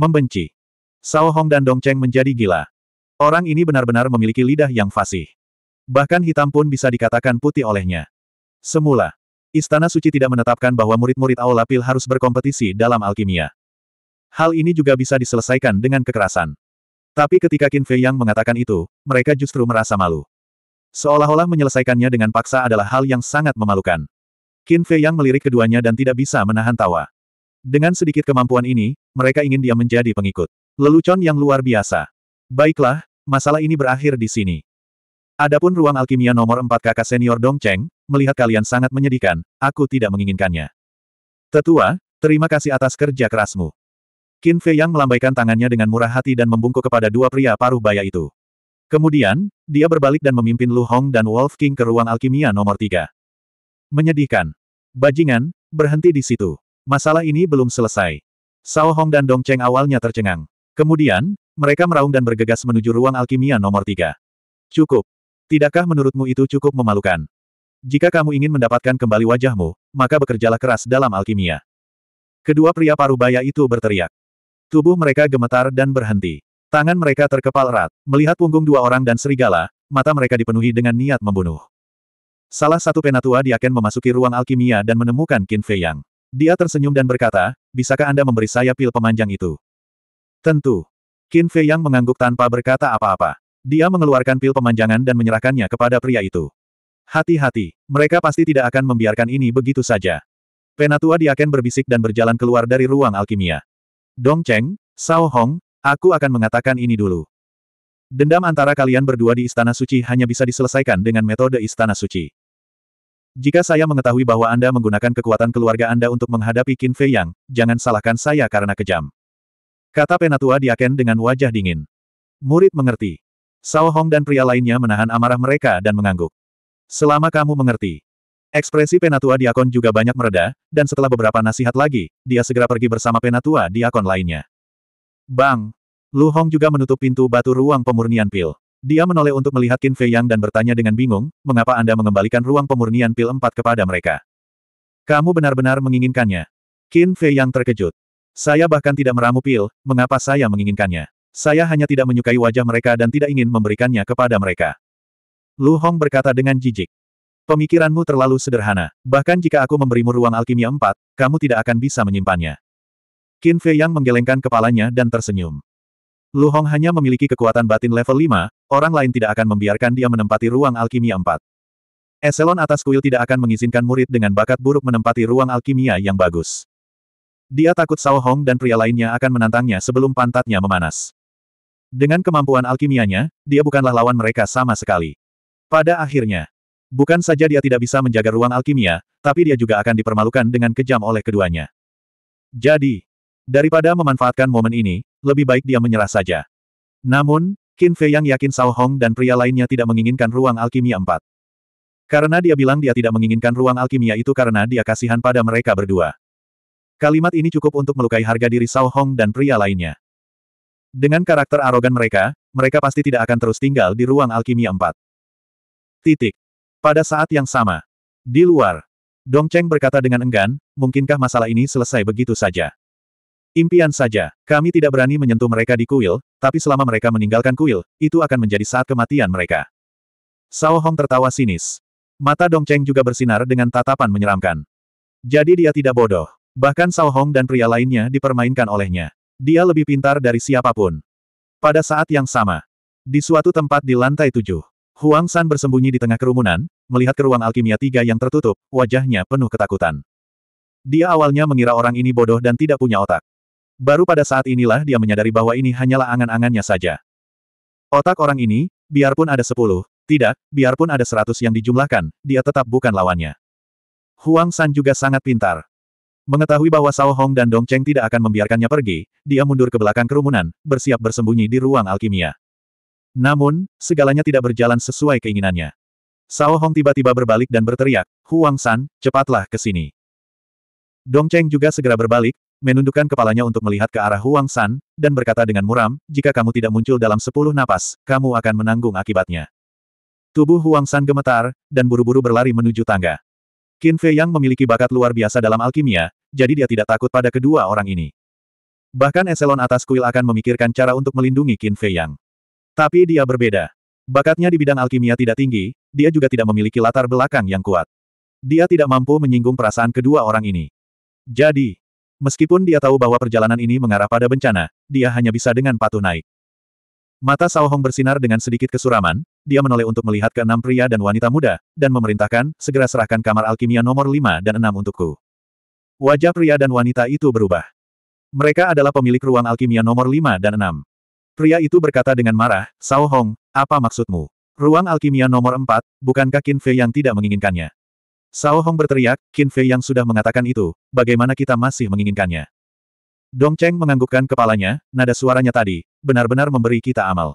Membenci. Sao Hong dan Dong Cheng menjadi gila. Orang ini benar-benar memiliki lidah yang fasih. Bahkan hitam pun bisa dikatakan putih olehnya. Semula, Istana Suci tidak menetapkan bahwa murid-murid Aula Pil harus berkompetisi dalam alkimia. Hal ini juga bisa diselesaikan dengan kekerasan. Tapi ketika Qin Fei Yang mengatakan itu, mereka justru merasa malu. Seolah-olah menyelesaikannya dengan paksa adalah hal yang sangat memalukan. Qin Fei Yang melirik keduanya dan tidak bisa menahan tawa. Dengan sedikit kemampuan ini, mereka ingin dia menjadi pengikut. Lelucon yang luar biasa. Baiklah, masalah ini berakhir di sini. Adapun ruang alkimia nomor 4 kakak senior Dong Cheng, melihat kalian sangat menyedihkan, aku tidak menginginkannya. Tetua, terima kasih atas kerja kerasmu. Qin Fei Yang melambaikan tangannya dengan murah hati dan membungkuk kepada dua pria paruh baya itu. Kemudian, dia berbalik dan memimpin Lu Hong dan Wolf King ke ruang alkimia nomor 3. Menyedihkan. Bajingan, berhenti di situ. Masalah ini belum selesai. Sao Hong dan Dong Cheng awalnya tercengang. Kemudian, mereka meraung dan bergegas menuju ruang alkimia nomor tiga. Cukup. Tidakkah menurutmu itu cukup memalukan? Jika kamu ingin mendapatkan kembali wajahmu, maka bekerjalah keras dalam alkimia. Kedua pria parubaya itu berteriak. Tubuh mereka gemetar dan berhenti. Tangan mereka terkepal erat, melihat punggung dua orang dan serigala, mata mereka dipenuhi dengan niat membunuh. Salah satu penatua diaken memasuki ruang alkimia dan menemukan Qin Fei Yang. Dia tersenyum dan berkata, bisakah Anda memberi saya pil pemanjang itu? Tentu. Qin Fei Yang mengangguk tanpa berkata apa-apa. Dia mengeluarkan pil pemanjangan dan menyerahkannya kepada pria itu. Hati-hati, mereka pasti tidak akan membiarkan ini begitu saja. Penatua Diaken berbisik dan berjalan keluar dari ruang alkimia. Dong Cheng, Sao Hong, aku akan mengatakan ini dulu. Dendam antara kalian berdua di Istana Suci hanya bisa diselesaikan dengan metode Istana Suci. Jika saya mengetahui bahwa Anda menggunakan kekuatan keluarga Anda untuk menghadapi Qin Fei Yang, jangan salahkan saya karena kejam. Kata penatua Diaken dengan wajah dingin. Murid mengerti. Sao Hong dan pria lainnya menahan amarah mereka dan mengangguk. Selama kamu mengerti. Ekspresi penatua Diakon juga banyak mereda, dan setelah beberapa nasihat lagi, dia segera pergi bersama penatua Diakon lainnya. Bang! Lu Hong juga menutup pintu batu ruang pemurnian pil. Dia menoleh untuk melihat Qin Fei Yang dan bertanya dengan bingung, mengapa Anda mengembalikan ruang pemurnian pil 4 kepada mereka? Kamu benar-benar menginginkannya. Qin Fei Yang terkejut. Saya bahkan tidak meramu pil, mengapa saya menginginkannya? Saya hanya tidak menyukai wajah mereka dan tidak ingin memberikannya kepada mereka. Lu Hong berkata dengan jijik. Pemikiranmu terlalu sederhana. Bahkan jika aku memberimu ruang alkimia 4, kamu tidak akan bisa menyimpannya. Qin Fei Yang menggelengkan kepalanya dan tersenyum. Lu Hong hanya memiliki kekuatan batin level 5, orang lain tidak akan membiarkan dia menempati ruang alkimia 4. Eselon atas kuil tidak akan mengizinkan murid dengan bakat buruk menempati ruang alkimia yang bagus. Dia takut Sao Hong dan pria lainnya akan menantangnya sebelum pantatnya memanas. Dengan kemampuan alkimianya, dia bukanlah lawan mereka sama sekali. Pada akhirnya, bukan saja dia tidak bisa menjaga ruang alkimia, tapi dia juga akan dipermalukan dengan kejam oleh keduanya. Jadi, daripada memanfaatkan momen ini, lebih baik dia menyerah saja. Namun, Qin Fei yang yakin Sao Hong dan pria lainnya tidak menginginkan ruang alkimia empat. Karena dia bilang dia tidak menginginkan ruang alkimia itu karena dia kasihan pada mereka berdua. Kalimat ini cukup untuk melukai harga diri Sao Hong dan pria lainnya. Dengan karakter arogan mereka, mereka pasti tidak akan terus tinggal di ruang alkimia empat. Titik. Pada saat yang sama. Di luar. Dong Cheng berkata dengan enggan, mungkinkah masalah ini selesai begitu saja? Impian saja, kami tidak berani menyentuh mereka di kuil, tapi selama mereka meninggalkan kuil, itu akan menjadi saat kematian mereka. Sao Hong tertawa sinis. Mata Dong Cheng juga bersinar dengan tatapan menyeramkan. Jadi dia tidak bodoh. Bahkan Sao Hong dan pria lainnya dipermainkan olehnya. Dia lebih pintar dari siapapun. Pada saat yang sama, di suatu tempat di lantai tujuh, Huang San bersembunyi di tengah kerumunan, melihat ke ruang alkimia tiga yang tertutup, wajahnya penuh ketakutan. Dia awalnya mengira orang ini bodoh dan tidak punya otak. Baru pada saat inilah dia menyadari bahwa ini hanyalah angan-angannya saja. Otak orang ini, biarpun ada sepuluh, tidak, biarpun ada seratus yang dijumlahkan, dia tetap bukan lawannya. Huang San juga sangat pintar. Mengetahui bahwa Sao Hong dan Dong Cheng tidak akan membiarkannya pergi, dia mundur ke belakang kerumunan, bersiap bersembunyi di ruang alkimia. Namun, segalanya tidak berjalan sesuai keinginannya. Sao Hong tiba-tiba berbalik dan berteriak, Huang San, cepatlah ke sini. Dong Cheng juga segera berbalik, menundukkan kepalanya untuk melihat ke arah Huang San, dan berkata dengan muram, jika kamu tidak muncul dalam sepuluh napas, kamu akan menanggung akibatnya. Tubuh Huang San gemetar, dan buru-buru berlari menuju tangga. Qin Fei yang memiliki bakat luar biasa dalam alkimia, jadi dia tidak takut pada kedua orang ini. Bahkan eselon atas kuil akan memikirkan cara untuk melindungi Qin Fei Yang. Tapi dia berbeda. Bakatnya di bidang alkimia tidak tinggi, dia juga tidak memiliki latar belakang yang kuat. Dia tidak mampu menyinggung perasaan kedua orang ini. Jadi, Meskipun dia tahu bahwa perjalanan ini mengarah pada bencana, dia hanya bisa dengan patuh naik. Mata Sao Hong bersinar dengan sedikit kesuraman, dia menoleh untuk melihat ke enam pria dan wanita muda, dan memerintahkan, segera serahkan kamar alkimia nomor lima dan enam untukku. Wajah pria dan wanita itu berubah. Mereka adalah pemilik ruang alkimia nomor lima dan enam. Pria itu berkata dengan marah, Sao Hong, apa maksudmu? Ruang alkimia nomor empat bukankah Kin Fei yang tidak menginginkannya? Sao Hong berteriak, Qin Fei yang sudah mengatakan itu, bagaimana kita masih menginginkannya? Dong Cheng menganggukkan kepalanya, nada suaranya tadi, benar-benar memberi kita amal.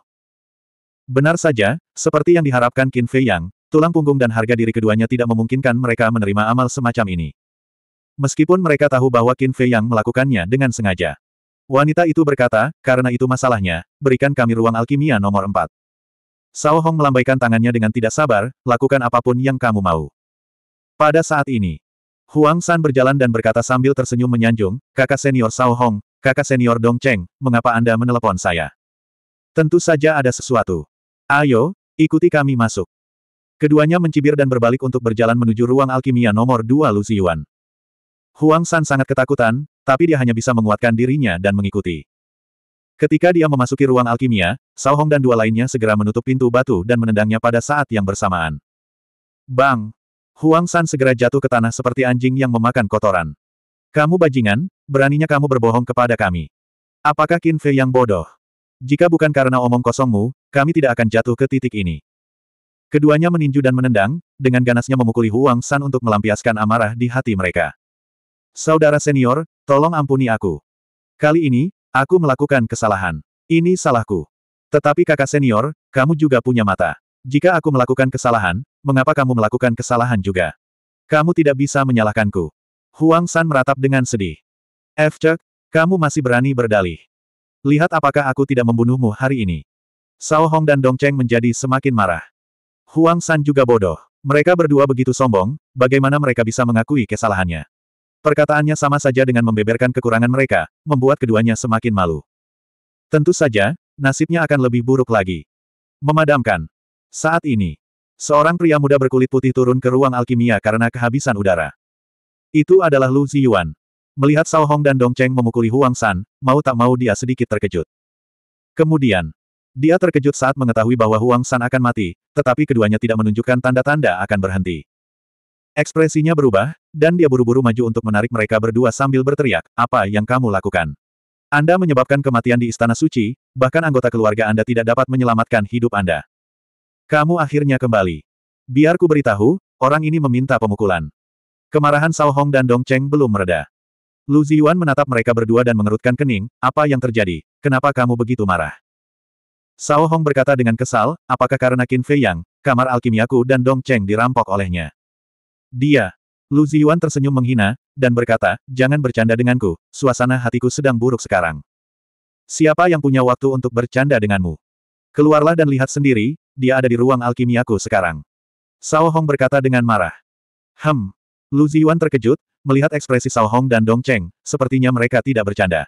Benar saja, seperti yang diharapkan Qin Fei Yang, tulang punggung dan harga diri keduanya tidak memungkinkan mereka menerima amal semacam ini. Meskipun mereka tahu bahwa Qin Fei Yang melakukannya dengan sengaja. Wanita itu berkata, karena itu masalahnya, berikan kami ruang alkimia nomor 4. Sao Hong melambaikan tangannya dengan tidak sabar, lakukan apapun yang kamu mau. Pada saat ini, Huang San berjalan dan berkata sambil tersenyum menyanjung, kakak senior Sao Hong, kakak senior Dong Cheng, mengapa Anda menelepon saya? Tentu saja ada sesuatu. Ayo, ikuti kami masuk. Keduanya mencibir dan berbalik untuk berjalan menuju ruang alkimia nomor 2 Ziyuan. Huang San sangat ketakutan, tapi dia hanya bisa menguatkan dirinya dan mengikuti. Ketika dia memasuki ruang alkimia, Sao Hong dan dua lainnya segera menutup pintu batu dan menendangnya pada saat yang bersamaan. Bang! Huang San segera jatuh ke tanah seperti anjing yang memakan kotoran. Kamu bajingan, beraninya kamu berbohong kepada kami. Apakah Qin Fei yang bodoh? Jika bukan karena omong kosongmu, kami tidak akan jatuh ke titik ini. Keduanya meninju dan menendang, dengan ganasnya memukuli Huang San untuk melampiaskan amarah di hati mereka. Saudara senior, tolong ampuni aku. Kali ini, aku melakukan kesalahan. Ini salahku. Tetapi kakak senior, kamu juga punya mata. Jika aku melakukan kesalahan, mengapa kamu melakukan kesalahan juga? Kamu tidak bisa menyalahkanku. Huang San meratap dengan sedih. F. kamu masih berani berdalih. Lihat apakah aku tidak membunuhmu hari ini. Sao Hong dan Dong Cheng menjadi semakin marah. Huang San juga bodoh. Mereka berdua begitu sombong, bagaimana mereka bisa mengakui kesalahannya. Perkataannya sama saja dengan membeberkan kekurangan mereka, membuat keduanya semakin malu. Tentu saja, nasibnya akan lebih buruk lagi. Memadamkan. Saat ini, Seorang pria muda berkulit putih turun ke ruang alkimia karena kehabisan udara. Itu adalah Lu Ziyuan. Melihat Sao Hong dan Dong Cheng memukuli Huang San, mau tak mau dia sedikit terkejut. Kemudian, dia terkejut saat mengetahui bahwa Huang San akan mati, tetapi keduanya tidak menunjukkan tanda-tanda akan berhenti. Ekspresinya berubah, dan dia buru-buru maju untuk menarik mereka berdua sambil berteriak, apa yang kamu lakukan? Anda menyebabkan kematian di Istana Suci, bahkan anggota keluarga Anda tidak dapat menyelamatkan hidup Anda. Kamu akhirnya kembali. Biar ku beritahu, orang ini meminta pemukulan. Kemarahan Sao Hong dan Dong Cheng belum mereda. Lu Ziyuan menatap mereka berdua dan mengerutkan kening, apa yang terjadi, kenapa kamu begitu marah? Sao Hong berkata dengan kesal, apakah karena Qin Fei Yang, kamar alkimiaku dan Dong Cheng dirampok olehnya? Dia. Lu Ziyuan tersenyum menghina, dan berkata, jangan bercanda denganku, suasana hatiku sedang buruk sekarang. Siapa yang punya waktu untuk bercanda denganmu? Keluarlah dan lihat sendiri, dia ada di ruang alkimiaku sekarang. Sao Hong berkata dengan marah. Hem. Lu Ziyuan terkejut, melihat ekspresi Sao Hong dan Dong Cheng, sepertinya mereka tidak bercanda.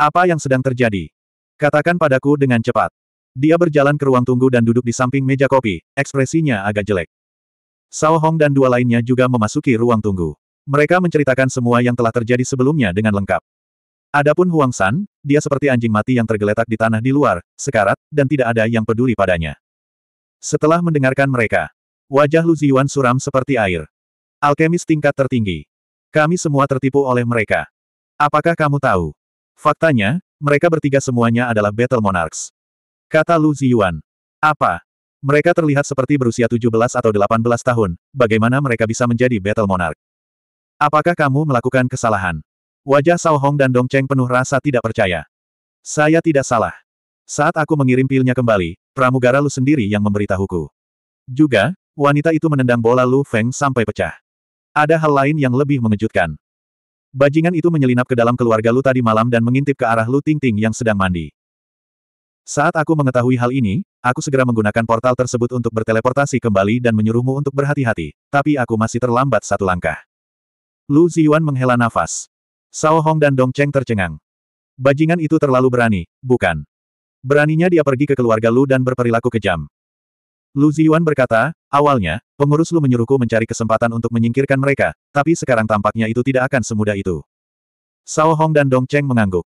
Apa yang sedang terjadi? Katakan padaku dengan cepat. Dia berjalan ke ruang tunggu dan duduk di samping meja kopi, ekspresinya agak jelek. Sao Hong dan dua lainnya juga memasuki ruang tunggu. Mereka menceritakan semua yang telah terjadi sebelumnya dengan lengkap. Adapun Huang San, dia seperti anjing mati yang tergeletak di tanah di luar, sekarat, dan tidak ada yang peduli padanya. Setelah mendengarkan mereka, wajah Lu Ziyuan suram seperti air. Alkemis tingkat tertinggi. Kami semua tertipu oleh mereka. Apakah kamu tahu? Faktanya, mereka bertiga semuanya adalah Battle Monarchs. Kata Lu Ziyuan. Apa? Mereka terlihat seperti berusia 17 atau 18 tahun, bagaimana mereka bisa menjadi Battle Monarch? Apakah kamu melakukan kesalahan? Wajah Sao Hong dan Dong Cheng penuh rasa tidak percaya. Saya tidak salah. Saat aku mengirim pilnya kembali, Pramugara Lu sendiri yang memberitahuku. Juga, wanita itu menendang bola Lu Feng sampai pecah. Ada hal lain yang lebih mengejutkan. Bajingan itu menyelinap ke dalam keluarga Lu tadi malam dan mengintip ke arah Lu Ting Ting yang sedang mandi. Saat aku mengetahui hal ini, aku segera menggunakan portal tersebut untuk berteleportasi kembali dan menyuruhmu untuk berhati-hati, tapi aku masih terlambat satu langkah. Lu Ziyuan menghela nafas. Sao Hong dan Dong Cheng tercengang. Bajingan itu terlalu berani, bukan? Beraninya dia pergi ke keluarga Lu dan berperilaku kejam. Lu Ziyuan berkata, awalnya, pengurus Lu menyuruhku mencari kesempatan untuk menyingkirkan mereka, tapi sekarang tampaknya itu tidak akan semudah itu. Sao Hong dan Dong Cheng mengangguk.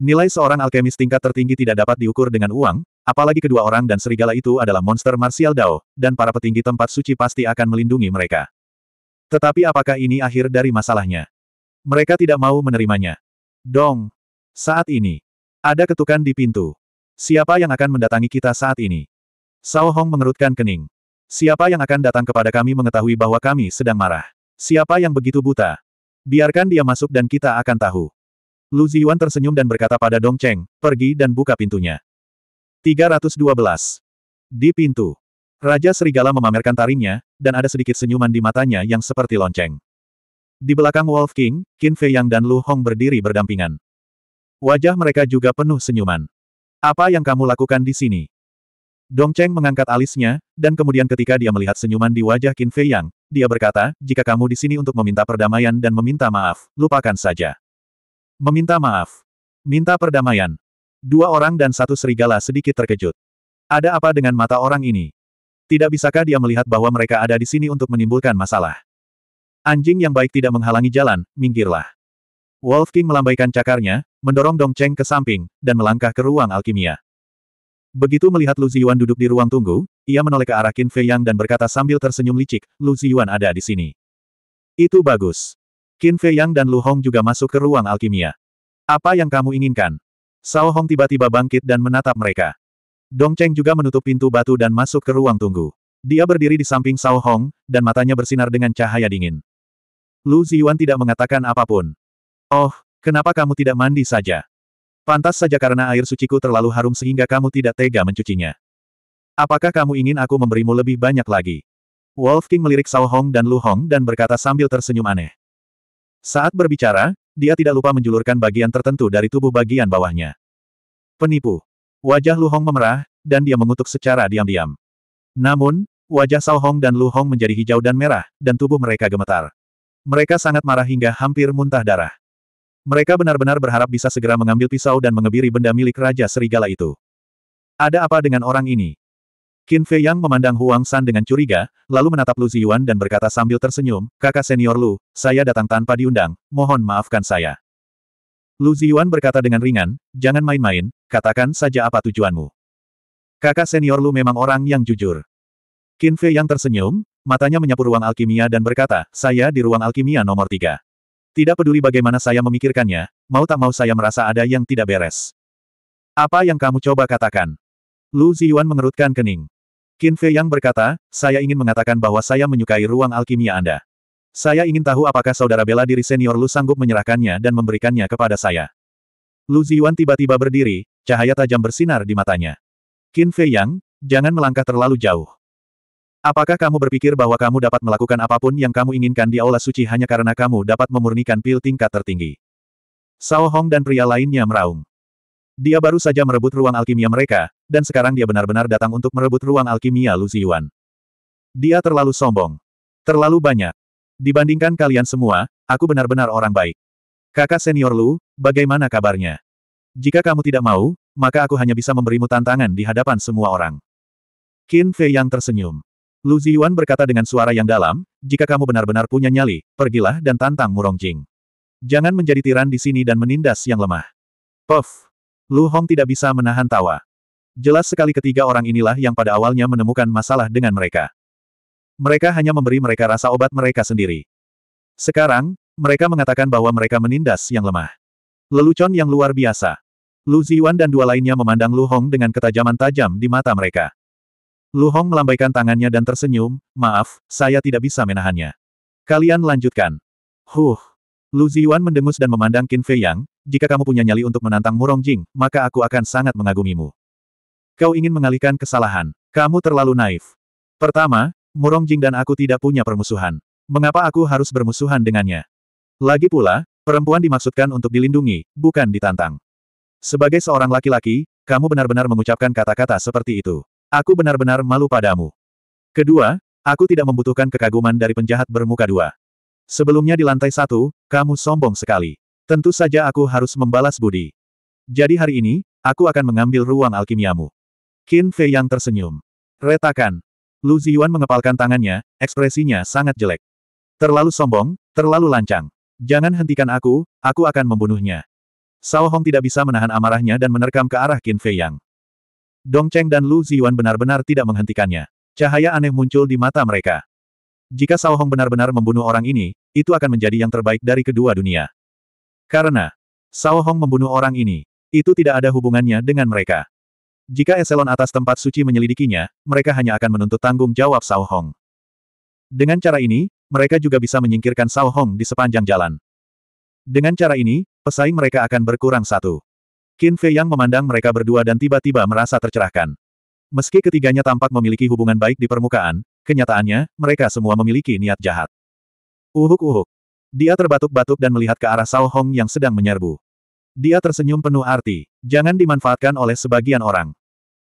Nilai seorang alkemis tingkat tertinggi tidak dapat diukur dengan uang, apalagi kedua orang dan serigala itu adalah monster martial Dao, dan para petinggi tempat suci pasti akan melindungi mereka. Tetapi apakah ini akhir dari masalahnya? Mereka tidak mau menerimanya. Dong! Saat ini, ada ketukan di pintu. Siapa yang akan mendatangi kita saat ini? Sao Hong mengerutkan kening. Siapa yang akan datang kepada kami mengetahui bahwa kami sedang marah? Siapa yang begitu buta? Biarkan dia masuk dan kita akan tahu. Lu Ziyuan tersenyum dan berkata pada Dong Cheng, pergi dan buka pintunya. 312. Di pintu. Raja Serigala memamerkan taringnya, dan ada sedikit senyuman di matanya yang seperti lonceng. Di belakang Wolf King, Qin Fei Yang dan Lu Hong berdiri berdampingan. Wajah mereka juga penuh senyuman. Apa yang kamu lakukan di sini? Dong Cheng mengangkat alisnya, dan kemudian ketika dia melihat senyuman di wajah Qin Fei Yang, dia berkata, jika kamu di sini untuk meminta perdamaian dan meminta maaf, lupakan saja. Meminta maaf. Minta perdamaian. Dua orang dan satu serigala sedikit terkejut. Ada apa dengan mata orang ini? Tidak bisakah dia melihat bahwa mereka ada di sini untuk menimbulkan masalah? Anjing yang baik tidak menghalangi jalan, minggirlah. Wolf King melambaikan cakarnya, mendorong Dong Cheng ke samping, dan melangkah ke ruang alkimia. Begitu melihat Lu Ziyuan duduk di ruang tunggu, ia menoleh ke arah Qin Fei Yang dan berkata sambil tersenyum licik, Lu Ziyuan ada di sini. Itu bagus. Qin Fei Yang dan Lu Hong juga masuk ke ruang alkimia. Apa yang kamu inginkan? Sao Hong tiba-tiba bangkit dan menatap mereka. Dong Cheng juga menutup pintu batu dan masuk ke ruang tunggu. Dia berdiri di samping Sao Hong, dan matanya bersinar dengan cahaya dingin. Lu Ziyuan tidak mengatakan apapun. Oh, kenapa kamu tidak mandi saja? Pantas saja karena air suciku terlalu harum sehingga kamu tidak tega mencucinya. Apakah kamu ingin aku memberimu lebih banyak lagi? Wolf King melirik Sao Hong dan Lu Hong dan berkata sambil tersenyum aneh. Saat berbicara, dia tidak lupa menjulurkan bagian tertentu dari tubuh bagian bawahnya. Penipu. Wajah Lu Hong memerah, dan dia mengutuk secara diam-diam. Namun, wajah Sao Hong dan Lu Hong menjadi hijau dan merah, dan tubuh mereka gemetar. Mereka sangat marah hingga hampir muntah darah. Mereka benar-benar berharap bisa segera mengambil pisau dan mengebiri benda milik Raja Serigala itu. Ada apa dengan orang ini? Qin Fei Yang memandang Huang San dengan curiga, lalu menatap Lu Ziyuan dan berkata sambil tersenyum, kakak senior Lu, saya datang tanpa diundang, mohon maafkan saya. Lu Ziyuan berkata dengan ringan, jangan main-main, katakan saja apa tujuanmu. Kakak senior Lu memang orang yang jujur. Qin Fei yang tersenyum, matanya menyapu ruang alkimia dan berkata, saya di ruang alkimia nomor tiga. Tidak peduli bagaimana saya memikirkannya, mau tak mau saya merasa ada yang tidak beres. Apa yang kamu coba katakan? Lu Ziyuan mengerutkan kening. Qin Fei yang berkata, saya ingin mengatakan bahwa saya menyukai ruang alkimia Anda. Saya ingin tahu apakah saudara bela diri senior Lu sanggup menyerahkannya dan memberikannya kepada saya. Lu Ziyuan tiba-tiba berdiri, cahaya tajam bersinar di matanya. Qin Fei Yang, jangan melangkah terlalu jauh. Apakah kamu berpikir bahwa kamu dapat melakukan apapun yang kamu inginkan di Aula Suci hanya karena kamu dapat memurnikan pil tingkat tertinggi? Sao Hong dan pria lainnya meraung. Dia baru saja merebut ruang alkimia mereka, dan sekarang dia benar-benar datang untuk merebut ruang alkimia Lu Ziyuan. Dia terlalu sombong. Terlalu banyak. Dibandingkan kalian semua, aku benar-benar orang baik. Kakak senior Lu, bagaimana kabarnya? Jika kamu tidak mau, maka aku hanya bisa memberimu tantangan di hadapan semua orang. Qin Fei yang tersenyum. Lu Ziyuan berkata dengan suara yang dalam, jika kamu benar-benar punya nyali, pergilah dan tantang Murong Jing. Jangan menjadi tiran di sini dan menindas yang lemah. Puff! Lu Hong tidak bisa menahan tawa. Jelas sekali ketiga orang inilah yang pada awalnya menemukan masalah dengan mereka. Mereka hanya memberi mereka rasa obat mereka sendiri. Sekarang, mereka mengatakan bahwa mereka menindas yang lemah. Lelucon yang luar biasa. Lu Ziyuan dan dua lainnya memandang Lu Hong dengan ketajaman tajam di mata mereka. Lu Hong melambaikan tangannya dan tersenyum, maaf, saya tidak bisa menahannya. Kalian lanjutkan. Huh. Lu Ziyuan mendengus dan memandang Qin Fei Yang, jika kamu punya nyali untuk menantang Murong Jing, maka aku akan sangat mengagumimu. Kau ingin mengalihkan kesalahan. Kamu terlalu naif. Pertama, Murong Jing dan aku tidak punya permusuhan. Mengapa aku harus bermusuhan dengannya? Lagi pula, perempuan dimaksudkan untuk dilindungi, bukan ditantang. Sebagai seorang laki-laki, kamu benar-benar mengucapkan kata-kata seperti itu. Aku benar-benar malu padamu. Kedua, aku tidak membutuhkan kekaguman dari penjahat bermuka dua. Sebelumnya di lantai satu, kamu sombong sekali. Tentu saja aku harus membalas budi. Jadi hari ini, aku akan mengambil ruang alkimiamu. Qin Fei yang tersenyum. Retakan. Lu Ziyuan mengepalkan tangannya, ekspresinya sangat jelek. Terlalu sombong, terlalu lancang. Jangan hentikan aku, aku akan membunuhnya. Sao Hong tidak bisa menahan amarahnya dan menerkam ke arah Qin Fei Yang. Dong Cheng dan Lu Ziyuan benar-benar tidak menghentikannya. Cahaya aneh muncul di mata mereka. Jika Sao Hong benar-benar membunuh orang ini, itu akan menjadi yang terbaik dari kedua dunia. Karena Sao Hong membunuh orang ini, itu tidak ada hubungannya dengan mereka. Jika eselon atas tempat suci menyelidikinya, mereka hanya akan menuntut tanggung jawab Sao Hong. Dengan cara ini, mereka juga bisa menyingkirkan Sao Hong di sepanjang jalan. Dengan cara ini, pesaing mereka akan berkurang satu. Qin Fei Yang memandang mereka berdua dan tiba-tiba merasa tercerahkan. Meski ketiganya tampak memiliki hubungan baik di permukaan, kenyataannya, mereka semua memiliki niat jahat. Uhuk-uhuk. Dia terbatuk-batuk dan melihat ke arah Sao Hong yang sedang menyerbu. Dia tersenyum penuh arti. Jangan dimanfaatkan oleh sebagian orang.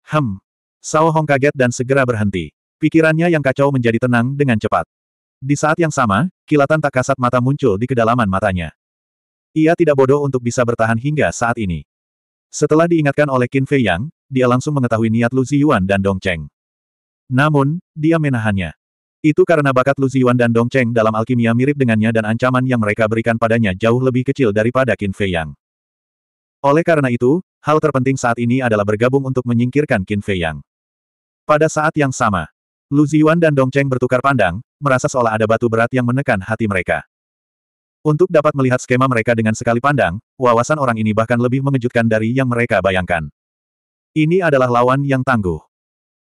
Hem. Sao Hong kaget dan segera berhenti. Pikirannya yang kacau menjadi tenang dengan cepat. Di saat yang sama, kilatan tak kasat mata muncul di kedalaman matanya. Ia tidak bodoh untuk bisa bertahan hingga saat ini. Setelah diingatkan oleh Qin Fei Yang, dia langsung mengetahui niat Lu Ziyuan dan Dong Cheng. Namun, dia menahannya. Itu karena bakat Lu Ziyuan dan Dong Cheng dalam alkimia mirip dengannya dan ancaman yang mereka berikan padanya jauh lebih kecil daripada Qin Fei Yang. Oleh karena itu, hal terpenting saat ini adalah bergabung untuk menyingkirkan Qin Fei Yang. Pada saat yang sama, Lu Ziyuan dan Dong Cheng bertukar pandang, merasa seolah ada batu berat yang menekan hati mereka. Untuk dapat melihat skema mereka dengan sekali pandang, wawasan orang ini bahkan lebih mengejutkan dari yang mereka bayangkan. Ini adalah lawan yang tangguh.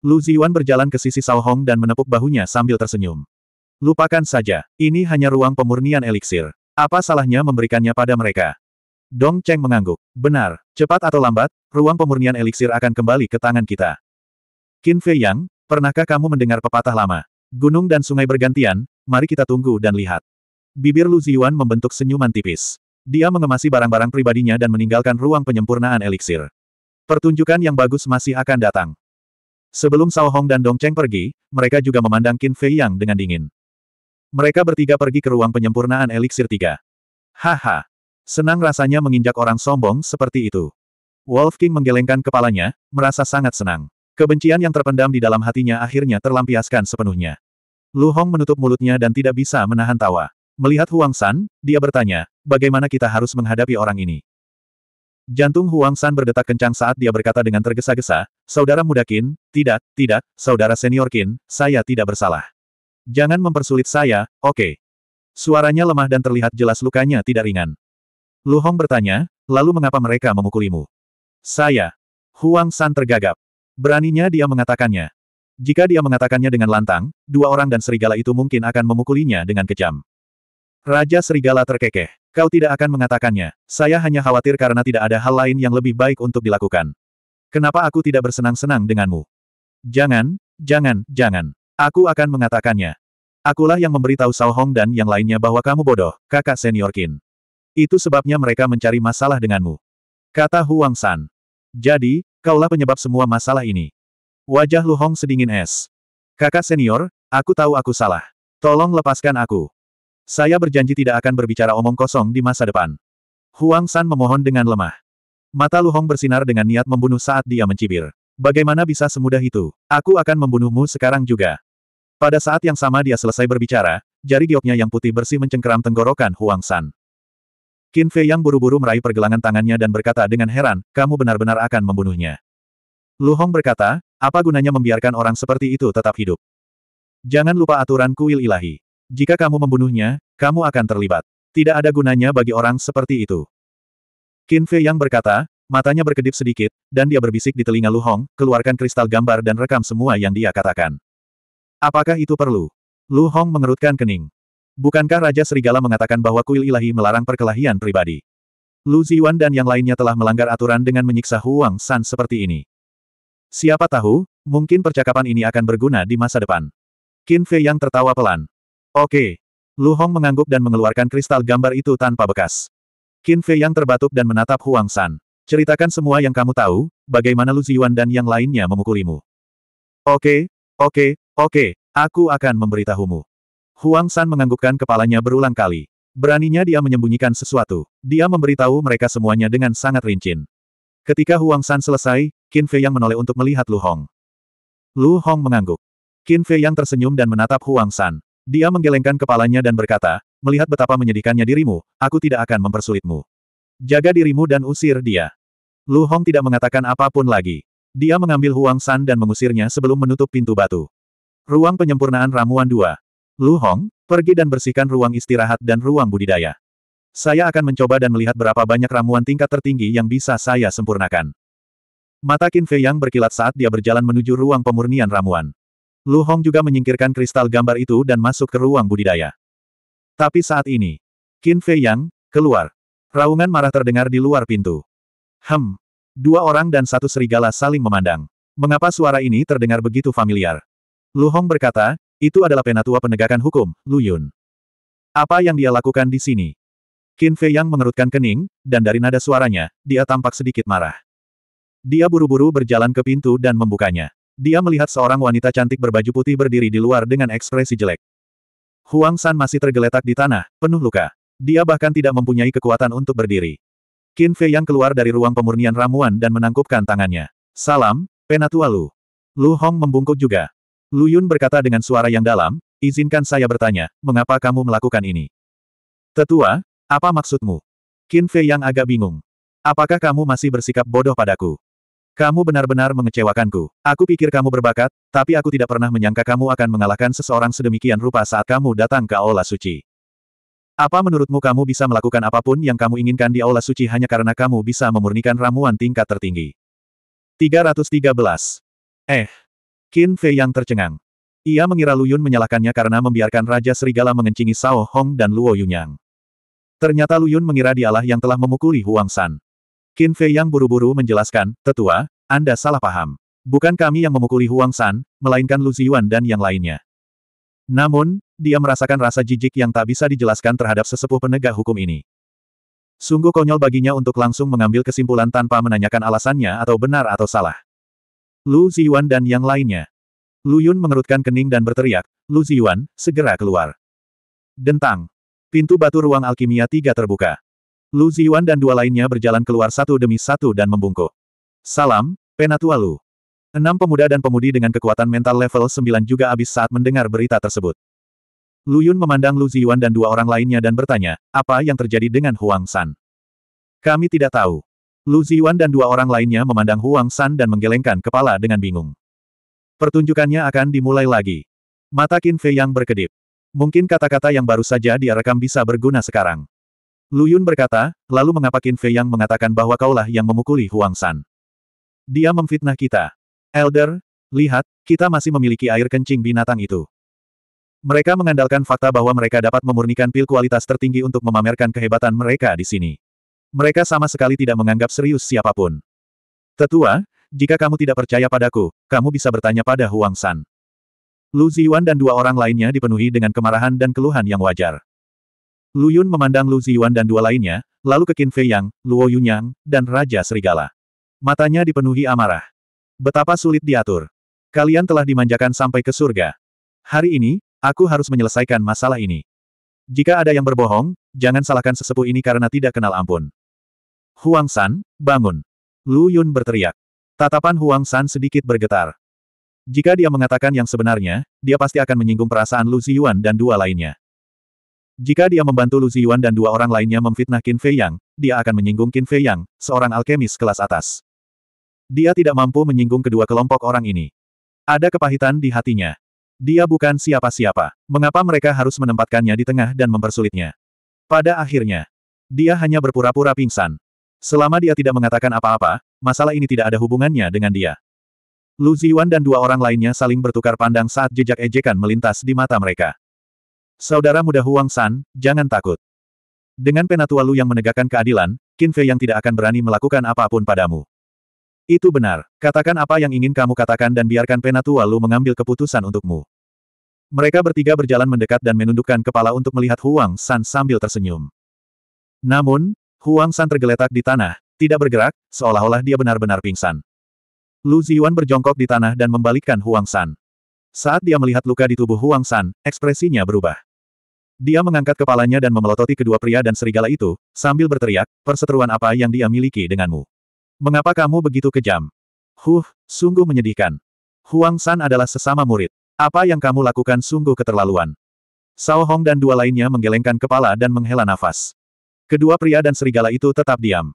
Lu Ziwan berjalan ke sisi Sao Hong dan menepuk bahunya sambil tersenyum. Lupakan saja, ini hanya ruang pemurnian eliksir. Apa salahnya memberikannya pada mereka? Dong Cheng mengangguk. Benar, cepat atau lambat, ruang pemurnian eliksir akan kembali ke tangan kita. Qin Fei Yang, pernahkah kamu mendengar pepatah lama? Gunung dan sungai bergantian, mari kita tunggu dan lihat. Bibir Lu Ziyuan membentuk senyuman tipis. Dia mengemasi barang-barang pribadinya dan meninggalkan ruang penyempurnaan eliksir. Pertunjukan yang bagus masih akan datang. Sebelum Sao Hong dan Dong Cheng pergi, mereka juga memandang Qin Fei Yang dengan dingin. Mereka bertiga pergi ke ruang penyempurnaan eliksir tiga. Haha. Senang rasanya menginjak orang sombong seperti itu. Wolf King menggelengkan kepalanya, merasa sangat senang. Kebencian yang terpendam di dalam hatinya akhirnya terlampiaskan sepenuhnya. Lu Hong menutup mulutnya dan tidak bisa menahan tawa. Melihat Huang San, dia bertanya, bagaimana kita harus menghadapi orang ini? Jantung Huang San berdetak kencang saat dia berkata dengan tergesa-gesa, Saudara muda Qin, tidak, tidak, Saudara senior Qin, saya tidak bersalah. Jangan mempersulit saya, oke. Okay. Suaranya lemah dan terlihat jelas lukanya tidak ringan. Lu Hong bertanya, lalu mengapa mereka memukulimu? Saya. Huang San tergagap. Beraninya dia mengatakannya. Jika dia mengatakannya dengan lantang, dua orang dan serigala itu mungkin akan memukulinya dengan kejam. Raja Serigala terkekeh. Kau tidak akan mengatakannya. Saya hanya khawatir karena tidak ada hal lain yang lebih baik untuk dilakukan. Kenapa aku tidak bersenang-senang denganmu? Jangan, jangan, jangan. Aku akan mengatakannya. Akulah yang memberitahu Sao Hong dan yang lainnya bahwa kamu bodoh, kakak senior Qin. Itu sebabnya mereka mencari masalah denganmu. Kata Huang San. Jadi, kaulah penyebab semua masalah ini. Wajah Lu Hong sedingin es. Kakak senior, aku tahu aku salah. Tolong lepaskan aku. Saya berjanji tidak akan berbicara omong kosong di masa depan. Huang San memohon dengan lemah. Mata Lu Hong bersinar dengan niat membunuh saat dia mencibir. Bagaimana bisa semudah itu? Aku akan membunuhmu sekarang juga. Pada saat yang sama dia selesai berbicara, jari gioknya yang putih bersih mencengkeram tenggorokan Huang San. Qin Fei yang buru-buru meraih pergelangan tangannya dan berkata dengan heran, kamu benar-benar akan membunuhnya. Lu Hong berkata, apa gunanya membiarkan orang seperti itu tetap hidup? Jangan lupa aturan kuil ilahi. Jika kamu membunuhnya, kamu akan terlibat. Tidak ada gunanya bagi orang seperti itu. Qin Fei yang berkata, matanya berkedip sedikit, dan dia berbisik di telinga Lu Hong, keluarkan kristal gambar dan rekam semua yang dia katakan. Apakah itu perlu? Lu Hong mengerutkan kening. Bukankah Raja Serigala mengatakan bahwa kuil ilahi melarang perkelahian pribadi? Lu Ziwan dan yang lainnya telah melanggar aturan dengan menyiksa Huang San seperti ini. Siapa tahu, mungkin percakapan ini akan berguna di masa depan. Qin Fei yang tertawa pelan. Oke. Lu Hong mengangguk dan mengeluarkan kristal gambar itu tanpa bekas. Qin Fei yang terbatuk dan menatap Huang San. Ceritakan semua yang kamu tahu, bagaimana Lu Ziyuan dan yang lainnya memukulimu. Oke, oke, oke, aku akan memberitahumu. Huang San menganggukkan kepalanya berulang kali. Beraninya dia menyembunyikan sesuatu. Dia memberitahu mereka semuanya dengan sangat rinci. Ketika Huang San selesai, Qin Fei yang menoleh untuk melihat Lu Hong. Lu Hong mengangguk. Qin Fei yang tersenyum dan menatap Huang San. Dia menggelengkan kepalanya dan berkata, melihat betapa menyedihkannya dirimu, aku tidak akan mempersulitmu. Jaga dirimu dan usir dia. Lu Hong tidak mengatakan apapun lagi. Dia mengambil Huang San dan mengusirnya sebelum menutup pintu batu. Ruang penyempurnaan ramuan dua. Lu Hong, pergi dan bersihkan ruang istirahat dan ruang budidaya. Saya akan mencoba dan melihat berapa banyak ramuan tingkat tertinggi yang bisa saya sempurnakan. Mata Qin Fei Yang berkilat saat dia berjalan menuju ruang pemurnian ramuan. Lu Hong juga menyingkirkan kristal gambar itu dan masuk ke ruang budidaya. Tapi saat ini, Qin Fei Yang, keluar. Raungan marah terdengar di luar pintu. Hem. Dua orang dan satu serigala saling memandang. Mengapa suara ini terdengar begitu familiar? Lu Hong berkata, itu adalah penatua penegakan hukum, Lu Yun. Apa yang dia lakukan di sini? Qin Fei Yang mengerutkan kening, dan dari nada suaranya, dia tampak sedikit marah. Dia buru-buru berjalan ke pintu dan membukanya dia melihat seorang wanita cantik berbaju putih berdiri di luar dengan ekspresi jelek. Huang San masih tergeletak di tanah, penuh luka. Dia bahkan tidak mempunyai kekuatan untuk berdiri. Qin Fei yang keluar dari ruang pemurnian ramuan dan menangkupkan tangannya. Salam, Penatua Lu. Lu Hong membungkuk juga. Lu Yun berkata dengan suara yang dalam, izinkan saya bertanya, mengapa kamu melakukan ini? Tetua, apa maksudmu? Qin Fei yang agak bingung. Apakah kamu masih bersikap bodoh padaku? Kamu benar-benar mengecewakanku. Aku pikir kamu berbakat, tapi aku tidak pernah menyangka kamu akan mengalahkan seseorang sedemikian rupa saat kamu datang ke Aula Suci. Apa menurutmu kamu bisa melakukan apapun yang kamu inginkan di Aula Suci hanya karena kamu bisa memurnikan ramuan tingkat tertinggi? 313. Eh. Qin Fei yang tercengang. Ia mengira Lu Yun menyalahkannya karena membiarkan Raja Serigala mengencingi Sao Hong dan Luo Yunyang. Ternyata Lu Yun mengira dialah yang telah memukuli Huang San. Qin Fei yang buru-buru menjelaskan, Tetua, Anda salah paham. Bukan kami yang memukuli Huang San, melainkan Lu Ziyuan dan yang lainnya. Namun, dia merasakan rasa jijik yang tak bisa dijelaskan terhadap sesepuh penegak hukum ini. Sungguh konyol baginya untuk langsung mengambil kesimpulan tanpa menanyakan alasannya atau benar atau salah. Lu Ziyuan dan yang lainnya. Lu Yun mengerutkan kening dan berteriak, Lu Ziyuan, segera keluar. Dentang. Pintu batu ruang alkimia tiga terbuka. Lu Ziyuan dan dua lainnya berjalan keluar satu demi satu dan membungkuk. Salam, Penatua Lu. Enam pemuda dan pemudi dengan kekuatan mental level 9 juga habis saat mendengar berita tersebut. Lu Yun memandang Lu Ziyuan dan dua orang lainnya dan bertanya, apa yang terjadi dengan Huang San? Kami tidak tahu. Lu Ziyuan dan dua orang lainnya memandang Huang San dan menggelengkan kepala dengan bingung. Pertunjukannya akan dimulai lagi. Mata Qin Fei yang berkedip. Mungkin kata-kata yang baru saja dia rekam bisa berguna sekarang. Lu Yun berkata, lalu mengapa Qin Fei yang mengatakan bahwa kaulah yang memukuli Huang San? Dia memfitnah kita. Elder, lihat, kita masih memiliki air kencing binatang itu. Mereka mengandalkan fakta bahwa mereka dapat memurnikan pil kualitas tertinggi untuk memamerkan kehebatan mereka di sini. Mereka sama sekali tidak menganggap serius siapapun. Tetua, jika kamu tidak percaya padaku, kamu bisa bertanya pada Huang San. Lu Ziyuan dan dua orang lainnya dipenuhi dengan kemarahan dan keluhan yang wajar. Lu Yun memandang Lu Ziyuan dan dua lainnya, lalu ke Qin Fei Yang, Luo Yunyang, dan Raja Serigala. Matanya dipenuhi amarah. Betapa sulit diatur. Kalian telah dimanjakan sampai ke surga. Hari ini, aku harus menyelesaikan masalah ini. Jika ada yang berbohong, jangan salahkan sesepuh ini karena tidak kenal ampun. Huang San, bangun. Lu Yun berteriak. Tatapan Huang San sedikit bergetar. Jika dia mengatakan yang sebenarnya, dia pasti akan menyinggung perasaan Lu Ziyuan dan dua lainnya. Jika dia membantu Lu Ziyuan dan dua orang lainnya memfitnah Qin Fei Yang, dia akan menyinggung Qin Fei Yang, seorang alkemis kelas atas. Dia tidak mampu menyinggung kedua kelompok orang ini. Ada kepahitan di hatinya. Dia bukan siapa-siapa. Mengapa mereka harus menempatkannya di tengah dan mempersulitnya? Pada akhirnya, dia hanya berpura-pura pingsan. Selama dia tidak mengatakan apa-apa, masalah ini tidak ada hubungannya dengan dia. Lu Ziyuan dan dua orang lainnya saling bertukar pandang saat jejak ejekan melintas di mata mereka. Saudara muda Huang San, jangan takut. Dengan penatua Lu yang menegakkan keadilan, Qin Fei yang tidak akan berani melakukan apapun padamu. Itu benar. Katakan apa yang ingin kamu katakan dan biarkan penatua Lu mengambil keputusan untukmu. Mereka bertiga berjalan mendekat dan menundukkan kepala untuk melihat Huang San sambil tersenyum. Namun, Huang San tergeletak di tanah, tidak bergerak, seolah-olah dia benar-benar pingsan. Lu Ziyuan berjongkok di tanah dan membalikkan Huang San. Saat dia melihat luka di tubuh Huang San, ekspresinya berubah. Dia mengangkat kepalanya dan memelototi kedua pria dan serigala itu, sambil berteriak, perseteruan apa yang dia miliki denganmu? Mengapa kamu begitu kejam? Huh, sungguh menyedihkan. Huang San adalah sesama murid. Apa yang kamu lakukan sungguh keterlaluan. Sao Hong dan dua lainnya menggelengkan kepala dan menghela nafas. Kedua pria dan serigala itu tetap diam.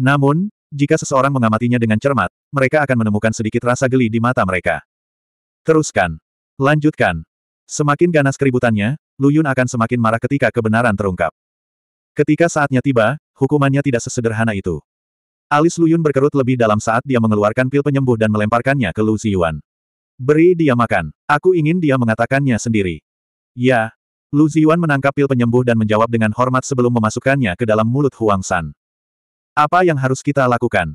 Namun, jika seseorang mengamatinya dengan cermat, mereka akan menemukan sedikit rasa geli di mata mereka. Teruskan. Lanjutkan. Semakin ganas keributannya, Lu Yun akan semakin marah ketika kebenaran terungkap. Ketika saatnya tiba, hukumannya tidak sesederhana itu. Alis Lu Yun berkerut lebih dalam saat dia mengeluarkan pil penyembuh dan melemparkannya ke Lu Ziyuan. Beri dia makan. Aku ingin dia mengatakannya sendiri. Ya. Lu Ziyuan menangkap pil penyembuh dan menjawab dengan hormat sebelum memasukkannya ke dalam mulut Huang San. Apa yang harus kita lakukan?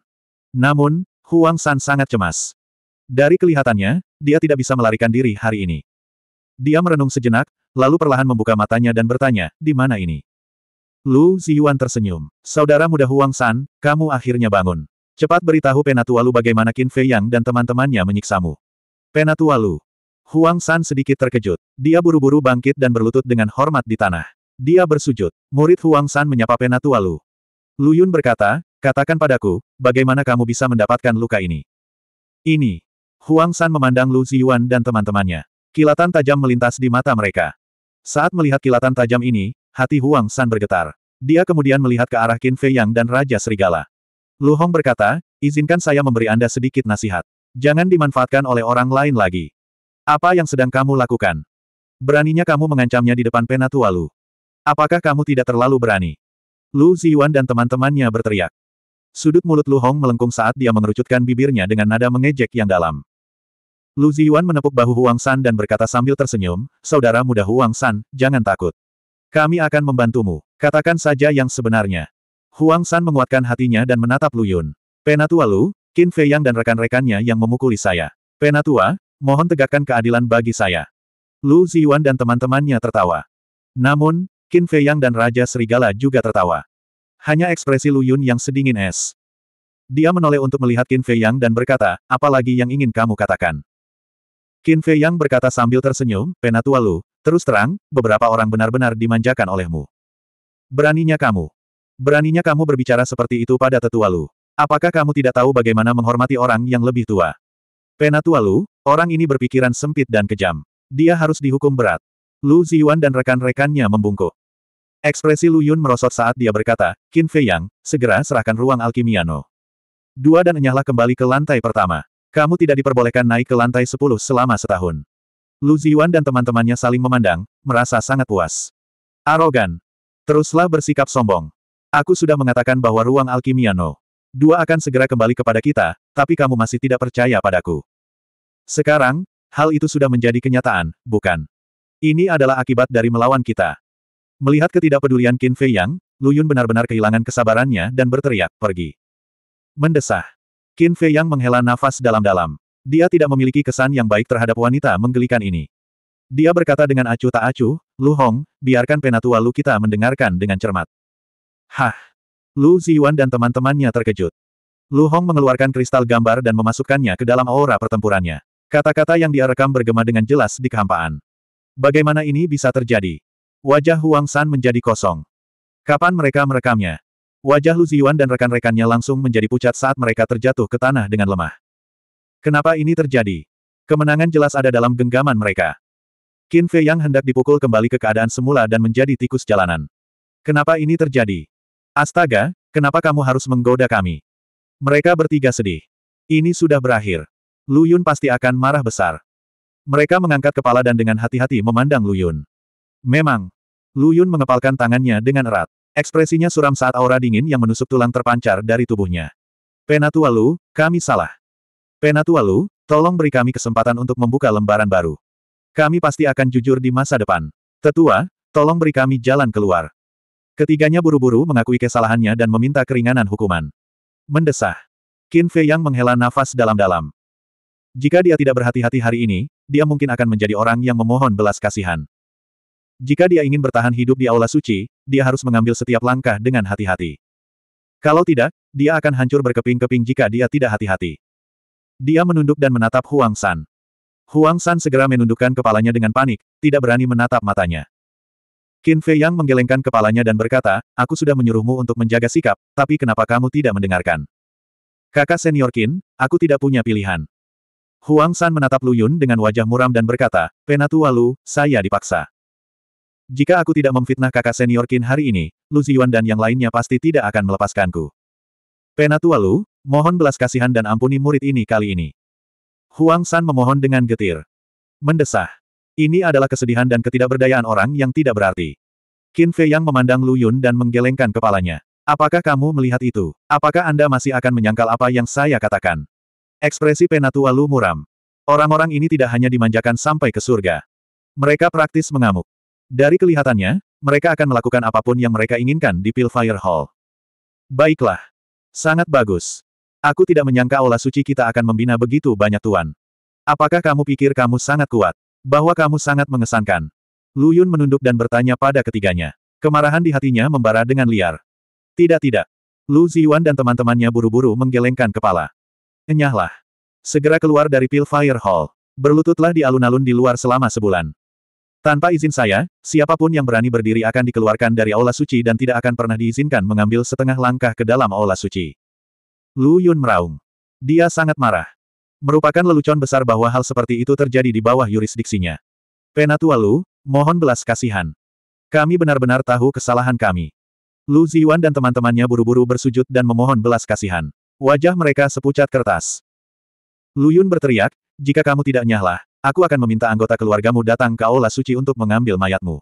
Namun, Huang San sangat cemas. Dari kelihatannya, dia tidak bisa melarikan diri hari ini. Dia merenung sejenak, lalu perlahan membuka matanya dan bertanya, di mana ini? Lu Ziyuan tersenyum. Saudara muda Huang San, kamu akhirnya bangun. Cepat beritahu Penatua Lu bagaimana Qin Fei Yang dan teman-temannya menyiksamu. Penatua Lu. Huang San sedikit terkejut. Dia buru-buru bangkit dan berlutut dengan hormat di tanah. Dia bersujud. Murid Huang San menyapa Penatua Lu. Lu Yun berkata, katakan padaku, bagaimana kamu bisa mendapatkan luka ini? Ini. Huang San memandang Lu Ziyuan dan teman-temannya. Kilatan tajam melintas di mata mereka. Saat melihat kilatan tajam ini, hati Huang San bergetar. Dia kemudian melihat ke arah Qin Fei Yang dan Raja Serigala. Lu Hong berkata, izinkan saya memberi Anda sedikit nasihat. Jangan dimanfaatkan oleh orang lain lagi. Apa yang sedang kamu lakukan? Beraninya kamu mengancamnya di depan penatua Lu. Apakah kamu tidak terlalu berani? Lu Ziyuan dan teman-temannya berteriak. Sudut mulut Lu Hong melengkung saat dia mengerucutkan bibirnya dengan nada mengejek yang dalam. Lu Ziyuan menepuk bahu Huang San dan berkata sambil tersenyum, saudara muda Huang San, jangan takut. Kami akan membantumu. Katakan saja yang sebenarnya. Huang San menguatkan hatinya dan menatap Lu Yun. Penatua Lu, Qin Fei Yang dan rekan-rekannya yang memukuli saya. Penatua, mohon tegakkan keadilan bagi saya. Lu Ziyuan dan teman-temannya tertawa. Namun, Qin Fei Yang dan Raja Serigala juga tertawa. Hanya ekspresi Lu Yun yang sedingin es. Dia menoleh untuk melihat Qin Fei Yang dan berkata, apalagi yang ingin kamu katakan. Qin Fei Yang berkata sambil tersenyum, Penatua Lu, terus terang, beberapa orang benar-benar dimanjakan olehmu. Beraninya kamu. Beraninya kamu berbicara seperti itu pada tetua Lu. Apakah kamu tidak tahu bagaimana menghormati orang yang lebih tua? Penatua Lu, orang ini berpikiran sempit dan kejam. Dia harus dihukum berat. Lu Ziyuan dan rekan-rekannya membungkuk. Ekspresi Lu Yun merosot saat dia berkata, Qin Fei Yang, segera serahkan ruang alkimiano. Dua dan enyahlah kembali ke lantai pertama. Kamu tidak diperbolehkan naik ke lantai 10 selama setahun. Lu Ziyuan dan teman-temannya saling memandang, merasa sangat puas. Arogan. Teruslah bersikap sombong. Aku sudah mengatakan bahwa ruang alkimiano. Dua akan segera kembali kepada kita, tapi kamu masih tidak percaya padaku. Sekarang, hal itu sudah menjadi kenyataan, bukan? Ini adalah akibat dari melawan kita. Melihat ketidakpedulian Qin Fei Yang, Lu Yun benar-benar kehilangan kesabarannya dan berteriak, pergi. Mendesah. Qin Fei Yang menghela nafas dalam-dalam. Dia tidak memiliki kesan yang baik terhadap wanita menggelikan ini. Dia berkata dengan acuh tak acuh, Lu Hong, biarkan penatua Lu kita mendengarkan dengan cermat. Hah! Lu Ziyuan dan teman-temannya terkejut. Lu Hong mengeluarkan kristal gambar dan memasukkannya ke dalam aura pertempurannya. Kata-kata yang dia rekam bergema dengan jelas di kehampaan. Bagaimana ini bisa terjadi? Wajah Huang San menjadi kosong. Kapan mereka merekamnya? Wajah Lu Ziyuan dan rekan-rekannya langsung menjadi pucat saat mereka terjatuh ke tanah dengan lemah. Kenapa ini terjadi? Kemenangan jelas ada dalam genggaman mereka. Qin Fei yang hendak dipukul kembali ke keadaan semula dan menjadi tikus jalanan. Kenapa ini terjadi? Astaga, kenapa kamu harus menggoda kami? Mereka bertiga sedih. Ini sudah berakhir. Lu Yun pasti akan marah besar. Mereka mengangkat kepala dan dengan hati-hati memandang Lu Yun. Memang. Lu Yun mengepalkan tangannya dengan erat. Ekspresinya suram saat aura dingin yang menusuk tulang terpancar dari tubuhnya. Penatua Lu, kami salah. Penatua Lu, tolong beri kami kesempatan untuk membuka lembaran baru. Kami pasti akan jujur di masa depan. Tetua, tolong beri kami jalan keluar. Ketiganya buru-buru mengakui kesalahannya dan meminta keringanan hukuman. Mendesah. Qin Fei yang menghela nafas dalam-dalam. Jika dia tidak berhati-hati hari ini, dia mungkin akan menjadi orang yang memohon belas kasihan. Jika dia ingin bertahan hidup di aula suci, dia harus mengambil setiap langkah dengan hati-hati. Kalau tidak, dia akan hancur berkeping-keping jika dia tidak hati-hati. Dia menunduk dan menatap Huang San. Huang San segera menundukkan kepalanya dengan panik, tidak berani menatap matanya. Qin Fei Yang menggelengkan kepalanya dan berkata, aku sudah menyuruhmu untuk menjaga sikap, tapi kenapa kamu tidak mendengarkan? Kakak senior Qin, aku tidak punya pilihan. Huang San menatap Lu Yun dengan wajah muram dan berkata, Penatua Lu, saya dipaksa. Jika aku tidak memfitnah kakak senior Qin hari ini, Lu Ziyuan dan yang lainnya pasti tidak akan melepaskanku. Penatua Lu, mohon belas kasihan dan ampuni murid ini kali ini. Huang San memohon dengan getir. Mendesah. Ini adalah kesedihan dan ketidakberdayaan orang yang tidak berarti. Qin Fei yang memandang Lu Yun dan menggelengkan kepalanya. Apakah kamu melihat itu? Apakah Anda masih akan menyangkal apa yang saya katakan? Ekspresi Penatua Lu muram. Orang-orang ini tidak hanya dimanjakan sampai ke surga. Mereka praktis mengamuk. Dari kelihatannya, mereka akan melakukan apapun yang mereka inginkan di Pilfire Hall. Baiklah. Sangat bagus. Aku tidak menyangka olah Suci kita akan membina begitu banyak tuan. Apakah kamu pikir kamu sangat kuat? Bahwa kamu sangat mengesankan. Lu Yun menunduk dan bertanya pada ketiganya. Kemarahan di hatinya membara dengan liar. Tidak tidak. Lu Ziyuan dan teman-temannya buru-buru menggelengkan kepala. Enyahlah. Segera keluar dari Pilfire Hall. Berlututlah di alun-alun di luar selama sebulan. Tanpa izin saya, siapapun yang berani berdiri akan dikeluarkan dari aula suci dan tidak akan pernah diizinkan mengambil setengah langkah ke dalam aula suci. Lu Yun meraung. Dia sangat marah. Merupakan lelucon besar bahwa hal seperti itu terjadi di bawah yurisdiksinya. Penatua Lu, mohon belas kasihan. Kami benar-benar tahu kesalahan kami. Lu Ziwan dan teman-temannya buru-buru bersujud dan memohon belas kasihan. Wajah mereka sepucat kertas. Lu Yun berteriak, jika kamu tidak nyahlah, Aku akan meminta anggota keluargamu datang ke Aula Suci untuk mengambil mayatmu.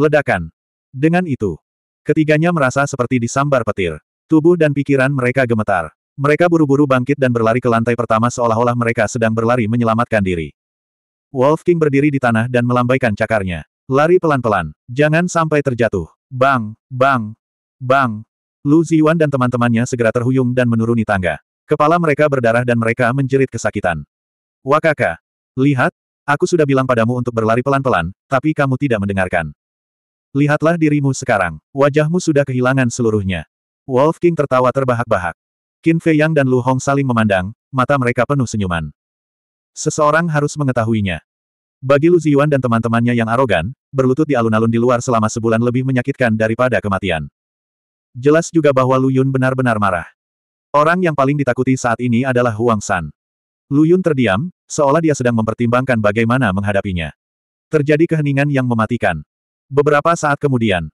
Ledakan. Dengan itu, ketiganya merasa seperti disambar petir. Tubuh dan pikiran mereka gemetar. Mereka buru-buru bangkit dan berlari ke lantai pertama seolah-olah mereka sedang berlari menyelamatkan diri. Wolf King berdiri di tanah dan melambaikan cakarnya. Lari pelan-pelan, jangan sampai terjatuh. Bang, bang, bang. Lu Ziwan dan teman-temannya segera terhuyung dan menuruni tangga. Kepala mereka berdarah dan mereka menjerit kesakitan. Wakaka, Lihat, aku sudah bilang padamu untuk berlari pelan-pelan, tapi kamu tidak mendengarkan. Lihatlah dirimu sekarang, wajahmu sudah kehilangan seluruhnya. Wolf King tertawa terbahak-bahak. Qin Fei Yang dan Lu Hong saling memandang, mata mereka penuh senyuman. Seseorang harus mengetahuinya. Bagi Lu Ziyuan dan teman-temannya yang arogan, berlutut di alun-alun di luar selama sebulan lebih menyakitkan daripada kematian. Jelas juga bahwa Lu Yun benar-benar marah. Orang yang paling ditakuti saat ini adalah Huang San. Lu Yun terdiam, seolah dia sedang mempertimbangkan bagaimana menghadapinya. Terjadi keheningan yang mematikan. Beberapa saat kemudian,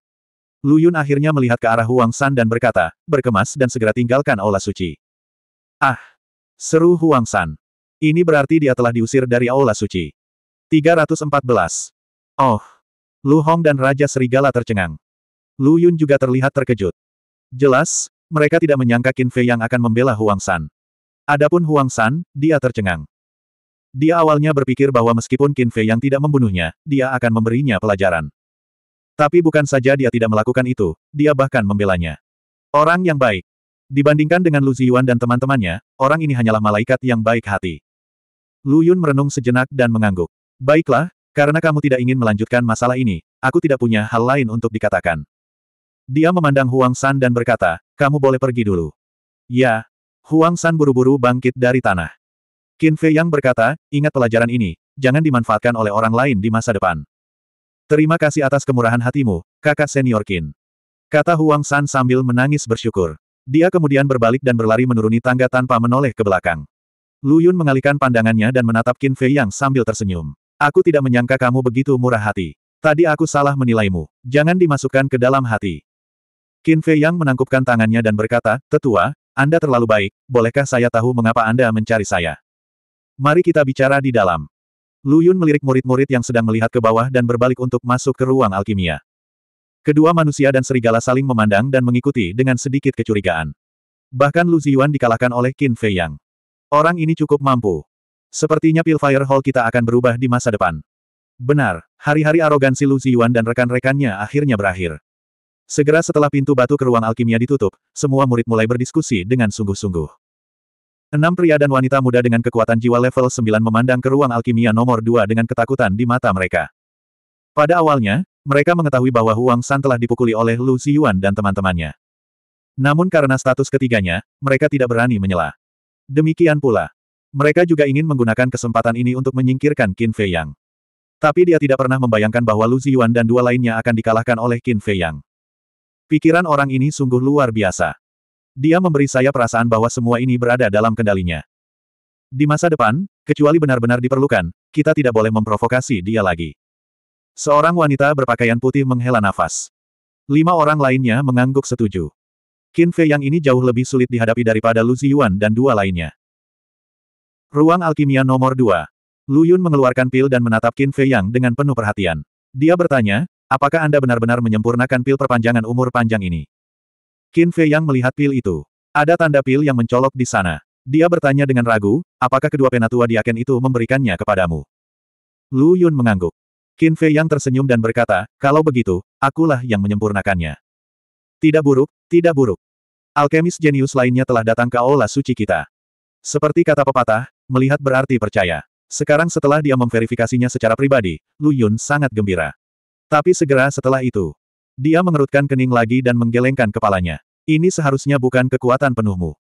Lu Yun akhirnya melihat ke arah Huang San dan berkata, berkemas dan segera tinggalkan aula suci. Ah! Seru Huang San. Ini berarti dia telah diusir dari aula suci. 314. Oh! Lu Hong dan Raja Serigala tercengang. Lu Yun juga terlihat terkejut. Jelas, mereka tidak menyangka Qin Fei yang akan membela Huang San. Adapun Huang San, dia tercengang. Dia awalnya berpikir bahwa meskipun Qin Fei yang tidak membunuhnya, dia akan memberinya pelajaran. Tapi bukan saja dia tidak melakukan itu, dia bahkan membelanya. Orang yang baik. Dibandingkan dengan Lu Ziyuan dan teman-temannya, orang ini hanyalah malaikat yang baik hati. Lu Yun merenung sejenak dan mengangguk. Baiklah, karena kamu tidak ingin melanjutkan masalah ini, aku tidak punya hal lain untuk dikatakan. Dia memandang Huang San dan berkata, kamu boleh pergi dulu. Ya. Huang San buru-buru bangkit dari tanah. Qin Fei Yang berkata, ingat pelajaran ini, jangan dimanfaatkan oleh orang lain di masa depan. Terima kasih atas kemurahan hatimu, kakak senior Qin. Kata Huang San sambil menangis bersyukur. Dia kemudian berbalik dan berlari menuruni tangga tanpa menoleh ke belakang. Lu Yun mengalihkan pandangannya dan menatap Qin Fei Yang sambil tersenyum. Aku tidak menyangka kamu begitu murah hati. Tadi aku salah menilaimu. Jangan dimasukkan ke dalam hati. Qin Fei Yang menangkupkan tangannya dan berkata, Tetua, Anda terlalu baik, bolehkah saya tahu mengapa Anda mencari saya? Mari kita bicara di dalam. Lu Yun melirik murid-murid yang sedang melihat ke bawah dan berbalik untuk masuk ke ruang alkimia. Kedua manusia dan serigala saling memandang dan mengikuti dengan sedikit kecurigaan. Bahkan Lu Ziyuan dikalahkan oleh Qin Fei Yang. Orang ini cukup mampu. Sepertinya Pilfire Hall kita akan berubah di masa depan. Benar, hari-hari arogansi Lu Ziyuan dan rekan-rekannya akhirnya berakhir. Segera setelah pintu batu ke ruang alkimia ditutup, semua murid mulai berdiskusi dengan sungguh-sungguh. Enam pria dan wanita muda dengan kekuatan jiwa level 9 memandang ke ruang alkimia nomor 2 dengan ketakutan di mata mereka. Pada awalnya, mereka mengetahui bahwa Huang San telah dipukuli oleh Lu Ziyuan dan teman-temannya. Namun karena status ketiganya, mereka tidak berani menyela. Demikian pula. Mereka juga ingin menggunakan kesempatan ini untuk menyingkirkan Qin Fei Yang. Tapi dia tidak pernah membayangkan bahwa Lu Ziyuan dan dua lainnya akan dikalahkan oleh Qin Fei Yang. Pikiran orang ini sungguh luar biasa. Dia memberi saya perasaan bahwa semua ini berada dalam kendalinya. Di masa depan, kecuali benar-benar diperlukan, kita tidak boleh memprovokasi dia lagi. Seorang wanita berpakaian putih menghela nafas. Lima orang lainnya mengangguk setuju. Qin Fei yang ini jauh lebih sulit dihadapi daripada Lu Ziyuan dan dua lainnya. Ruang alkimia nomor dua. Lu Yun mengeluarkan pil dan menatap Qin Fei yang dengan penuh perhatian. Dia bertanya, apakah Anda benar-benar menyempurnakan pil perpanjangan umur panjang ini? Qin Fei yang melihat pil itu. Ada tanda pil yang mencolok di sana. Dia bertanya dengan ragu, apakah kedua penatua diaken itu memberikannya kepadamu? Lu Yun mengangguk. Qin Fei yang tersenyum dan berkata, kalau begitu, akulah yang menyempurnakannya. Tidak buruk, tidak buruk. Alkemis jenius lainnya telah datang ke aula suci kita. Seperti kata pepatah, melihat berarti percaya. Sekarang setelah dia memverifikasinya secara pribadi, Lu Yun sangat gembira. Tapi segera setelah itu, dia mengerutkan kening lagi dan menggelengkan kepalanya. Ini seharusnya bukan kekuatan penuhmu.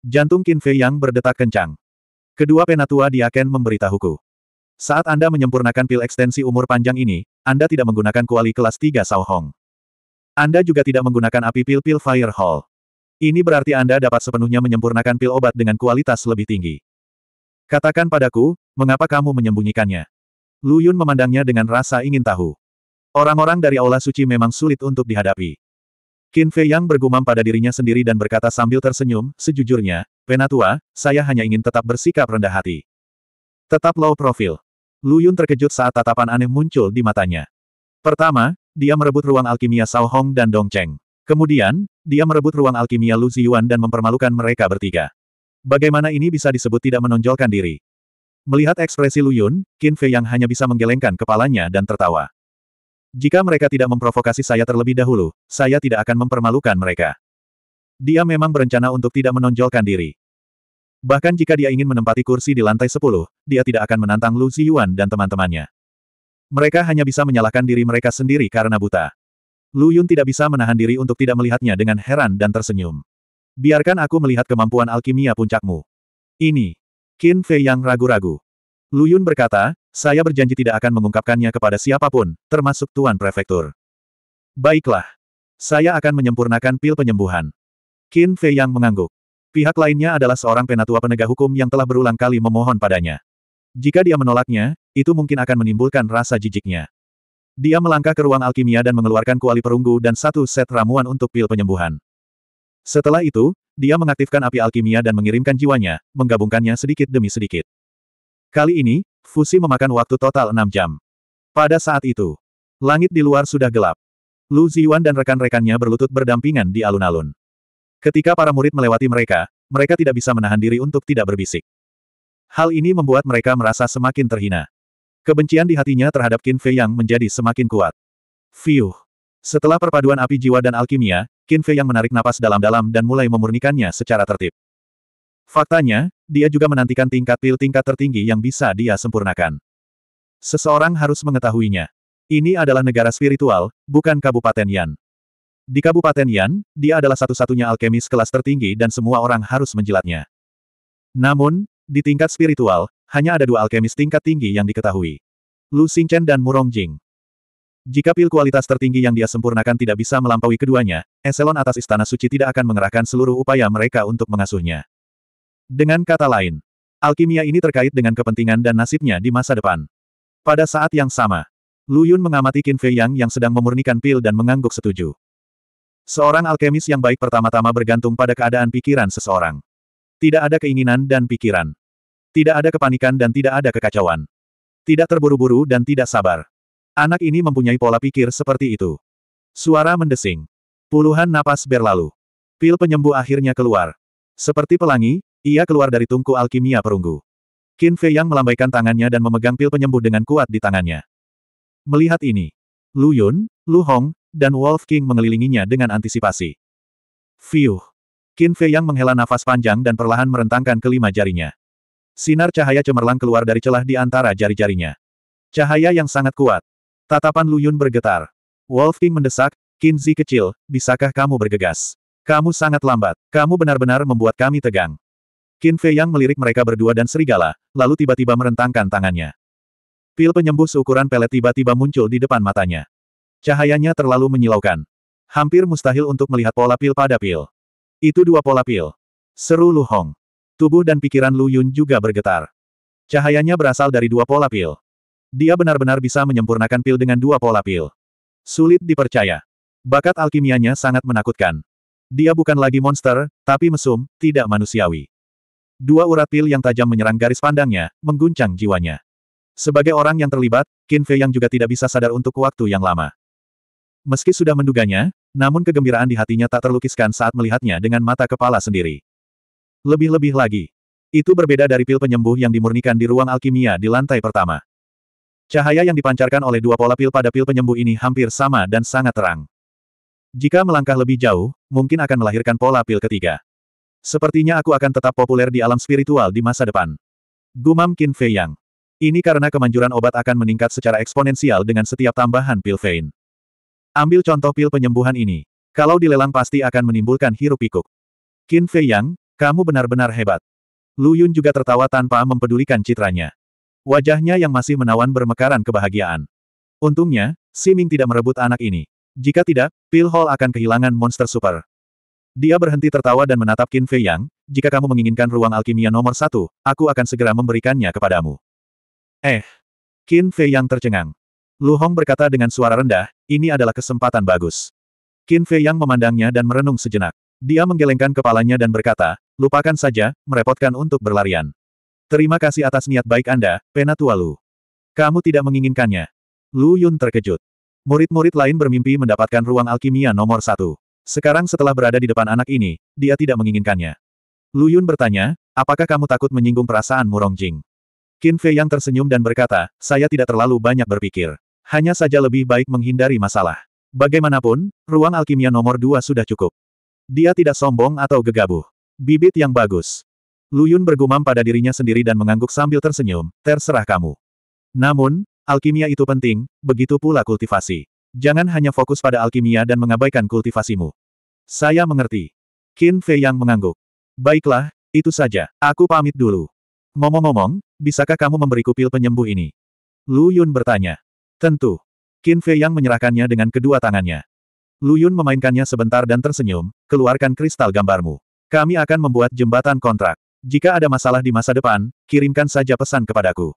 Jantung Qin Fei yang berdetak kencang. Kedua penatua di Aken memberitahuku. Saat Anda menyempurnakan pil ekstensi umur panjang ini, Anda tidak menggunakan kuali kelas 3 Sao Hong. Anda juga tidak menggunakan api pil-pil Fire Hall. Ini berarti Anda dapat sepenuhnya menyempurnakan pil obat dengan kualitas lebih tinggi. Katakan padaku, mengapa kamu menyembunyikannya? Lu Yun memandangnya dengan rasa ingin tahu. Orang-orang dari Aula Suci memang sulit untuk dihadapi. Qin Fei Yang bergumam pada dirinya sendiri dan berkata sambil tersenyum, sejujurnya, Penatua, saya hanya ingin tetap bersikap rendah hati. Tetap low profile. Lu Yun terkejut saat tatapan aneh muncul di matanya. Pertama, dia merebut ruang alkimia Sao Hong dan Dong Cheng. Kemudian, dia merebut ruang alkimia Lu Ziyuan dan mempermalukan mereka bertiga. Bagaimana ini bisa disebut tidak menonjolkan diri? Melihat ekspresi Lu Yun, Qin Fei Yang hanya bisa menggelengkan kepalanya dan tertawa. Jika mereka tidak memprovokasi saya terlebih dahulu, saya tidak akan mempermalukan mereka. Dia memang berencana untuk tidak menonjolkan diri. Bahkan jika dia ingin menempati kursi di lantai 10, dia tidak akan menantang Lu Ziyuan dan teman-temannya. Mereka hanya bisa menyalahkan diri mereka sendiri karena buta. Lu Yun tidak bisa menahan diri untuk tidak melihatnya dengan heran dan tersenyum. Biarkan aku melihat kemampuan alkimia puncakmu. Ini. Qin Fei yang ragu-ragu. Lu Yun berkata, saya berjanji tidak akan mengungkapkannya kepada siapapun, termasuk Tuan Prefektur. Baiklah. Saya akan menyempurnakan pil penyembuhan. Qin Fei yang mengangguk. Pihak lainnya adalah seorang penatua penegak hukum yang telah berulang kali memohon padanya. Jika dia menolaknya, itu mungkin akan menimbulkan rasa jijiknya. Dia melangkah ke ruang alkimia dan mengeluarkan kuali perunggu dan satu set ramuan untuk pil penyembuhan. Setelah itu, dia mengaktifkan api alkimia dan mengirimkan jiwanya, menggabungkannya sedikit demi sedikit. Kali ini, Fusi memakan waktu total enam jam. Pada saat itu, langit di luar sudah gelap. Lu Ziwan dan rekan-rekannya berlutut berdampingan di alun-alun. Ketika para murid melewati mereka, mereka tidak bisa menahan diri untuk tidak berbisik. Hal ini membuat mereka merasa semakin terhina. Kebencian di hatinya terhadap Qin Fei yang menjadi semakin kuat. Fiuh. Setelah perpaduan api jiwa dan alkimia, Qin Fei yang menarik napas dalam-dalam dan mulai memurnikannya secara tertib. Faktanya, dia juga menantikan tingkat pil tingkat tertinggi yang bisa dia sempurnakan. Seseorang harus mengetahuinya. Ini adalah negara spiritual, bukan Kabupaten Yan. Di Kabupaten Yan, dia adalah satu-satunya alkemis kelas tertinggi dan semua orang harus menjilatnya. Namun, di tingkat spiritual, hanya ada dua alkemis tingkat tinggi yang diketahui. Lu Xingchen dan Murong Jing. Jika pil kualitas tertinggi yang dia sempurnakan tidak bisa melampaui keduanya, eselon atas Istana Suci tidak akan mengerahkan seluruh upaya mereka untuk mengasuhnya. Dengan kata lain, alkimia ini terkait dengan kepentingan dan nasibnya di masa depan. Pada saat yang sama, Lu Yun mengamati Qin Fei Yang yang sedang memurnikan pil dan mengangguk setuju. Seorang alkemis yang baik pertama-tama bergantung pada keadaan pikiran seseorang. Tidak ada keinginan dan pikiran. Tidak ada kepanikan dan tidak ada kekacauan. Tidak terburu-buru dan tidak sabar. Anak ini mempunyai pola pikir seperti itu. Suara mendesing. Puluhan napas berlalu. Pil penyembuh akhirnya keluar. Seperti pelangi, ia keluar dari tungku alkimia perunggu. Qin Fei Yang melambaikan tangannya dan memegang pil penyembuh dengan kuat di tangannya. Melihat ini, Lu Yun, Lu Hong, dan Wolf King mengelilinginya dengan antisipasi. Fiuh! Qin Fei Yang menghela nafas panjang dan perlahan merentangkan kelima jarinya. Sinar cahaya cemerlang keluar dari celah di antara jari-jarinya. Cahaya yang sangat kuat. Tatapan Lu Yun bergetar. Wolf King mendesak, Qin Zi kecil, bisakah kamu bergegas? Kamu sangat lambat. Kamu benar-benar membuat kami tegang. Qin Fei Yang melirik mereka berdua dan serigala, lalu tiba-tiba merentangkan tangannya. Pil penyembuh seukuran pelet tiba-tiba muncul di depan matanya. Cahayanya terlalu menyilaukan. Hampir mustahil untuk melihat pola pil pada pil. Itu dua pola pil. Seru Lu Hong. Tubuh dan pikiran Lu Yun juga bergetar. Cahayanya berasal dari dua pola pil. Dia benar-benar bisa menyempurnakan pil dengan dua pola pil. Sulit dipercaya. Bakat alkimianya sangat menakutkan. Dia bukan lagi monster, tapi mesum, tidak manusiawi. Dua urat pil yang tajam menyerang garis pandangnya, mengguncang jiwanya. Sebagai orang yang terlibat, Qin Fei yang juga tidak bisa sadar untuk waktu yang lama. Meski sudah menduganya, namun kegembiraan di hatinya tak terlukiskan saat melihatnya dengan mata kepala sendiri. Lebih-lebih lagi. Itu berbeda dari pil penyembuh yang dimurnikan di ruang alkimia di lantai pertama. Cahaya yang dipancarkan oleh dua pola pil pada pil penyembuh ini hampir sama dan sangat terang. Jika melangkah lebih jauh, mungkin akan melahirkan pola pil ketiga. Sepertinya aku akan tetap populer di alam spiritual di masa depan. Gumam Qin Fei Yang. Ini karena kemanjuran obat akan meningkat secara eksponensial dengan setiap tambahan pil vein. Ambil contoh pil penyembuhan ini. Kalau dilelang pasti akan menimbulkan hirup pikuk. Qin Fei Yang, kamu benar-benar hebat. Lu Yun juga tertawa tanpa mempedulikan citranya. Wajahnya yang masih menawan bermekaran kebahagiaan. Untungnya, Siming tidak merebut anak ini. Jika tidak, Pil Hall akan kehilangan monster super. Dia berhenti tertawa dan menatap Qin Fei Yang, jika kamu menginginkan ruang alkimia nomor satu, aku akan segera memberikannya kepadamu. Eh. Qin Fei Yang tercengang. Lu Hong berkata dengan suara rendah, ini adalah kesempatan bagus. Qin Fei Yang memandangnya dan merenung sejenak. Dia menggelengkan kepalanya dan berkata, lupakan saja, merepotkan untuk berlarian. Terima kasih atas niat baik Anda, Penatua Lu. Kamu tidak menginginkannya. Lu Yun terkejut. Murid-murid lain bermimpi mendapatkan ruang alkimia nomor satu. Sekarang setelah berada di depan anak ini, dia tidak menginginkannya. Lu Yun bertanya, apakah kamu takut menyinggung perasaan Murong Jing? Qin Fei yang tersenyum dan berkata, saya tidak terlalu banyak berpikir. Hanya saja lebih baik menghindari masalah. Bagaimanapun, ruang alkimia nomor dua sudah cukup. Dia tidak sombong atau gegabah. Bibit yang bagus. Lu Yun bergumam pada dirinya sendiri dan mengangguk sambil tersenyum, terserah kamu. Namun, alkimia itu penting, begitu pula kultivasi. Jangan hanya fokus pada alkimia dan mengabaikan kultivasimu. Saya mengerti. Qin Fei yang mengangguk. Baiklah, itu saja. Aku pamit dulu. Ngomong-ngomong, bisakah kamu memberiku pil penyembuh ini? Lu Yun bertanya. Tentu. Qin Fei yang menyerahkannya dengan kedua tangannya. Lu Yun memainkannya sebentar dan tersenyum, keluarkan kristal gambarmu. Kami akan membuat jembatan kontrak. Jika ada masalah di masa depan, kirimkan saja pesan kepadaku.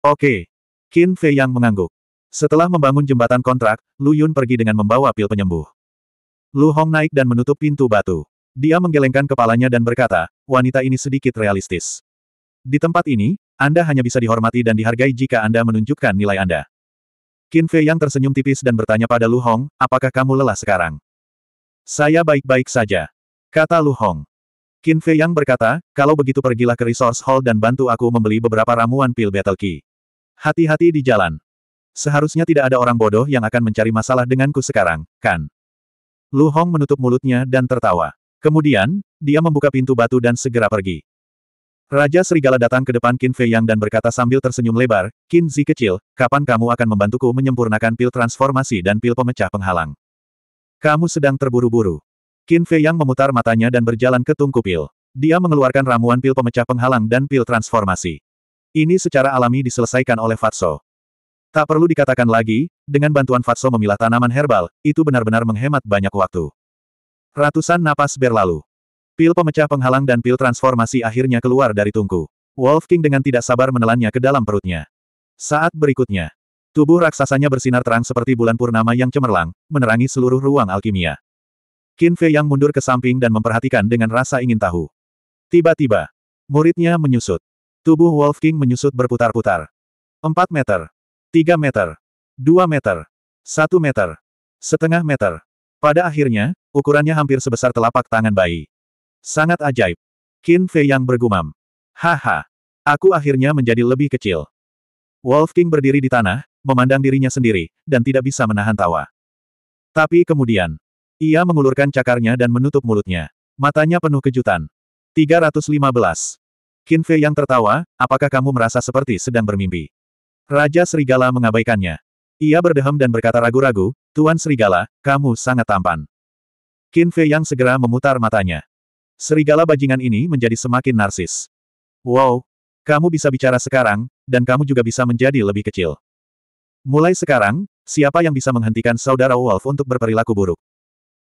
Oke. Qin Fei yang mengangguk. Setelah membangun jembatan kontrak, Lu Yun pergi dengan membawa pil penyembuh. Lu Hong naik dan menutup pintu batu. Dia menggelengkan kepalanya dan berkata, wanita ini sedikit realistis. Di tempat ini, Anda hanya bisa dihormati dan dihargai jika Anda menunjukkan nilai Anda. Qin Fei yang tersenyum tipis dan bertanya pada Lu Hong, apakah kamu lelah sekarang? Saya baik-baik saja. Kata Lu Hong. Qin Fei yang berkata, kalau begitu pergilah ke resource hall dan bantu aku membeli beberapa ramuan pil battle key. Hati-hati di jalan. Seharusnya tidak ada orang bodoh yang akan mencari masalah denganku sekarang, kan? Lu Hong menutup mulutnya dan tertawa. Kemudian, dia membuka pintu batu dan segera pergi. Raja Serigala datang ke depan Qin Fei Yang dan berkata sambil tersenyum lebar, Qin Zi kecil, kapan kamu akan membantuku menyempurnakan pil transformasi dan pil pemecah penghalang? Kamu sedang terburu-buru. Qin Fei Yang memutar matanya dan berjalan ke tungku pil. Dia mengeluarkan ramuan pil pemecah penghalang dan pil transformasi. Ini secara alami diselesaikan oleh Fatso. Tak perlu dikatakan lagi, dengan bantuan Fatso memilah tanaman herbal, itu benar-benar menghemat banyak waktu. Ratusan napas berlalu. Pil pemecah penghalang dan pil transformasi akhirnya keluar dari tungku. Wolf King dengan tidak sabar menelannya ke dalam perutnya. Saat berikutnya, tubuh raksasanya bersinar terang seperti bulan purnama yang cemerlang, menerangi seluruh ruang alkimia. Qin Fei yang mundur ke samping dan memperhatikan dengan rasa ingin tahu. Tiba-tiba, muridnya menyusut. Tubuh Wolf King menyusut berputar-putar. 4 meter. 3 meter. 2 meter. 1 meter. Setengah meter. Pada akhirnya, ukurannya hampir sebesar telapak tangan bayi. Sangat ajaib. Qin Fei yang bergumam. Haha. Aku akhirnya menjadi lebih kecil. Wolf King berdiri di tanah, memandang dirinya sendiri, dan tidak bisa menahan tawa. Tapi kemudian, ia mengulurkan cakarnya dan menutup mulutnya. Matanya penuh kejutan. 315. Qin Fei yang tertawa, apakah kamu merasa seperti sedang bermimpi? Raja Serigala mengabaikannya. Ia berdehem dan berkata ragu-ragu, Tuan Serigala, kamu sangat tampan. Qin Fei yang segera memutar matanya. Serigala bajingan ini menjadi semakin narsis. Wow, kamu bisa bicara sekarang, dan kamu juga bisa menjadi lebih kecil. Mulai sekarang, siapa yang bisa menghentikan saudara Wolf untuk berperilaku buruk?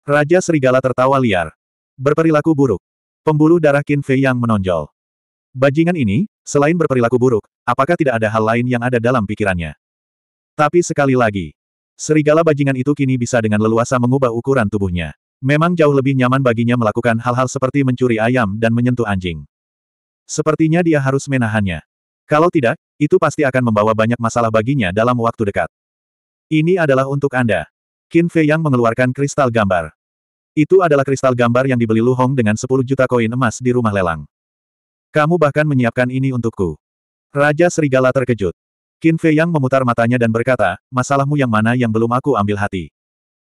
Raja Serigala tertawa liar. Berperilaku buruk. Pembuluh darah Qin Fei yang menonjol. Bajingan ini, Selain berperilaku buruk, apakah tidak ada hal lain yang ada dalam pikirannya? Tapi sekali lagi, serigala bajingan itu kini bisa dengan leluasa mengubah ukuran tubuhnya. Memang jauh lebih nyaman baginya melakukan hal-hal seperti mencuri ayam dan menyentuh anjing. Sepertinya dia harus menahannya. Kalau tidak, itu pasti akan membawa banyak masalah baginya dalam waktu dekat. Ini adalah untuk Anda. Qin Fei yang mengeluarkan kristal gambar. Itu adalah kristal gambar yang dibeli Lu Hong dengan 10 juta koin emas di rumah lelang. Kamu bahkan menyiapkan ini untukku. Raja Serigala terkejut. Qin Fei Yang memutar matanya dan berkata, masalahmu yang mana yang belum aku ambil hati.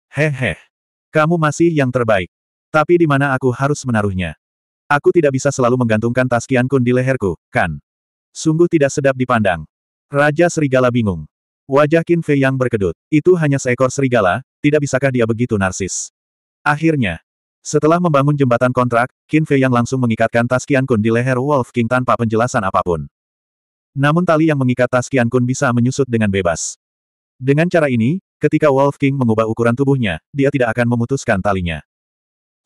Hehe. Kamu masih yang terbaik. Tapi di mana aku harus menaruhnya? Aku tidak bisa selalu menggantungkan tas Qian Kun di leherku, kan? Sungguh tidak sedap dipandang. Raja Serigala bingung. Wajah Qin Fei Yang berkedut. Itu hanya seekor serigala, tidak bisakah dia begitu narsis? Akhirnya, setelah membangun jembatan kontrak, Qin Fei yang langsung mengikatkan tas Qian Kun di leher Wolf King tanpa penjelasan apapun. Namun tali yang mengikat tas Qian Kun bisa menyusut dengan bebas. Dengan cara ini, ketika Wolf King mengubah ukuran tubuhnya, dia tidak akan memutuskan talinya.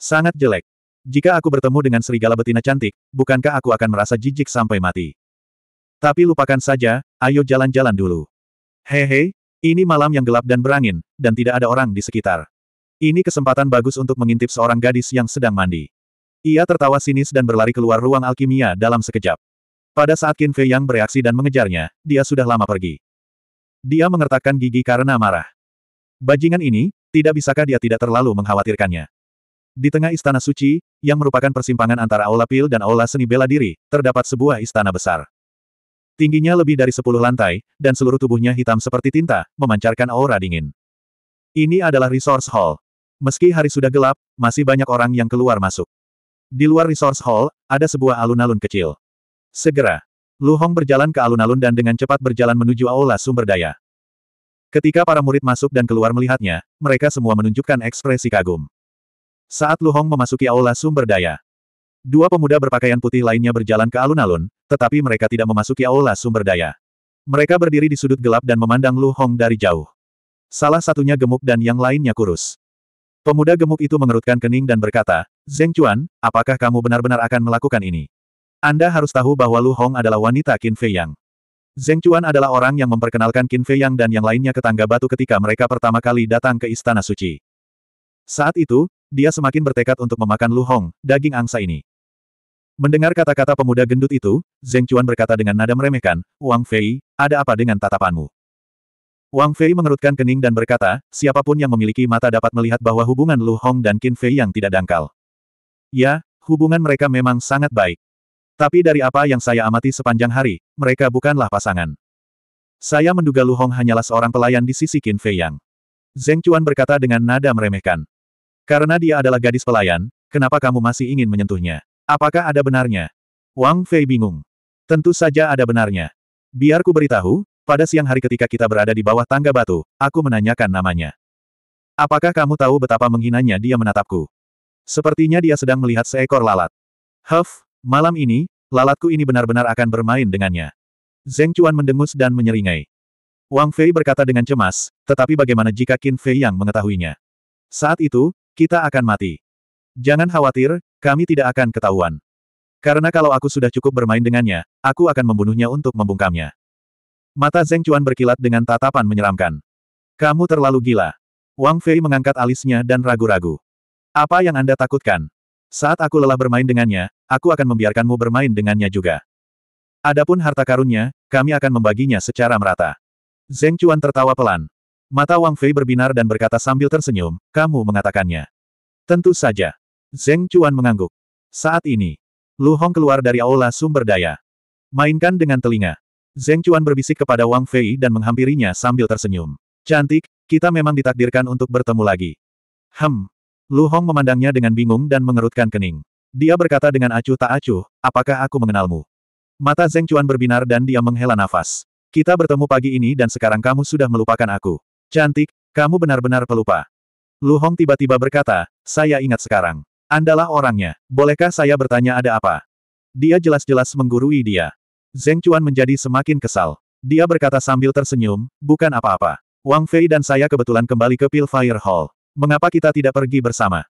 Sangat jelek. Jika aku bertemu dengan serigala betina cantik, bukankah aku akan merasa jijik sampai mati? Tapi lupakan saja, ayo jalan-jalan dulu. Hehe, ini malam yang gelap dan berangin, dan tidak ada orang di sekitar. Ini kesempatan bagus untuk mengintip seorang gadis yang sedang mandi. Ia tertawa sinis dan berlari keluar ruang alkimia dalam sekejap. Pada saat Qin Fei Yang bereaksi dan mengejarnya, dia sudah lama pergi. Dia mengertakkan gigi karena marah. Bajingan ini, tidak bisakah dia tidak terlalu mengkhawatirkannya. Di tengah istana suci, yang merupakan persimpangan antara aula pil dan aula seni bela diri, terdapat sebuah istana besar. Tingginya lebih dari sepuluh lantai, dan seluruh tubuhnya hitam seperti tinta, memancarkan aura dingin. Ini adalah resource hall, Meski hari sudah gelap, masih banyak orang yang keluar masuk. Di luar resource hall, ada sebuah alun-alun kecil. Segera, Lu Hong berjalan ke alun-alun dan dengan cepat berjalan menuju aula sumber daya. Ketika para murid masuk dan keluar melihatnya, mereka semua menunjukkan ekspresi kagum. Saat Lu Hong memasuki aula sumber daya, dua pemuda berpakaian putih lainnya berjalan ke alun-alun, tetapi mereka tidak memasuki aula sumber daya. Mereka berdiri di sudut gelap dan memandang Lu Hong dari jauh. Salah satunya gemuk dan yang lainnya kurus. Pemuda gemuk itu mengerutkan kening dan berkata, Zeng Chuan, apakah kamu benar-benar akan melakukan ini? Anda harus tahu bahwa Lu Hong adalah wanita Qin Fei Yang. Zeng Chuan adalah orang yang memperkenalkan Qin Fei Yang dan yang lainnya ke tangga batu ketika mereka pertama kali datang ke Istana Suci. Saat itu, dia semakin bertekad untuk memakan Lu Hong, daging angsa ini. Mendengar kata-kata pemuda gendut itu, Zeng Chuan berkata dengan nada meremehkan, Wang Fei, ada apa dengan tatapanmu? Wang Fei mengerutkan kening dan berkata, siapapun yang memiliki mata dapat melihat bahwa hubungan Lu Hong dan Qin Fei yang tidak dangkal. Ya, hubungan mereka memang sangat baik. Tapi dari apa yang saya amati sepanjang hari, mereka bukanlah pasangan. Saya menduga Lu Hong hanyalah seorang pelayan di sisi Qin Fei Yang. Zeng Chuan berkata dengan nada meremehkan. Karena dia adalah gadis pelayan, kenapa kamu masih ingin menyentuhnya? Apakah ada benarnya? Wang Fei bingung. Tentu saja ada benarnya. Biar ku beritahu, pada siang hari ketika kita berada di bawah tangga batu, aku menanyakan namanya. Apakah kamu tahu betapa menghinanya dia menatapku? Sepertinya dia sedang melihat seekor lalat. Huff, malam ini, lalatku ini benar-benar akan bermain dengannya. Zeng Chuan mendengus dan menyeringai. Wang Fei berkata dengan cemas, tetapi bagaimana jika Qin Fei yang mengetahuinya? Saat itu, kita akan mati. Jangan khawatir, kami tidak akan ketahuan. Karena kalau aku sudah cukup bermain dengannya, aku akan membunuhnya untuk membungkamnya. Mata Zeng Chuan berkilat dengan tatapan menyeramkan. Kamu terlalu gila. Wang Fei mengangkat alisnya dan ragu-ragu. Apa yang Anda takutkan? Saat aku lelah bermain dengannya, aku akan membiarkanmu bermain dengannya juga. Adapun harta karunnya, kami akan membaginya secara merata. Zeng Chuan tertawa pelan. Mata Wang Fei berbinar dan berkata sambil tersenyum, kamu mengatakannya. Tentu saja. Zeng Chuan mengangguk. Saat ini, Lu Hong keluar dari aula sumber daya. Mainkan dengan telinga. Zeng Chuan berbisik kepada Wang Fei dan menghampirinya sambil tersenyum. Cantik, kita memang ditakdirkan untuk bertemu lagi. Hem. Lu Hong memandangnya dengan bingung dan mengerutkan kening. Dia berkata dengan acuh tak acuh, apakah aku mengenalmu? Mata Zeng Chuan berbinar dan dia menghela nafas. Kita bertemu pagi ini dan sekarang kamu sudah melupakan aku. Cantik, kamu benar-benar pelupa. Lu Hong tiba-tiba berkata, saya ingat sekarang. Andalah orangnya. Bolehkah saya bertanya ada apa? Dia jelas-jelas menggurui dia. Zeng Chuan menjadi semakin kesal. Dia berkata sambil tersenyum, bukan apa-apa. Wang Fei dan saya kebetulan kembali ke Fire Hall. Mengapa kita tidak pergi bersama?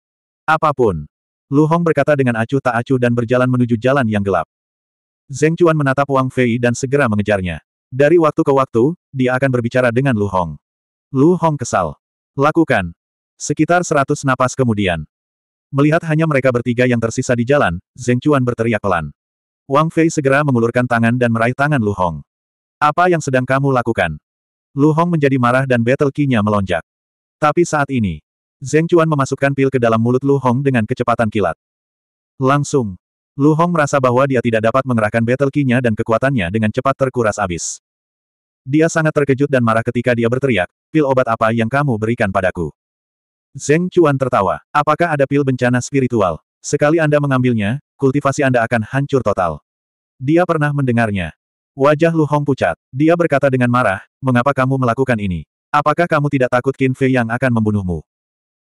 Apapun. Lu Hong berkata dengan acuh tak acuh dan berjalan menuju jalan yang gelap. Zeng Chuan menatap Wang Fei dan segera mengejarnya. Dari waktu ke waktu, dia akan berbicara dengan Lu Hong. Lu Hong kesal. Lakukan. Sekitar seratus napas kemudian. Melihat hanya mereka bertiga yang tersisa di jalan, Zeng Chuan berteriak pelan. Wang Fei segera mengulurkan tangan dan meraih tangan Lu Hong. Apa yang sedang kamu lakukan? Lu Hong menjadi marah dan battle ki-nya melonjak. Tapi saat ini, Zeng Chuan memasukkan pil ke dalam mulut Lu Hong dengan kecepatan kilat. Langsung, Lu Hong merasa bahwa dia tidak dapat mengerahkan battle ki-nya dan kekuatannya dengan cepat terkuras abis. Dia sangat terkejut dan marah ketika dia berteriak, pil obat apa yang kamu berikan padaku? Zeng Chuan tertawa, apakah ada pil bencana spiritual? Sekali Anda mengambilnya, kultivasi Anda akan hancur total. Dia pernah mendengarnya. Wajah Lu Hong pucat. Dia berkata dengan marah, mengapa kamu melakukan ini? Apakah kamu tidak takut Qin Fei yang akan membunuhmu?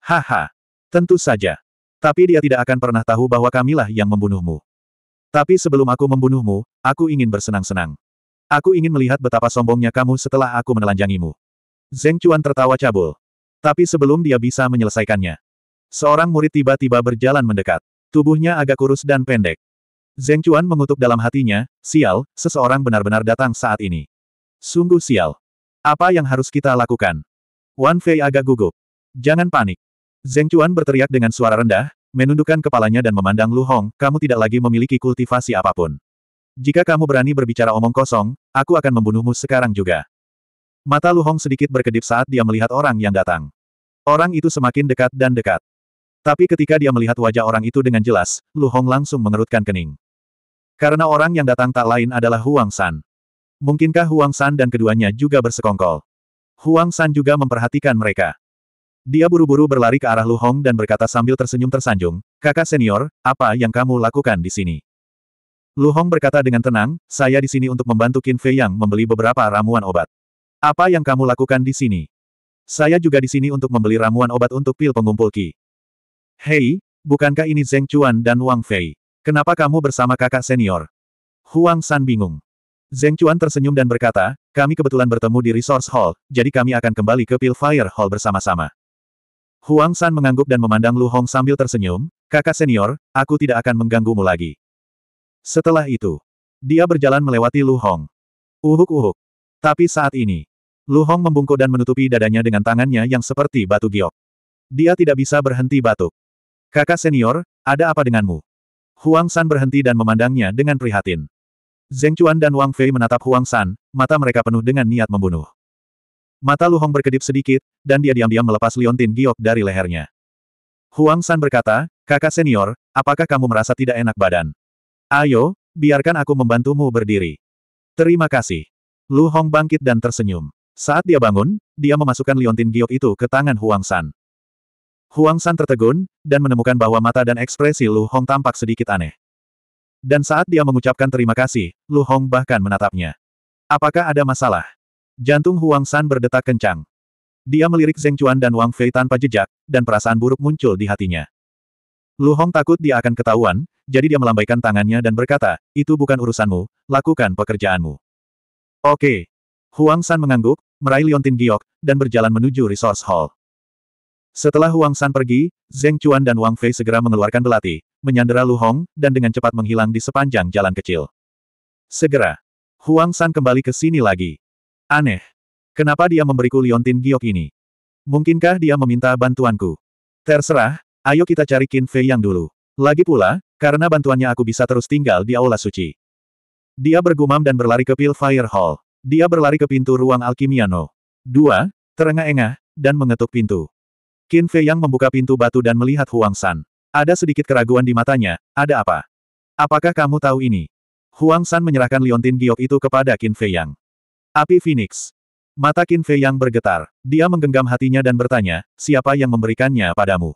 Haha. Tentu saja. Tapi dia tidak akan pernah tahu bahwa kamilah yang membunuhmu. Tapi sebelum aku membunuhmu, aku ingin bersenang-senang. Aku ingin melihat betapa sombongnya kamu setelah aku menelanjangimu. Zeng Chuan tertawa cabul. Tapi sebelum dia bisa menyelesaikannya, seorang murid tiba-tiba berjalan mendekat. Tubuhnya agak kurus dan pendek. Zeng Chuan mengutuk dalam hatinya, sial, seseorang benar-benar datang saat ini. Sungguh sial. Apa yang harus kita lakukan? Wan Fei agak gugup. Jangan panik. Zeng Chuan berteriak dengan suara rendah, menundukkan kepalanya dan memandang Lu Hong, kamu tidak lagi memiliki kultivasi apapun. Jika kamu berani berbicara omong kosong, aku akan membunuhmu sekarang juga. Mata Lu Hong sedikit berkedip saat dia melihat orang yang datang. Orang itu semakin dekat dan dekat. Tapi ketika dia melihat wajah orang itu dengan jelas, Lu Hong langsung mengerutkan kening. Karena orang yang datang tak lain adalah Huang San. Mungkinkah Huang San dan keduanya juga bersekongkol? Huang San juga memperhatikan mereka. Dia buru-buru berlari ke arah Lu Hong dan berkata sambil tersenyum tersanjung, Kakak senior, apa yang kamu lakukan di sini? Lu Hong berkata dengan tenang, saya di sini untuk membantu Qin Fei yang membeli beberapa ramuan obat. Apa yang kamu lakukan di sini? Saya juga di sini untuk membeli ramuan obat untuk pil pengumpul Qi. Hei, bukankah ini Zeng Chuan dan Wang Fei? Kenapa kamu bersama kakak senior? Huang San bingung. Zeng Chuan tersenyum dan berkata, kami kebetulan bertemu di Resource Hall, jadi kami akan kembali ke Fire Hall bersama-sama. Huang San mengangguk dan memandang Lu Hong sambil tersenyum, kakak senior, aku tidak akan mengganggumu lagi. Setelah itu, dia berjalan melewati Lu Hong. Uhuk-uhuk. Tapi saat ini, Lu Hong membungkuk dan menutupi dadanya dengan tangannya yang seperti batu giok. Dia tidak bisa berhenti batuk. Kakak senior, ada apa denganmu? Huang San berhenti dan memandangnya dengan prihatin. Zeng Chuan dan Wang Fei menatap Huang San, mata mereka penuh dengan niat membunuh. Mata Lu Hong berkedip sedikit, dan dia diam-diam melepas liontin giok dari lehernya. Huang San berkata, kakak senior, apakah kamu merasa tidak enak badan? Ayo, biarkan aku membantumu berdiri. Terima kasih. Lu Hong bangkit dan tersenyum. Saat dia bangun, dia memasukkan liontin giok itu ke tangan Huang San. Huang San tertegun, dan menemukan bahwa mata dan ekspresi Lu Hong tampak sedikit aneh. Dan saat dia mengucapkan terima kasih, Lu Hong bahkan menatapnya. Apakah ada masalah? Jantung Huang San berdetak kencang. Dia melirik Zeng Chuan dan Wang Fei tanpa jejak, dan perasaan buruk muncul di hatinya. Lu Hong takut dia akan ketahuan, jadi dia melambaikan tangannya dan berkata, itu bukan urusanmu, lakukan pekerjaanmu. Oke. Huang San mengangguk, meraih Liontin Giok, dan berjalan menuju Resource Hall. Setelah Huang San pergi, Zeng Chuan dan Wang Fei segera mengeluarkan belati, menyandera Lu Hong, dan dengan cepat menghilang di sepanjang jalan kecil. Segera, Huang San kembali ke sini lagi. Aneh. Kenapa dia memberiku liontin giok ini? Mungkinkah dia meminta bantuanku? Terserah, ayo kita cari Qin Fei yang dulu. Lagi pula, karena bantuannya aku bisa terus tinggal di Aula Suci. Dia bergumam dan berlari ke Pil Fire Hall. Dia berlari ke pintu ruang Alkimiano. Dua, terengah-engah, dan mengetuk pintu. Qin Fei yang membuka pintu batu dan melihat Huang San. Ada sedikit keraguan di matanya, ada apa? Apakah kamu tahu ini? Huang San menyerahkan liontin giok itu kepada Qin Fei Yang. Api Phoenix. Mata Qin Fei Yang bergetar. Dia menggenggam hatinya dan bertanya, siapa yang memberikannya padamu?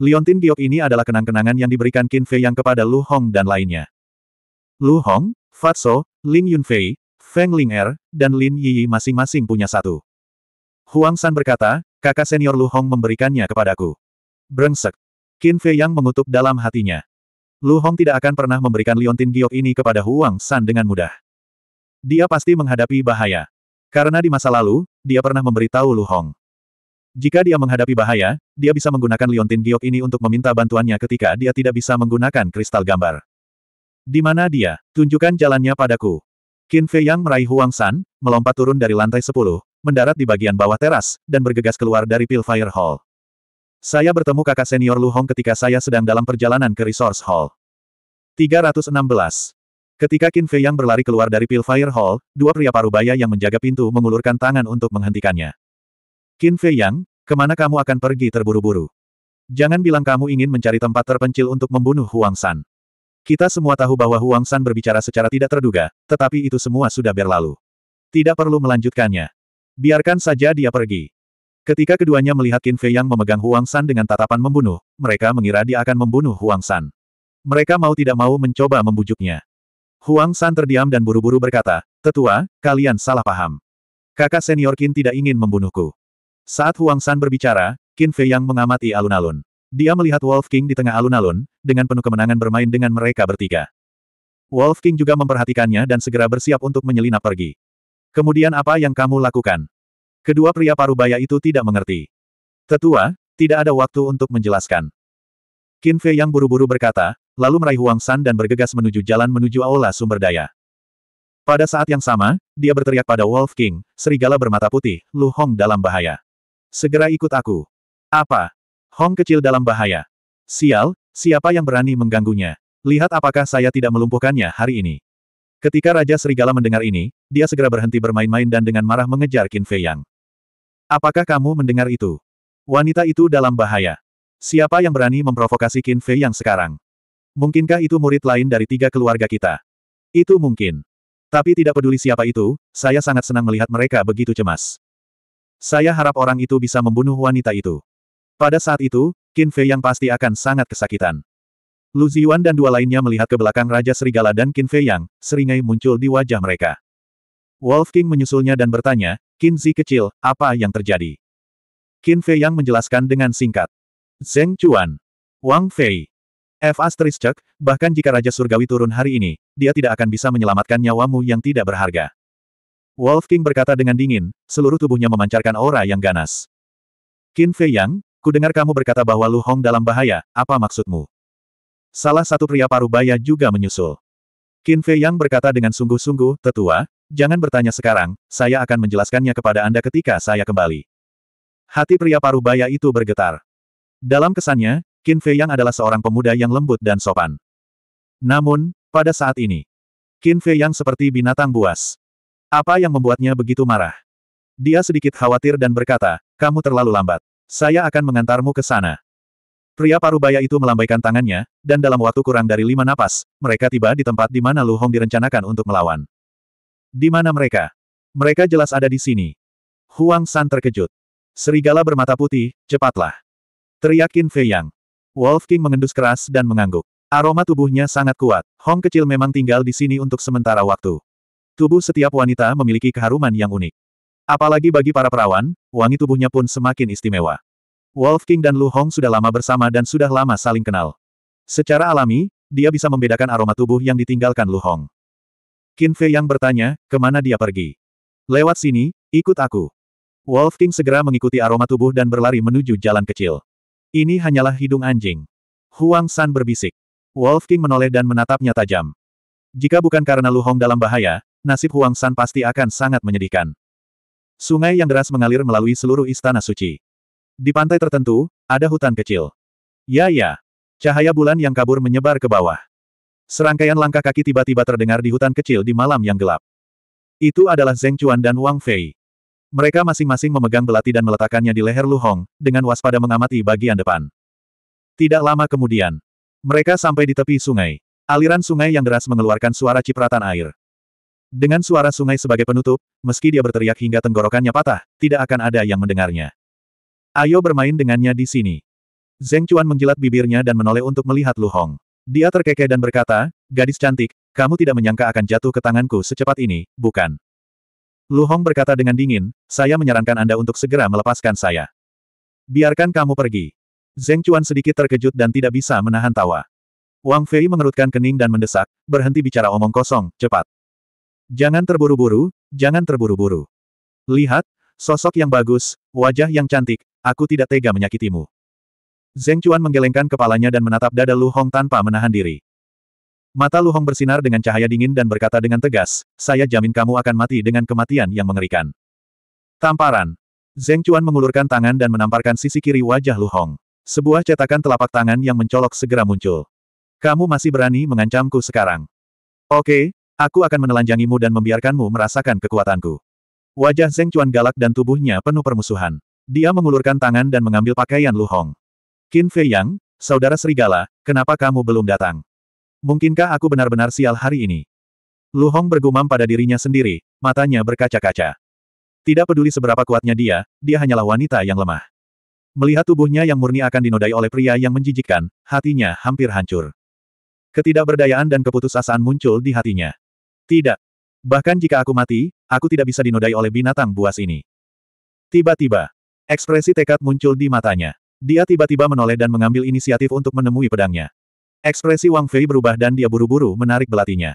Liontin giok ini adalah kenang-kenangan yang diberikan Qin Fei Yang kepada Lu Hong dan lainnya. Lu Hong, Fatso, Ling Yunfei, Feng Ling Er, dan Lin Yi masing-masing punya satu. Huang San berkata, kakak senior Lu Hong memberikannya kepadaku. Brengsek. Qin Fei Yang mengutuk dalam hatinya. Lu Hong tidak akan pernah memberikan liontin giok ini kepada Huang San dengan mudah. Dia pasti menghadapi bahaya. Karena di masa lalu, dia pernah memberitahu Lu Hong. Jika dia menghadapi bahaya, dia bisa menggunakan liontin giok ini untuk meminta bantuannya ketika dia tidak bisa menggunakan kristal gambar. Di mana dia? Tunjukkan jalannya padaku. Qin Fei Yang meraih Huang San, melompat turun dari lantai 10, mendarat di bagian bawah teras, dan bergegas keluar dari Pilfire Hall. Saya bertemu kakak senior Lu Hong ketika saya sedang dalam perjalanan ke Resource Hall. 316. Ketika Qin Fei Yang berlari keluar dari Pilfire Hall, dua pria parubaya yang menjaga pintu mengulurkan tangan untuk menghentikannya. Qin Fei Yang, kemana kamu akan pergi terburu-buru? Jangan bilang kamu ingin mencari tempat terpencil untuk membunuh Huang San. Kita semua tahu bahwa Huang San berbicara secara tidak terduga, tetapi itu semua sudah berlalu. Tidak perlu melanjutkannya. Biarkan saja dia pergi. Ketika keduanya melihat Qin Fei yang memegang Huang San dengan tatapan membunuh, mereka mengira dia akan membunuh Huang San. Mereka mau tidak mau mencoba membujuknya. Huang San terdiam dan buru-buru berkata, Tetua, kalian salah paham. Kakak senior Qin tidak ingin membunuhku. Saat Huang San berbicara, Qin Fei yang mengamati alun-alun. Dia melihat Wolf King di tengah alun-alun, dengan penuh kemenangan bermain dengan mereka bertiga. Wolf King juga memperhatikannya dan segera bersiap untuk menyelinap pergi. Kemudian apa yang kamu lakukan? Kedua pria parubaya itu tidak mengerti. Tetua, tidak ada waktu untuk menjelaskan. Qin Fei yang buru-buru berkata, lalu meraih Huang San dan bergegas menuju jalan menuju aula sumber daya. Pada saat yang sama, dia berteriak pada Wolf King, serigala bermata putih, Lu Hong dalam bahaya. Segera ikut aku. Apa? Hong kecil dalam bahaya. Sial, siapa yang berani mengganggunya? Lihat apakah saya tidak melumpuhkannya hari ini. Ketika Raja Serigala mendengar ini, dia segera berhenti bermain-main dan dengan marah mengejar Qin Fei Yang. Apakah kamu mendengar itu? Wanita itu dalam bahaya. Siapa yang berani memprovokasi Qin Fei Yang sekarang? Mungkinkah itu murid lain dari tiga keluarga kita? Itu mungkin. Tapi tidak peduli siapa itu, saya sangat senang melihat mereka begitu cemas. Saya harap orang itu bisa membunuh wanita itu. Pada saat itu, Qin Fei yang pasti akan sangat kesakitan. Lu Ziyuan dan dua lainnya melihat ke belakang Raja Serigala dan Qin Fei yang, seringai muncul di wajah mereka. Wolf King menyusulnya dan bertanya, Qin Zi kecil, apa yang terjadi? Qin Fei yang menjelaskan dengan singkat. Zeng Chuan. Wang Fei. F. Asterisk, bahkan jika Raja Surgawi turun hari ini, dia tidak akan bisa menyelamatkan nyawamu yang tidak berharga. Wolf King berkata dengan dingin, seluruh tubuhnya memancarkan aura yang ganas. Qin Fei Yang, Ku dengar kamu berkata bahwa Lu Hong dalam bahaya, apa maksudmu? Salah satu pria parubaya juga menyusul. Qin Fei Yang berkata dengan sungguh-sungguh, tetua, jangan bertanya sekarang, saya akan menjelaskannya kepada Anda ketika saya kembali. Hati pria parubaya itu bergetar. Dalam kesannya, Qin Fei Yang adalah seorang pemuda yang lembut dan sopan. Namun, pada saat ini, Qin Fei Yang seperti binatang buas. Apa yang membuatnya begitu marah? Dia sedikit khawatir dan berkata, kamu terlalu lambat. Saya akan mengantarmu ke sana. Pria parubaya itu melambaikan tangannya, dan dalam waktu kurang dari lima napas, mereka tiba di tempat di mana Lu Hong direncanakan untuk melawan. Di mana mereka? Mereka jelas ada di sini. Huang San terkejut. Serigala bermata putih, cepatlah. Teriakin Fei Yang. Wolf King mengendus keras dan mengangguk. Aroma tubuhnya sangat kuat. Hong kecil memang tinggal di sini untuk sementara waktu. Tubuh setiap wanita memiliki keharuman yang unik. Apalagi bagi para perawan, wangi tubuhnya pun semakin istimewa. Wolf King dan Lu Hong sudah lama bersama dan sudah lama saling kenal. Secara alami, dia bisa membedakan aroma tubuh yang ditinggalkan Lu Hong. Qin Fei yang bertanya, kemana dia pergi? Lewat sini, ikut aku. Wolf King segera mengikuti aroma tubuh dan berlari menuju jalan kecil. Ini hanyalah hidung anjing. Huang San berbisik. Wolf King menoleh dan menatapnya tajam. Jika bukan karena Lu Hong dalam bahaya, nasib Huang San pasti akan sangat menyedihkan. Sungai yang deras mengalir melalui seluruh istana suci. Di pantai tertentu, ada hutan kecil. Ya ya. Cahaya bulan yang kabur menyebar ke bawah. Serangkaian langkah kaki tiba-tiba terdengar di hutan kecil di malam yang gelap. Itu adalah Zeng Chuan dan Wang Fei. Mereka masing-masing memegang belati dan meletakkannya di leher Lu Hong, dengan waspada mengamati bagian depan. Tidak lama kemudian, mereka sampai di tepi sungai. Aliran sungai yang deras mengeluarkan suara cipratan air. Dengan suara sungai sebagai penutup, meski dia berteriak hingga tenggorokannya patah, tidak akan ada yang mendengarnya. Ayo bermain dengannya di sini. Zeng Chuan menjilat bibirnya dan menoleh untuk melihat Lu Hong. Dia terkekeh dan berkata, gadis cantik, kamu tidak menyangka akan jatuh ke tanganku secepat ini, bukan? Lu Hong berkata dengan dingin, saya menyarankan Anda untuk segera melepaskan saya. Biarkan kamu pergi. Zeng Chuan sedikit terkejut dan tidak bisa menahan tawa. Wang Fei mengerutkan kening dan mendesak, berhenti bicara omong kosong, cepat. Jangan terburu-buru, jangan terburu-buru. Lihat, sosok yang bagus, wajah yang cantik, aku tidak tega menyakitimu. Zeng Chuan menggelengkan kepalanya dan menatap dada Lu Hong tanpa menahan diri. Mata Lu Hong bersinar dengan cahaya dingin dan berkata dengan tegas, saya jamin kamu akan mati dengan kematian yang mengerikan. Tamparan. Zeng Chuan mengulurkan tangan dan menamparkan sisi kiri wajah Lu Hong. Sebuah cetakan telapak tangan yang mencolok segera muncul. Kamu masih berani mengancamku sekarang. Oke, Aku akan menelanjangimu dan membiarkanmu merasakan kekuatanku. Wajah Zeng Chuan galak dan tubuhnya penuh permusuhan. Dia mengulurkan tangan dan mengambil pakaian Lu Hong. Qin Fei Yang, saudara serigala, kenapa kamu belum datang? Mungkinkah aku benar-benar sial hari ini? Lu Hong bergumam pada dirinya sendiri, matanya berkaca-kaca. Tidak peduli seberapa kuatnya dia, dia hanyalah wanita yang lemah. Melihat tubuhnya yang murni akan dinodai oleh pria yang menjijikkan, hatinya hampir hancur. Ketidakberdayaan dan keputusasaan muncul di hatinya. Tidak. Bahkan jika aku mati, aku tidak bisa dinodai oleh binatang buas ini. Tiba-tiba, ekspresi tekad muncul di matanya. Dia tiba-tiba menoleh dan mengambil inisiatif untuk menemui pedangnya. Ekspresi Wang Fei berubah dan dia buru-buru menarik belatinya.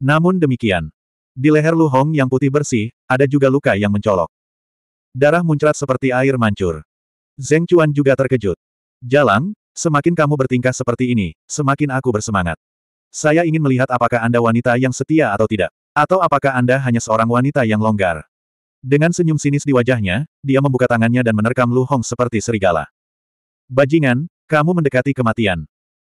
Namun demikian, di leher Lu Hong yang putih bersih, ada juga luka yang mencolok. Darah muncrat seperti air mancur. Zeng Chuan juga terkejut. Jalang, semakin kamu bertingkah seperti ini, semakin aku bersemangat. Saya ingin melihat apakah Anda wanita yang setia atau tidak. Atau apakah Anda hanya seorang wanita yang longgar. Dengan senyum sinis di wajahnya, dia membuka tangannya dan menerkam Lu Hong seperti serigala. Bajingan, kamu mendekati kematian.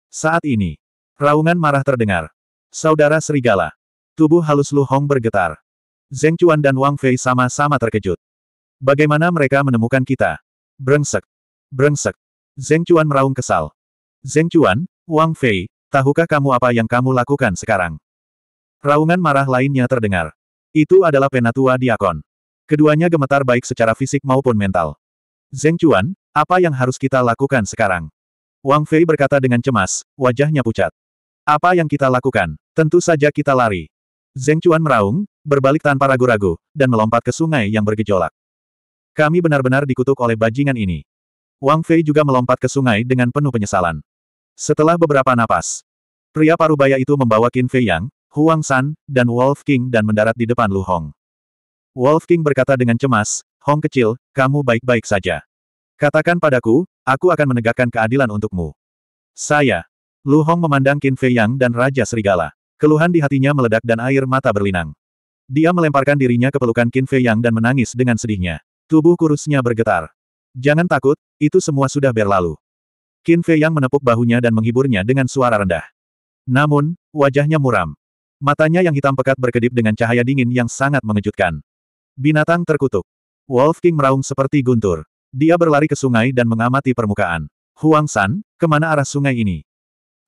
Saat ini, raungan marah terdengar. Saudara serigala. Tubuh halus Lu Hong bergetar. Zeng Chuan dan Wang Fei sama-sama terkejut. Bagaimana mereka menemukan kita? Brengsek. Brengsek. Zeng Chuan meraung kesal. Zeng Chuan, Wang Fei, Tahukah kamu apa yang kamu lakukan sekarang? Raungan marah lainnya terdengar. Itu adalah penatua diakon. Keduanya gemetar baik secara fisik maupun mental. Zeng Chuan, apa yang harus kita lakukan sekarang? Wang Fei berkata dengan cemas, wajahnya pucat. Apa yang kita lakukan? Tentu saja kita lari. Zeng Chuan meraung, berbalik tanpa ragu-ragu, dan melompat ke sungai yang bergejolak. Kami benar-benar dikutuk oleh bajingan ini. Wang Fei juga melompat ke sungai dengan penuh penyesalan. Setelah beberapa napas, Pria parubaya itu membawa Qin Fei Yang, Huang San, dan Wolf King dan mendarat di depan Lu Hong. Wolf King berkata dengan cemas, Hong kecil, kamu baik-baik saja. Katakan padaku, aku akan menegakkan keadilan untukmu. Saya. Lu Hong memandang Qin Fei Yang dan Raja Serigala. Keluhan di hatinya meledak dan air mata berlinang. Dia melemparkan dirinya ke pelukan Qin Fei Yang dan menangis dengan sedihnya. Tubuh kurusnya bergetar. Jangan takut, itu semua sudah berlalu. Qin Fei Yang menepuk bahunya dan menghiburnya dengan suara rendah. Namun, wajahnya muram. Matanya yang hitam pekat berkedip dengan cahaya dingin yang sangat mengejutkan. Binatang terkutuk. Wolf King meraung seperti guntur. Dia berlari ke sungai dan mengamati permukaan. Huang San, kemana arah sungai ini?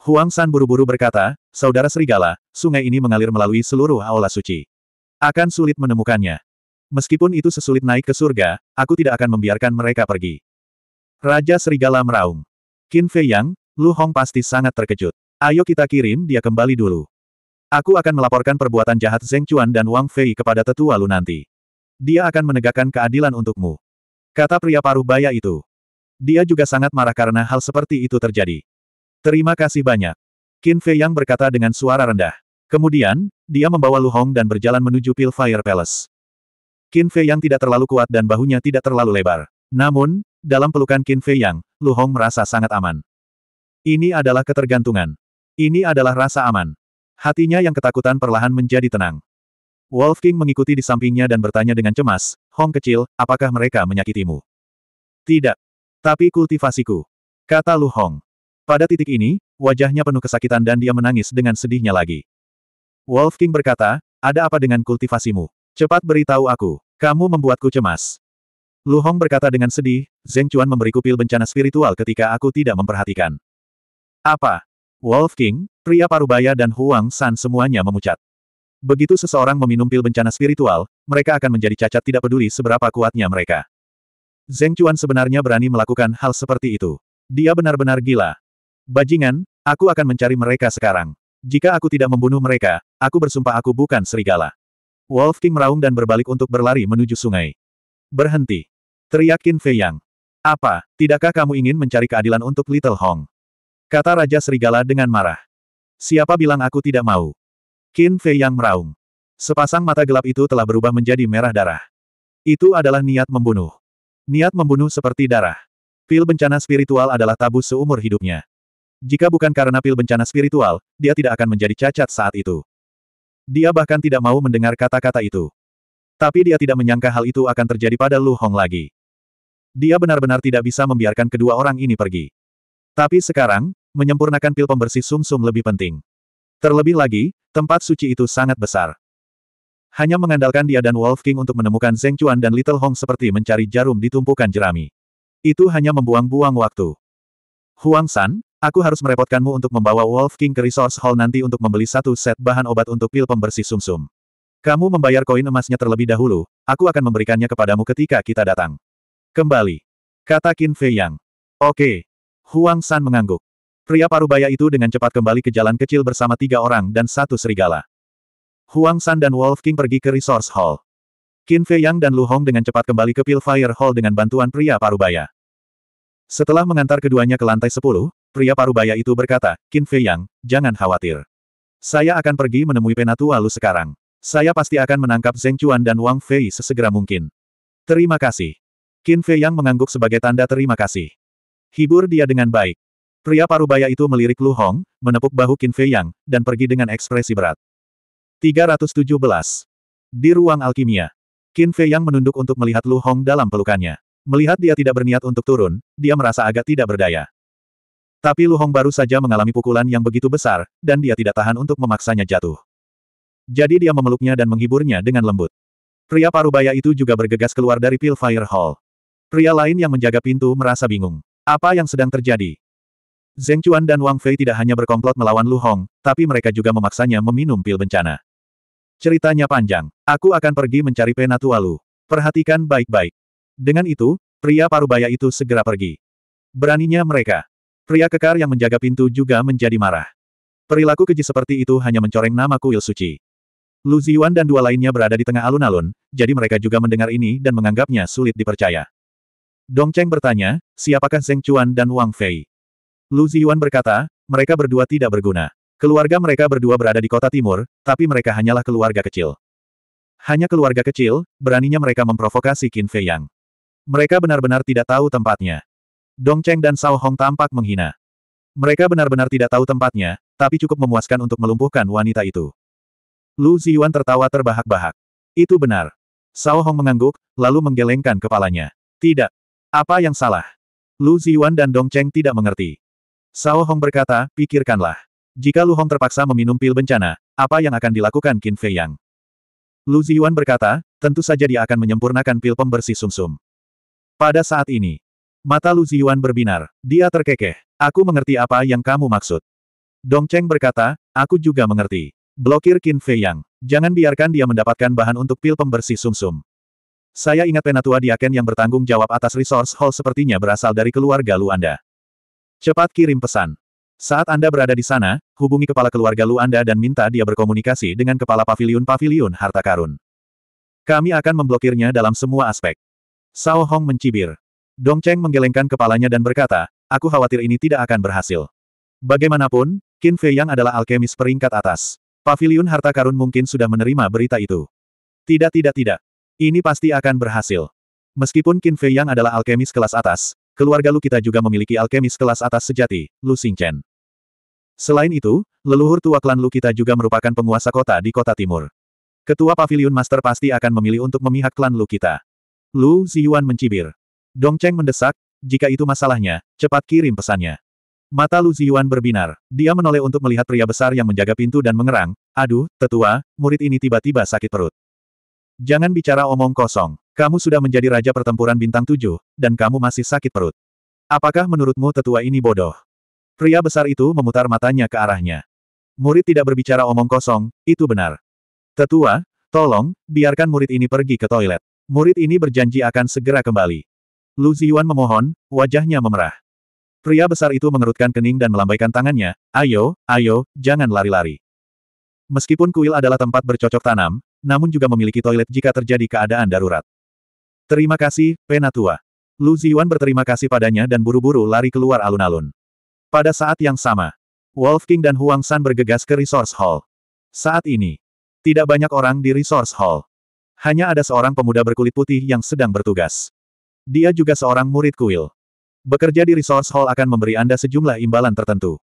Huang San buru-buru berkata, Saudara Serigala, sungai ini mengalir melalui seluruh aula suci. Akan sulit menemukannya. Meskipun itu sesulit naik ke surga, aku tidak akan membiarkan mereka pergi. Raja Serigala meraung. Qin Fei Yang, Lu Hong pasti sangat terkejut. Ayo kita kirim dia kembali dulu. Aku akan melaporkan perbuatan jahat Zeng Chuan dan Wang Fei kepada tetua lu nanti. Dia akan menegakkan keadilan untukmu. Kata pria paruh baya itu. Dia juga sangat marah karena hal seperti itu terjadi. Terima kasih banyak. Qin Fei Yang berkata dengan suara rendah. Kemudian, dia membawa Lu Hong dan berjalan menuju Pil Fire Palace. Qin Fei Yang tidak terlalu kuat dan bahunya tidak terlalu lebar. Namun, dalam pelukan Qin Fei Yang, Lu Hong merasa sangat aman. Ini adalah ketergantungan. Ini adalah rasa aman. Hatinya yang ketakutan perlahan menjadi tenang. Wolf King mengikuti di sampingnya dan bertanya dengan cemas, Hong kecil, apakah mereka menyakitimu? Tidak. Tapi kultivasiku. Kata Lu Hong. Pada titik ini, wajahnya penuh kesakitan dan dia menangis dengan sedihnya lagi. Wolf King berkata, ada apa dengan kultivasimu? Cepat beritahu aku. Kamu membuatku cemas. Lu Hong berkata dengan sedih, Zeng Chuan memberiku pil bencana spiritual ketika aku tidak memperhatikan. Apa? Wolf King, pria parubaya dan Huang San semuanya memucat. Begitu seseorang meminum pil bencana spiritual, mereka akan menjadi cacat tidak peduli seberapa kuatnya mereka. Zeng Chuan sebenarnya berani melakukan hal seperti itu. Dia benar-benar gila. Bajingan, aku akan mencari mereka sekarang. Jika aku tidak membunuh mereka, aku bersumpah aku bukan serigala. Wolf King meraung dan berbalik untuk berlari menuju sungai. Berhenti. Teriak Qin Fei Yang. Apa, tidakkah kamu ingin mencari keadilan untuk Little Hong? Kata Raja Serigala dengan marah. Siapa bilang aku tidak mau? Qin Fei yang meraung. Sepasang mata gelap itu telah berubah menjadi merah darah. Itu adalah niat membunuh. Niat membunuh seperti darah. Pil bencana spiritual adalah tabu seumur hidupnya. Jika bukan karena pil bencana spiritual, dia tidak akan menjadi cacat saat itu. Dia bahkan tidak mau mendengar kata-kata itu. Tapi dia tidak menyangka hal itu akan terjadi pada Lu Hong lagi. Dia benar-benar tidak bisa membiarkan kedua orang ini pergi. Tapi sekarang, menyempurnakan pil pembersih sumsum -sum lebih penting. Terlebih lagi, tempat suci itu sangat besar. Hanya mengandalkan dia dan Wolf King untuk menemukan Zeng Chuan dan Little Hong seperti mencari jarum di tumpukan jerami. Itu hanya membuang-buang waktu. Huang San, aku harus merepotkanmu untuk membawa Wolf King ke Resource Hall nanti untuk membeli satu set bahan obat untuk pil pembersih sumsum. -sum. Kamu membayar koin emasnya terlebih dahulu, aku akan memberikannya kepadamu ketika kita datang. Kembali. Kata Qin Fei Yang. Oke. Huang San mengangguk. Pria parubaya itu dengan cepat kembali ke jalan kecil bersama tiga orang dan satu serigala. Huang San dan Wolf King pergi ke Resource Hall. Qin Fei Yang dan Lu Hong dengan cepat kembali ke Fire Hall dengan bantuan pria parubaya. Setelah mengantar keduanya ke lantai 10, pria parubaya itu berkata, Qin Fei Yang, jangan khawatir. Saya akan pergi menemui Penatua Lu sekarang. Saya pasti akan menangkap Zeng Chuan dan Wang Fei sesegera mungkin. Terima kasih. Qin Fei Yang mengangguk sebagai tanda terima kasih. Hibur dia dengan baik. Pria parubaya itu melirik Lu Hong, menepuk bahu Qin Fei Yang, dan pergi dengan ekspresi berat. 317. Di ruang alkimia. Qin Fei Yang menunduk untuk melihat Lu Hong dalam pelukannya. Melihat dia tidak berniat untuk turun, dia merasa agak tidak berdaya. Tapi Lu Hong baru saja mengalami pukulan yang begitu besar, dan dia tidak tahan untuk memaksanya jatuh. Jadi dia memeluknya dan menghiburnya dengan lembut. Pria parubaya itu juga bergegas keluar dari Pilfire Hall. Pria lain yang menjaga pintu merasa bingung. Apa yang sedang terjadi? Zeng Chuan dan Wang Fei tidak hanya berkomplot melawan Lu Hong, tapi mereka juga memaksanya meminum pil bencana. Ceritanya panjang. Aku akan pergi mencari penatua Lu. Perhatikan baik-baik. Dengan itu, pria parubaya itu segera pergi. Beraninya mereka. Pria kekar yang menjaga pintu juga menjadi marah. Perilaku keji seperti itu hanya mencoreng nama kuil suci. Lu Ziyuan dan dua lainnya berada di tengah alun-alun, jadi mereka juga mendengar ini dan menganggapnya sulit dipercaya. Dong Cheng bertanya, siapakah Zeng Chuan dan Wang Fei? Lu Ziyuan berkata, mereka berdua tidak berguna. Keluarga mereka berdua berada di kota timur, tapi mereka hanyalah keluarga kecil. Hanya keluarga kecil, beraninya mereka memprovokasi Qin Fei Yang. Mereka benar-benar tidak tahu tempatnya. Dong Cheng dan Sao Hong tampak menghina. Mereka benar-benar tidak tahu tempatnya, tapi cukup memuaskan untuk melumpuhkan wanita itu. Lu Ziyuan tertawa terbahak-bahak. Itu benar. Sao Hong mengangguk, lalu menggelengkan kepalanya. Tidak. Apa yang salah? Lu Ziyuan dan Dong Cheng tidak mengerti. Sao Hong berkata, pikirkanlah. Jika Lu Hong terpaksa meminum pil bencana, apa yang akan dilakukan Qin Fei Yang? Lu Ziyuan berkata, tentu saja dia akan menyempurnakan pil pembersih sumsum. -sum. Pada saat ini, mata Lu Ziyuan berbinar. Dia terkekeh. Aku mengerti apa yang kamu maksud. Dong Cheng berkata, aku juga mengerti. Blokir Qin Fei Yang. Jangan biarkan dia mendapatkan bahan untuk pil pembersih sumsum. -sum. Saya ingat penatua Diaken yang bertanggung jawab atas resource hall sepertinya berasal dari keluarga Lu Anda. Cepat kirim pesan. Saat Anda berada di sana, hubungi kepala keluarga Lu Anda dan minta dia berkomunikasi dengan kepala pavilion-pavilion harta karun. Kami akan memblokirnya dalam semua aspek. Sao Hong mencibir. Dong Cheng menggelengkan kepalanya dan berkata, aku khawatir ini tidak akan berhasil. Bagaimanapun, Qin Fei Yang adalah alkemis peringkat atas. Pavilion harta karun mungkin sudah menerima berita itu. Tidak tidak tidak. Ini pasti akan berhasil. Meskipun Qin Fei Yang adalah alkemis kelas atas, keluarga Lu kita juga memiliki alkemis kelas atas sejati, Lu Xingchen. Selain itu, leluhur tua klan Lu kita juga merupakan penguasa kota di kota timur. Ketua Pavilion Master pasti akan memilih untuk memihak klan Lu kita. Lu Ziyuan mencibir. Dong Cheng mendesak, jika itu masalahnya, cepat kirim pesannya. Mata Lu Ziyuan berbinar. Dia menoleh untuk melihat pria besar yang menjaga pintu dan mengerang, aduh, tetua, murid ini tiba-tiba sakit perut. Jangan bicara omong kosong. Kamu sudah menjadi raja pertempuran bintang tujuh, dan kamu masih sakit perut. Apakah menurutmu tetua ini bodoh? Pria besar itu memutar matanya ke arahnya. Murid tidak berbicara omong kosong, itu benar. Tetua, tolong, biarkan murid ini pergi ke toilet. Murid ini berjanji akan segera kembali. Lu Ziyuan memohon, wajahnya memerah. Pria besar itu mengerutkan kening dan melambaikan tangannya, ayo, ayo, jangan lari-lari. Meskipun kuil adalah tempat bercocok tanam, namun juga memiliki toilet jika terjadi keadaan darurat. Terima kasih, Penatua. Lu Ziyuan berterima kasih padanya dan buru-buru lari keluar alun-alun. Pada saat yang sama, Wolf King dan Huang San bergegas ke Resource Hall. Saat ini, tidak banyak orang di Resource Hall. Hanya ada seorang pemuda berkulit putih yang sedang bertugas. Dia juga seorang murid kuil. Bekerja di Resource Hall akan memberi Anda sejumlah imbalan tertentu.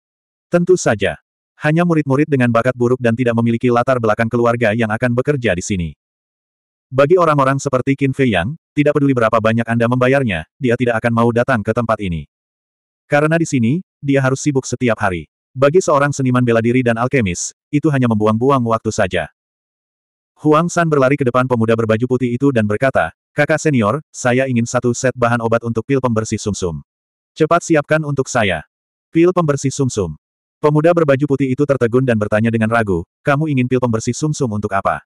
Tentu saja. Hanya murid-murid dengan bakat buruk dan tidak memiliki latar belakang keluarga yang akan bekerja di sini. Bagi orang-orang seperti Qin Fei Yang, tidak peduli berapa banyak Anda membayarnya, dia tidak akan mau datang ke tempat ini. Karena di sini, dia harus sibuk setiap hari. Bagi seorang seniman bela diri dan alkemis, itu hanya membuang-buang waktu saja. Huang San berlari ke depan pemuda berbaju putih itu dan berkata, Kakak senior, saya ingin satu set bahan obat untuk pil pembersih sumsum. -sum. Cepat siapkan untuk saya. Pil pembersih sumsum. -sum. Pemuda berbaju putih itu tertegun dan bertanya dengan ragu, kamu ingin pil pembersih sumsum -sum untuk apa?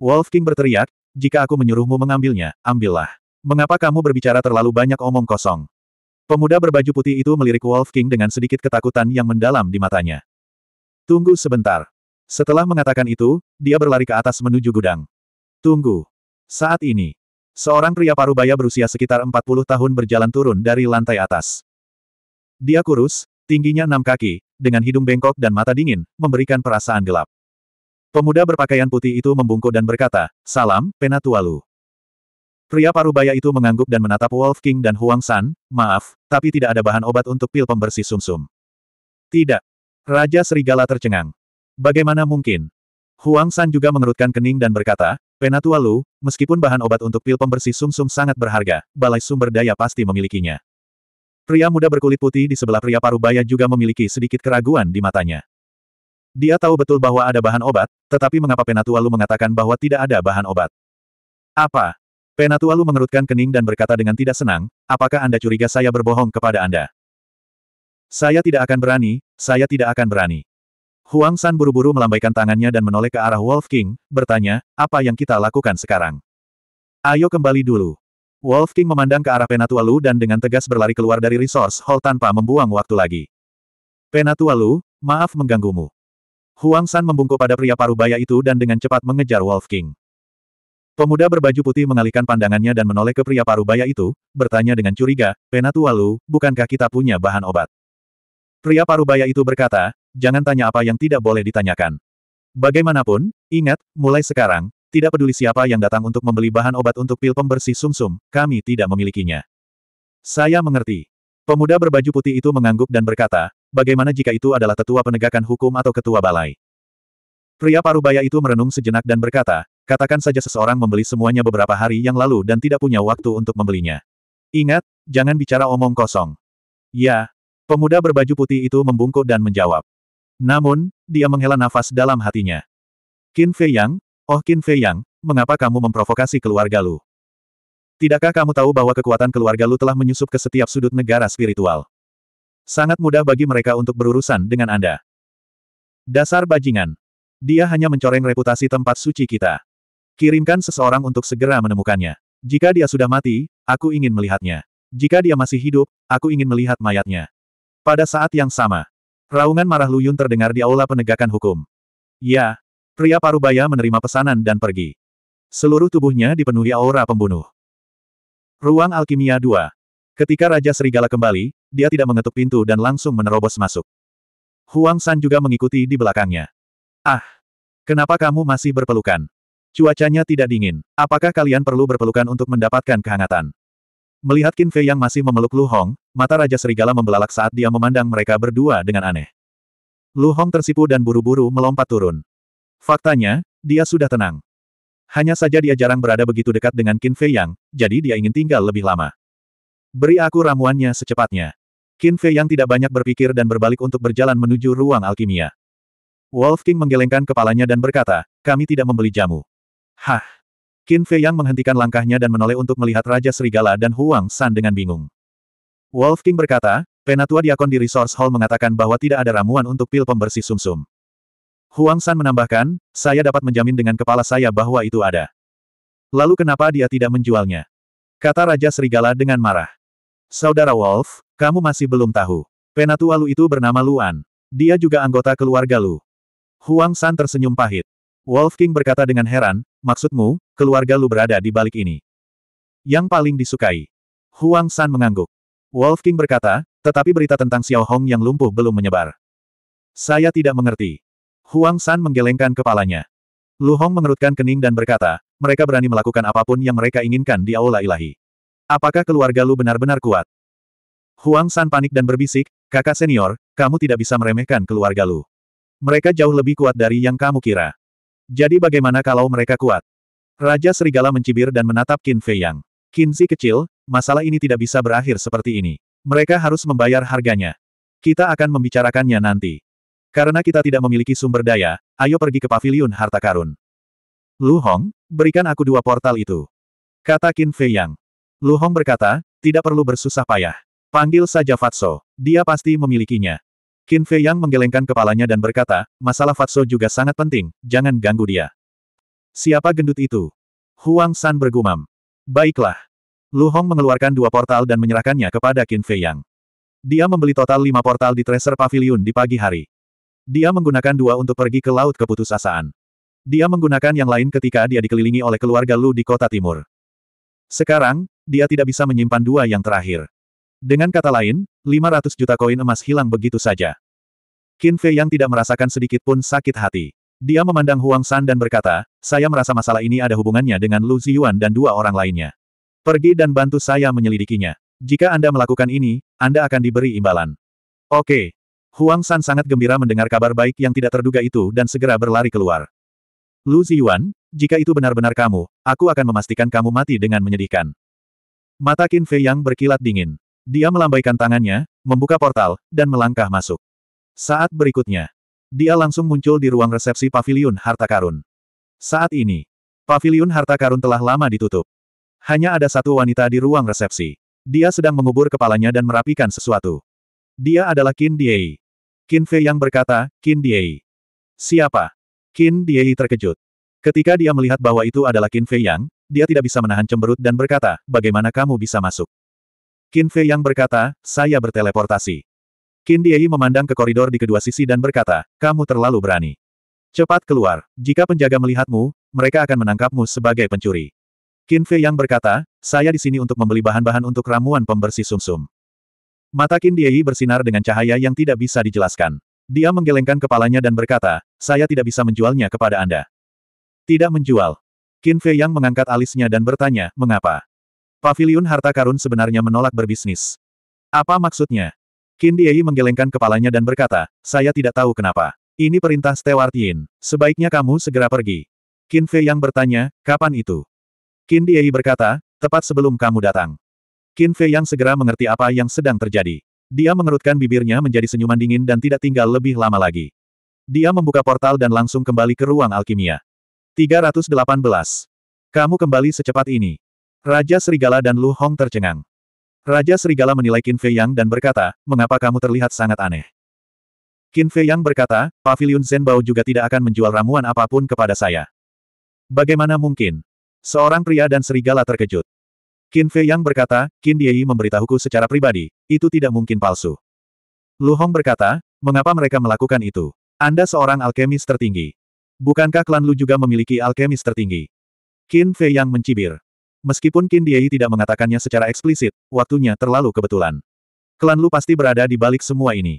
Wolf King berteriak, jika aku menyuruhmu mengambilnya, ambillah. Mengapa kamu berbicara terlalu banyak omong kosong? Pemuda berbaju putih itu melirik Wolf King dengan sedikit ketakutan yang mendalam di matanya. Tunggu sebentar. Setelah mengatakan itu, dia berlari ke atas menuju gudang. Tunggu. Saat ini, seorang pria parubaya berusia sekitar 40 tahun berjalan turun dari lantai atas. Dia kurus, tingginya enam kaki, dengan hidung bengkok dan mata dingin, memberikan perasaan gelap. Pemuda berpakaian putih itu membungkuk dan berkata, Salam, Penatualu. Pria parubaya itu mengangguk dan menatap Wolf King dan Huang San, maaf, tapi tidak ada bahan obat untuk pil pembersih sumsum. -sum. Tidak. Raja Serigala tercengang. Bagaimana mungkin? Huang San juga mengerutkan kening dan berkata, Penatualu, meskipun bahan obat untuk pil pembersih sumsum -sum sangat berharga, balai sumber daya pasti memilikinya. Pria muda berkulit putih di sebelah pria parubaya juga memiliki sedikit keraguan di matanya. Dia tahu betul bahwa ada bahan obat, tetapi mengapa Penatualu mengatakan bahwa tidak ada bahan obat? Apa? Penatualu mengerutkan kening dan berkata dengan tidak senang, apakah Anda curiga saya berbohong kepada Anda? Saya tidak akan berani, saya tidak akan berani. Huang San buru-buru melambaikan tangannya dan menoleh ke arah Wolf King, bertanya, apa yang kita lakukan sekarang? Ayo kembali dulu. Wolf King memandang ke arah Penatualu dan dengan tegas berlari keluar dari resource hall tanpa membuang waktu lagi. Penatualu, maaf mengganggumu. Huang San membungkuk pada pria parubaya itu dan dengan cepat mengejar Wolf King. Pemuda berbaju putih mengalihkan pandangannya dan menoleh ke pria parubaya itu, bertanya dengan curiga, Penatualu, bukankah kita punya bahan obat? Pria parubaya itu berkata, jangan tanya apa yang tidak boleh ditanyakan. Bagaimanapun, ingat, mulai sekarang, tidak peduli siapa yang datang untuk membeli bahan obat untuk pil pembersih sumsum, -sum, kami tidak memilikinya. Saya mengerti. Pemuda berbaju putih itu mengangguk dan berkata, Bagaimana jika itu adalah tetua penegakan hukum atau ketua balai? Pria parubaya itu merenung sejenak dan berkata, katakan saja seseorang membeli semuanya beberapa hari yang lalu dan tidak punya waktu untuk membelinya. Ingat, jangan bicara omong kosong. Ya, pemuda berbaju putih itu membungkuk dan menjawab. Namun, dia menghela nafas dalam hatinya. Qin Fei Yang, oh Qin Fei Yang, mengapa kamu memprovokasi keluarga Lu? Tidakkah kamu tahu bahwa kekuatan keluarga Lu telah menyusup ke setiap sudut negara spiritual? Sangat mudah bagi mereka untuk berurusan dengan Anda. Dasar bajingan. Dia hanya mencoreng reputasi tempat suci kita. Kirimkan seseorang untuk segera menemukannya. Jika dia sudah mati, aku ingin melihatnya. Jika dia masih hidup, aku ingin melihat mayatnya. Pada saat yang sama, raungan marah Luyun terdengar di aula penegakan hukum. Ya, pria parubaya menerima pesanan dan pergi. Seluruh tubuhnya dipenuhi aura pembunuh. Ruang Alkimia 2 Ketika Raja Serigala kembali, dia tidak mengetuk pintu dan langsung menerobos masuk. Huang San juga mengikuti di belakangnya. Ah! Kenapa kamu masih berpelukan? Cuacanya tidak dingin. Apakah kalian perlu berpelukan untuk mendapatkan kehangatan? Melihat Qin Fei yang masih memeluk Lu Hong, mata Raja Serigala membelalak saat dia memandang mereka berdua dengan aneh. Lu Hong tersipu dan buru-buru melompat turun. Faktanya, dia sudah tenang. Hanya saja dia jarang berada begitu dekat dengan Qin Fei Yang, jadi dia ingin tinggal lebih lama. Beri aku ramuannya secepatnya. Qin Fei yang tidak banyak berpikir dan berbalik untuk berjalan menuju ruang alkimia. Wolf King menggelengkan kepalanya dan berkata, kami tidak membeli jamu. Hah! Qin Fei yang menghentikan langkahnya dan menoleh untuk melihat Raja Serigala dan Huang San dengan bingung. Wolf King berkata, Penatua Diakon di Resource Hall mengatakan bahwa tidak ada ramuan untuk pil pembersih sumsum. -sum. Huang San menambahkan, saya dapat menjamin dengan kepala saya bahwa itu ada. Lalu kenapa dia tidak menjualnya? Kata Raja Serigala dengan marah. Saudara Wolf, kamu masih belum tahu. Penatua Lu itu bernama Luan. Dia juga anggota keluarga Lu. Huang San tersenyum pahit. Wolf King berkata dengan heran, maksudmu, keluarga Lu berada di balik ini. Yang paling disukai. Huang San mengangguk. Wolf King berkata, tetapi berita tentang Xiao Hong yang lumpuh belum menyebar. Saya tidak mengerti. Huang San menggelengkan kepalanya. Lu Hong mengerutkan kening dan berkata, mereka berani melakukan apapun yang mereka inginkan di Aula Ilahi. Apakah keluarga lu benar-benar kuat? Huang San panik dan berbisik, kakak senior, kamu tidak bisa meremehkan keluarga lu. Mereka jauh lebih kuat dari yang kamu kira. Jadi bagaimana kalau mereka kuat? Raja Serigala mencibir dan menatap Qin Fei Yang. Qin Si kecil, masalah ini tidak bisa berakhir seperti ini. Mereka harus membayar harganya. Kita akan membicarakannya nanti. Karena kita tidak memiliki sumber daya, ayo pergi ke paviliun harta karun. Lu Hong, berikan aku dua portal itu. Kata Qin Fei Yang. Lu Hong berkata, tidak perlu bersusah payah. Panggil saja Fatso, dia pasti memilikinya. Qin Fei Yang menggelengkan kepalanya dan berkata, masalah Fatso juga sangat penting, jangan ganggu dia. Siapa gendut itu? Huang San bergumam. Baiklah. Lu Hong mengeluarkan dua portal dan menyerahkannya kepada Qin Fei Yang. Dia membeli total lima portal di Treasure Pavilion di pagi hari. Dia menggunakan dua untuk pergi ke Laut Keputusasaan. Dia menggunakan yang lain ketika dia dikelilingi oleh keluarga Lu di kota timur. Sekarang, dia tidak bisa menyimpan dua yang terakhir. Dengan kata lain, 500 juta koin emas hilang begitu saja. Qin Fei yang tidak merasakan sedikit pun sakit hati. Dia memandang Huang San dan berkata, saya merasa masalah ini ada hubungannya dengan Lu Ziyuan dan dua orang lainnya. Pergi dan bantu saya menyelidikinya. Jika Anda melakukan ini, Anda akan diberi imbalan. Oke. Huang San sangat gembira mendengar kabar baik yang tidak terduga itu dan segera berlari keluar. Lu Ziyuan, jika itu benar-benar kamu, aku akan memastikan kamu mati dengan menyedihkan. Mata Qin Fei yang berkilat dingin. Dia melambaikan tangannya, membuka portal, dan melangkah masuk. Saat berikutnya, dia langsung muncul di ruang resepsi pavilion harta karun. Saat ini, pavilion harta karun telah lama ditutup. Hanya ada satu wanita di ruang resepsi. Dia sedang mengubur kepalanya dan merapikan sesuatu. Dia adalah Qin Diei. Qin Fei yang berkata, Qin Diei. Siapa? Qin Diei terkejut. Ketika dia melihat bahwa itu adalah Qin Fei Yang, dia tidak bisa menahan cemberut dan berkata, bagaimana kamu bisa masuk? Qin Fei yang berkata, saya berteleportasi. Qin Diei memandang ke koridor di kedua sisi dan berkata, kamu terlalu berani. Cepat keluar, jika penjaga melihatmu, mereka akan menangkapmu sebagai pencuri. Qin Fei yang berkata, saya di sini untuk membeli bahan-bahan untuk ramuan pembersih sumsum. -sum. Mata Qin Diei bersinar dengan cahaya yang tidak bisa dijelaskan. Dia menggelengkan kepalanya dan berkata, saya tidak bisa menjualnya kepada Anda. Tidak menjual. Qin Fei Yang mengangkat alisnya dan bertanya, mengapa? Paviliun harta karun sebenarnya menolak berbisnis. Apa maksudnya? Qin Diei menggelengkan kepalanya dan berkata, saya tidak tahu kenapa. Ini perintah Steward Yin. Sebaiknya kamu segera pergi. Qin Fei Yang bertanya, kapan itu? Qin Diei berkata, tepat sebelum kamu datang. Qin Fei Yang segera mengerti apa yang sedang terjadi. Dia mengerutkan bibirnya menjadi senyuman dingin dan tidak tinggal lebih lama lagi. Dia membuka portal dan langsung kembali ke ruang alkimia. 318. Kamu kembali secepat ini. Raja Serigala dan Lu Hong tercengang. Raja Serigala menilai Qin Fei Yang dan berkata, mengapa kamu terlihat sangat aneh? Qin Fei Yang berkata, Pavilion Zen Bao juga tidak akan menjual ramuan apapun kepada saya. Bagaimana mungkin? Seorang pria dan serigala terkejut. Qin Fei Yang berkata, Qin Diei memberitahuku secara pribadi, itu tidak mungkin palsu. Lu Hong berkata, mengapa mereka melakukan itu? Anda seorang alkemis tertinggi. Bukankah klan Lu juga memiliki alkemis tertinggi? Qin Fei yang mencibir. Meskipun Qin Diei tidak mengatakannya secara eksplisit, waktunya terlalu kebetulan. Klan Lu pasti berada di balik semua ini.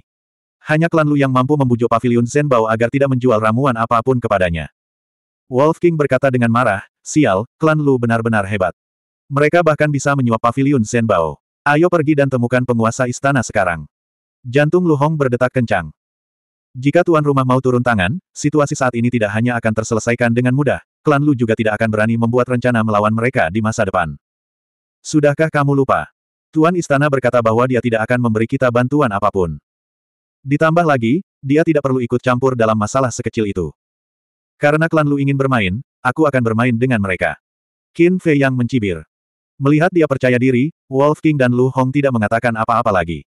Hanya klan Lu yang mampu membujuk pavilion Bao agar tidak menjual ramuan apapun kepadanya. Wolf King berkata dengan marah, sial, klan Lu benar-benar hebat. Mereka bahkan bisa menyuap pavilion Bao. Ayo pergi dan temukan penguasa istana sekarang. Jantung Lu Hong berdetak kencang. Jika tuan rumah mau turun tangan, situasi saat ini tidak hanya akan terselesaikan dengan mudah, klan Lu juga tidak akan berani membuat rencana melawan mereka di masa depan. Sudahkah kamu lupa? Tuan Istana berkata bahwa dia tidak akan memberi kita bantuan apapun. Ditambah lagi, dia tidak perlu ikut campur dalam masalah sekecil itu. Karena klan Lu ingin bermain, aku akan bermain dengan mereka. Qin Fei yang mencibir. Melihat dia percaya diri, Wolf King dan Lu Hong tidak mengatakan apa-apa lagi.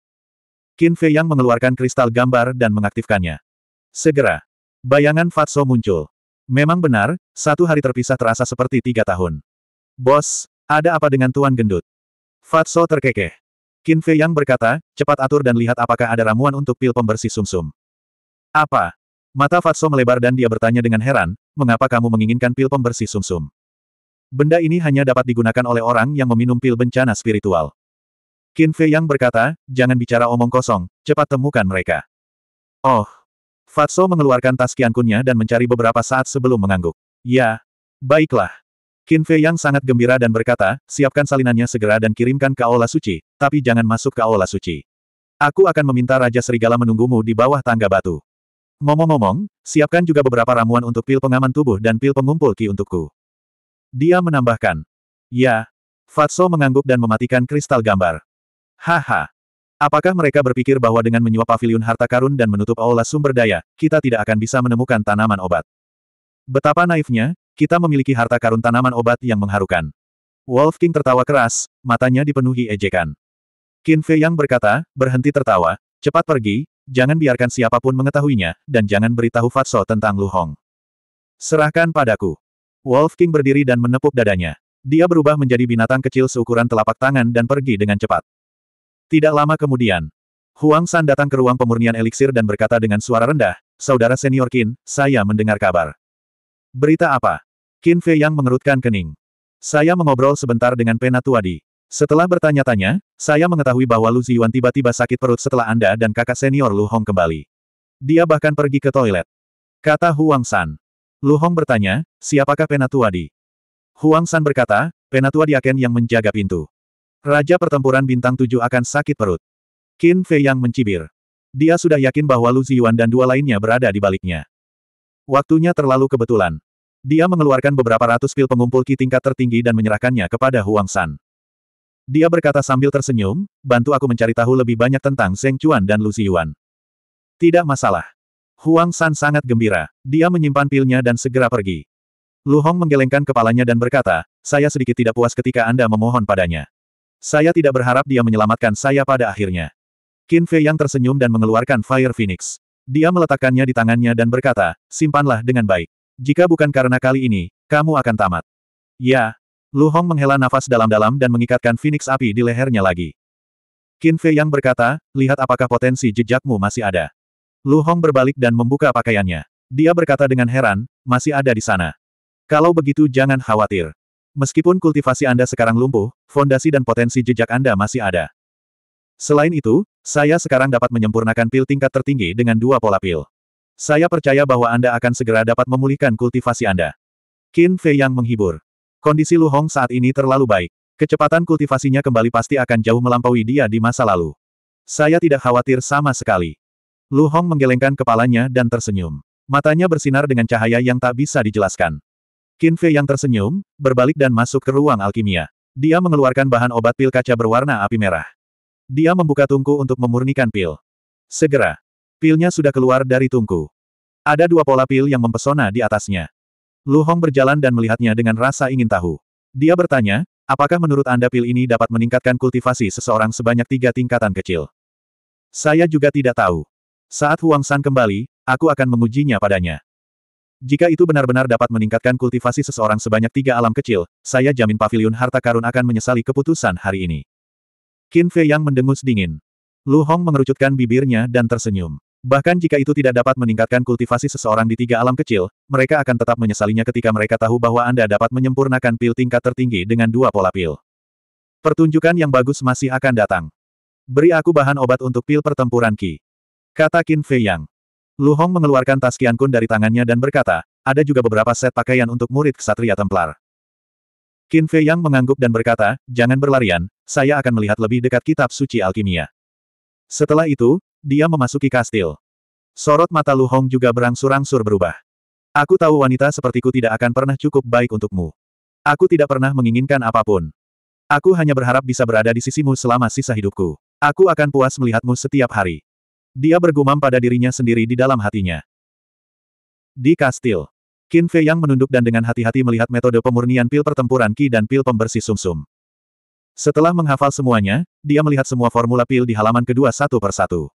Qin Fei Yang mengeluarkan kristal gambar dan mengaktifkannya. Segera, bayangan Fatso muncul. Memang benar, satu hari terpisah terasa seperti tiga tahun. Bos, ada apa dengan Tuan Gendut? Fatso terkekeh. Qin Fei Yang berkata, cepat atur dan lihat apakah ada ramuan untuk pil pembersih sumsum. Apa? Mata Fatso melebar dan dia bertanya dengan heran, mengapa kamu menginginkan pil pembersih sumsum? Benda ini hanya dapat digunakan oleh orang yang meminum pil bencana spiritual. Qin Fei Yang berkata, jangan bicara omong kosong, cepat temukan mereka. Oh. Fatso mengeluarkan tas kiankunnya dan mencari beberapa saat sebelum mengangguk. Ya. Baiklah. Qin Fei Yang sangat gembira dan berkata, siapkan salinannya segera dan kirimkan ke Aula Suci, tapi jangan masuk ke Aula Suci. Aku akan meminta Raja Serigala menunggumu di bawah tangga batu. Ngomong-ngomong, siapkan juga beberapa ramuan untuk pil pengaman tubuh dan pil pengumpul ki untukku. Dia menambahkan. Ya. Fatso mengangguk dan mematikan kristal gambar. Haha. Apakah mereka berpikir bahwa dengan menyuap pavilion harta karun dan menutup aula sumber daya, kita tidak akan bisa menemukan tanaman obat? Betapa naifnya, kita memiliki harta karun tanaman obat yang mengharukan. Wolf King tertawa keras, matanya dipenuhi ejekan. Qin Fei Yang berkata, berhenti tertawa, cepat pergi, jangan biarkan siapapun mengetahuinya, dan jangan beritahu Fatso tentang Lu Hong. Serahkan padaku. Wolf King berdiri dan menepuk dadanya. Dia berubah menjadi binatang kecil seukuran telapak tangan dan pergi dengan cepat. Tidak lama kemudian, Huang San datang ke ruang pemurnian eliksir dan berkata dengan suara rendah, Saudara senior Qin, saya mendengar kabar. Berita apa? Qin Fei yang mengerutkan kening. Saya mengobrol sebentar dengan penatua di. Setelah bertanya-tanya, saya mengetahui bahwa Lu Ziyuan tiba-tiba sakit perut setelah Anda dan kakak senior Lu Hong kembali. Dia bahkan pergi ke toilet. Kata Huang San. Lu Hong bertanya, siapakah penatua di? Huang San berkata, penatua di Aken yang menjaga pintu. Raja pertempuran bintang tujuh akan sakit perut. Qin Fei yang mencibir. Dia sudah yakin bahwa Lu Ziyuan dan dua lainnya berada di baliknya. Waktunya terlalu kebetulan. Dia mengeluarkan beberapa ratus pil pengumpul ki tingkat tertinggi dan menyerahkannya kepada Huang San. Dia berkata sambil tersenyum, bantu aku mencari tahu lebih banyak tentang Zeng Chuan dan Lu Ziyuan. Tidak masalah. Huang San sangat gembira. Dia menyimpan pilnya dan segera pergi. Lu Hong menggelengkan kepalanya dan berkata, saya sedikit tidak puas ketika Anda memohon padanya. Saya tidak berharap dia menyelamatkan saya pada akhirnya. Qin Fei yang tersenyum dan mengeluarkan Fire Phoenix. Dia meletakkannya di tangannya dan berkata, simpanlah dengan baik. Jika bukan karena kali ini, kamu akan tamat. Ya. Lu Hong menghela nafas dalam-dalam dan mengikatkan Phoenix api di lehernya lagi. Qin Fei yang berkata, lihat apakah potensi jejakmu masih ada. Lu Hong berbalik dan membuka pakaiannya. Dia berkata dengan heran, masih ada di sana. Kalau begitu jangan khawatir. Meskipun kultivasi Anda sekarang lumpuh, fondasi dan potensi jejak Anda masih ada. Selain itu, saya sekarang dapat menyempurnakan pil tingkat tertinggi dengan dua pola pil. Saya percaya bahwa Anda akan segera dapat memulihkan kultivasi Anda. Qin Fei yang menghibur. Kondisi Lu Hong saat ini terlalu baik. Kecepatan kultivasinya kembali pasti akan jauh melampaui dia di masa lalu. Saya tidak khawatir sama sekali. Lu Hong menggelengkan kepalanya dan tersenyum. Matanya bersinar dengan cahaya yang tak bisa dijelaskan. Qin Fei yang tersenyum, berbalik dan masuk ke ruang alkimia. Dia mengeluarkan bahan obat pil kaca berwarna api merah. Dia membuka tungku untuk memurnikan pil. Segera, pilnya sudah keluar dari tungku. Ada dua pola pil yang mempesona di atasnya. Lu Hong berjalan dan melihatnya dengan rasa ingin tahu. Dia bertanya, apakah menurut Anda pil ini dapat meningkatkan kultivasi seseorang sebanyak tiga tingkatan kecil? Saya juga tidak tahu. Saat Huang San kembali, aku akan mengujinya padanya. Jika itu benar-benar dapat meningkatkan kultivasi seseorang sebanyak tiga alam kecil, saya jamin pavilion harta karun akan menyesali keputusan hari ini. Qin Fei yang mendengus dingin. Lu Hong mengerucutkan bibirnya dan tersenyum. Bahkan jika itu tidak dapat meningkatkan kultivasi seseorang di tiga alam kecil, mereka akan tetap menyesalinya ketika mereka tahu bahwa Anda dapat menyempurnakan pil tingkat tertinggi dengan dua pola pil. Pertunjukan yang bagus masih akan datang. Beri aku bahan obat untuk pil pertempuran Ki. Kata Qin Fei Yang. Lu Hong mengeluarkan tas Kian Kun dari tangannya dan berkata, ada juga beberapa set pakaian untuk murid ksatria Templar. Qin Fei Yang mengangguk dan berkata, jangan berlarian, saya akan melihat lebih dekat kitab suci alkimia. Setelah itu, dia memasuki kastil. Sorot mata Lu Hong juga berangsur-angsur berubah. Aku tahu wanita sepertiku tidak akan pernah cukup baik untukmu. Aku tidak pernah menginginkan apapun. Aku hanya berharap bisa berada di sisimu selama sisa hidupku. Aku akan puas melihatmu setiap hari. Dia bergumam pada dirinya sendiri di dalam hatinya. Di kastil. Qin Fei yang menunduk dan dengan hati-hati melihat metode pemurnian pil pertempuran Qi dan pil pembersih sumsum. -sum. Setelah menghafal semuanya, dia melihat semua formula pil di halaman kedua satu persatu.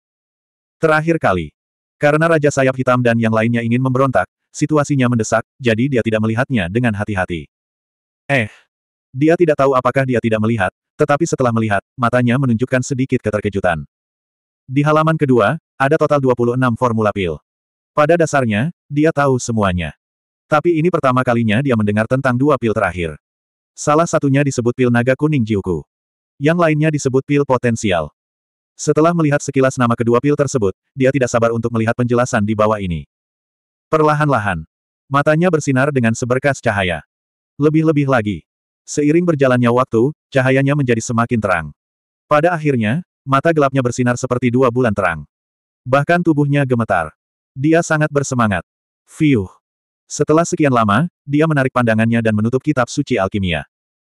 Terakhir kali. Karena Raja Sayap Hitam dan yang lainnya ingin memberontak, situasinya mendesak, jadi dia tidak melihatnya dengan hati-hati. Eh. Dia tidak tahu apakah dia tidak melihat, tetapi setelah melihat, matanya menunjukkan sedikit keterkejutan. Di halaman kedua, ada total 26 formula pil. Pada dasarnya, dia tahu semuanya. Tapi ini pertama kalinya dia mendengar tentang dua pil terakhir. Salah satunya disebut pil naga kuning Jiuku. Yang lainnya disebut pil potensial. Setelah melihat sekilas nama kedua pil tersebut, dia tidak sabar untuk melihat penjelasan di bawah ini. Perlahan-lahan. Matanya bersinar dengan seberkas cahaya. Lebih-lebih lagi. Seiring berjalannya waktu, cahayanya menjadi semakin terang. Pada akhirnya, Mata gelapnya bersinar seperti dua bulan terang. Bahkan tubuhnya gemetar. Dia sangat bersemangat. Fiuh. Setelah sekian lama, dia menarik pandangannya dan menutup kitab suci alkimia.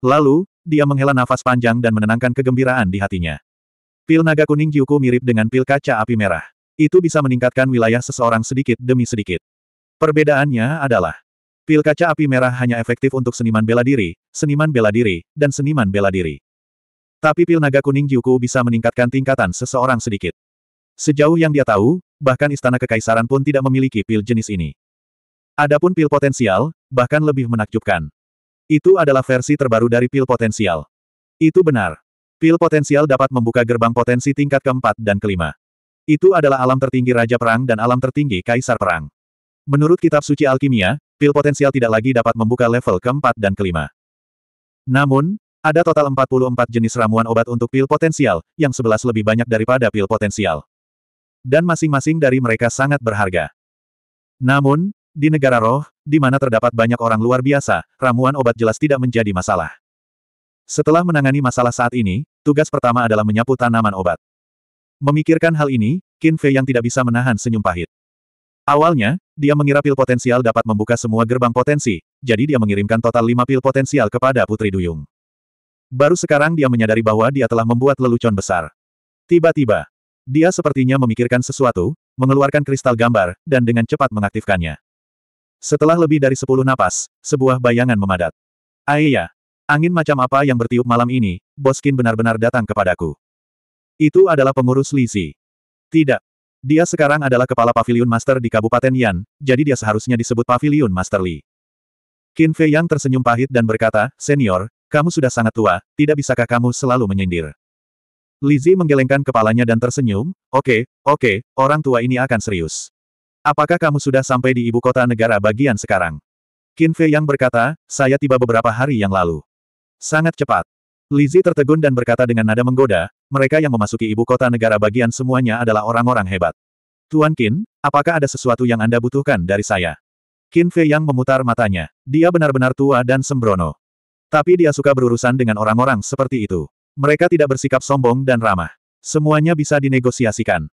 Lalu, dia menghela nafas panjang dan menenangkan kegembiraan di hatinya. Pil naga kuning Jiuku mirip dengan pil kaca api merah. Itu bisa meningkatkan wilayah seseorang sedikit demi sedikit. Perbedaannya adalah, pil kaca api merah hanya efektif untuk seniman bela diri, seniman bela diri, dan seniman bela diri. Tapi pil naga kuning Jiuku bisa meningkatkan tingkatan seseorang sedikit. Sejauh yang dia tahu, bahkan istana kekaisaran pun tidak memiliki pil jenis ini. Adapun pil potensial, bahkan lebih menakjubkan. Itu adalah versi terbaru dari pil potensial. Itu benar. Pil potensial dapat membuka gerbang potensi tingkat keempat dan kelima. Itu adalah alam tertinggi Raja Perang dan alam tertinggi Kaisar Perang. Menurut Kitab Suci Alkimia, pil potensial tidak lagi dapat membuka level keempat dan kelima. Namun, ada total 44 jenis ramuan obat untuk pil potensial, yang sebelas lebih banyak daripada pil potensial. Dan masing-masing dari mereka sangat berharga. Namun, di negara roh, di mana terdapat banyak orang luar biasa, ramuan obat jelas tidak menjadi masalah. Setelah menangani masalah saat ini, tugas pertama adalah menyapu tanaman obat. Memikirkan hal ini, Qin Fei yang tidak bisa menahan senyum pahit. Awalnya, dia mengira pil potensial dapat membuka semua gerbang potensi, jadi dia mengirimkan total lima pil potensial kepada Putri Duyung. Baru sekarang dia menyadari bahwa dia telah membuat lelucon besar. Tiba-tiba, dia sepertinya memikirkan sesuatu, mengeluarkan kristal gambar, dan dengan cepat mengaktifkannya. Setelah lebih dari sepuluh napas, sebuah bayangan memadat. Aiyah, angin macam apa yang bertiup malam ini, Boskin benar-benar datang kepadaku. Itu adalah pengurus Lizi. Tidak. Dia sekarang adalah kepala pavilion master di Kabupaten Yan, jadi dia seharusnya disebut pavilion master Li. Qin Fei Yang tersenyum pahit dan berkata, Senior, kamu sudah sangat tua, tidak bisakah kamu selalu menyindir? Lizzie menggelengkan kepalanya dan tersenyum, oke, okay, oke, okay, orang tua ini akan serius. Apakah kamu sudah sampai di ibu kota negara bagian sekarang? Qin Fei yang berkata, saya tiba beberapa hari yang lalu. Sangat cepat. Lizzie tertegun dan berkata dengan nada menggoda, mereka yang memasuki ibu kota negara bagian semuanya adalah orang-orang hebat. Tuan Qin, apakah ada sesuatu yang Anda butuhkan dari saya? Qin Fei yang memutar matanya. Dia benar-benar tua dan sembrono. Tapi dia suka berurusan dengan orang-orang seperti itu. Mereka tidak bersikap sombong dan ramah. Semuanya bisa dinegosiasikan.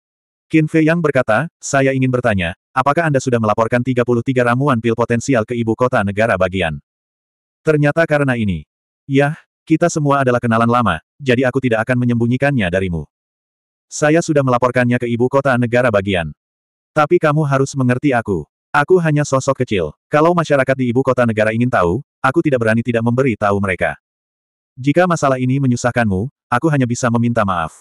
Qin Fei Yang berkata, saya ingin bertanya, apakah Anda sudah melaporkan 33 ramuan pil potensial ke ibu kota negara bagian? Ternyata karena ini. Yah, kita semua adalah kenalan lama, jadi aku tidak akan menyembunyikannya darimu. Saya sudah melaporkannya ke ibu kota negara bagian. Tapi kamu harus mengerti aku. Aku hanya sosok kecil. Kalau masyarakat di ibu kota negara ingin tahu, Aku tidak berani tidak memberi tahu mereka. Jika masalah ini menyusahkanmu, aku hanya bisa meminta maaf.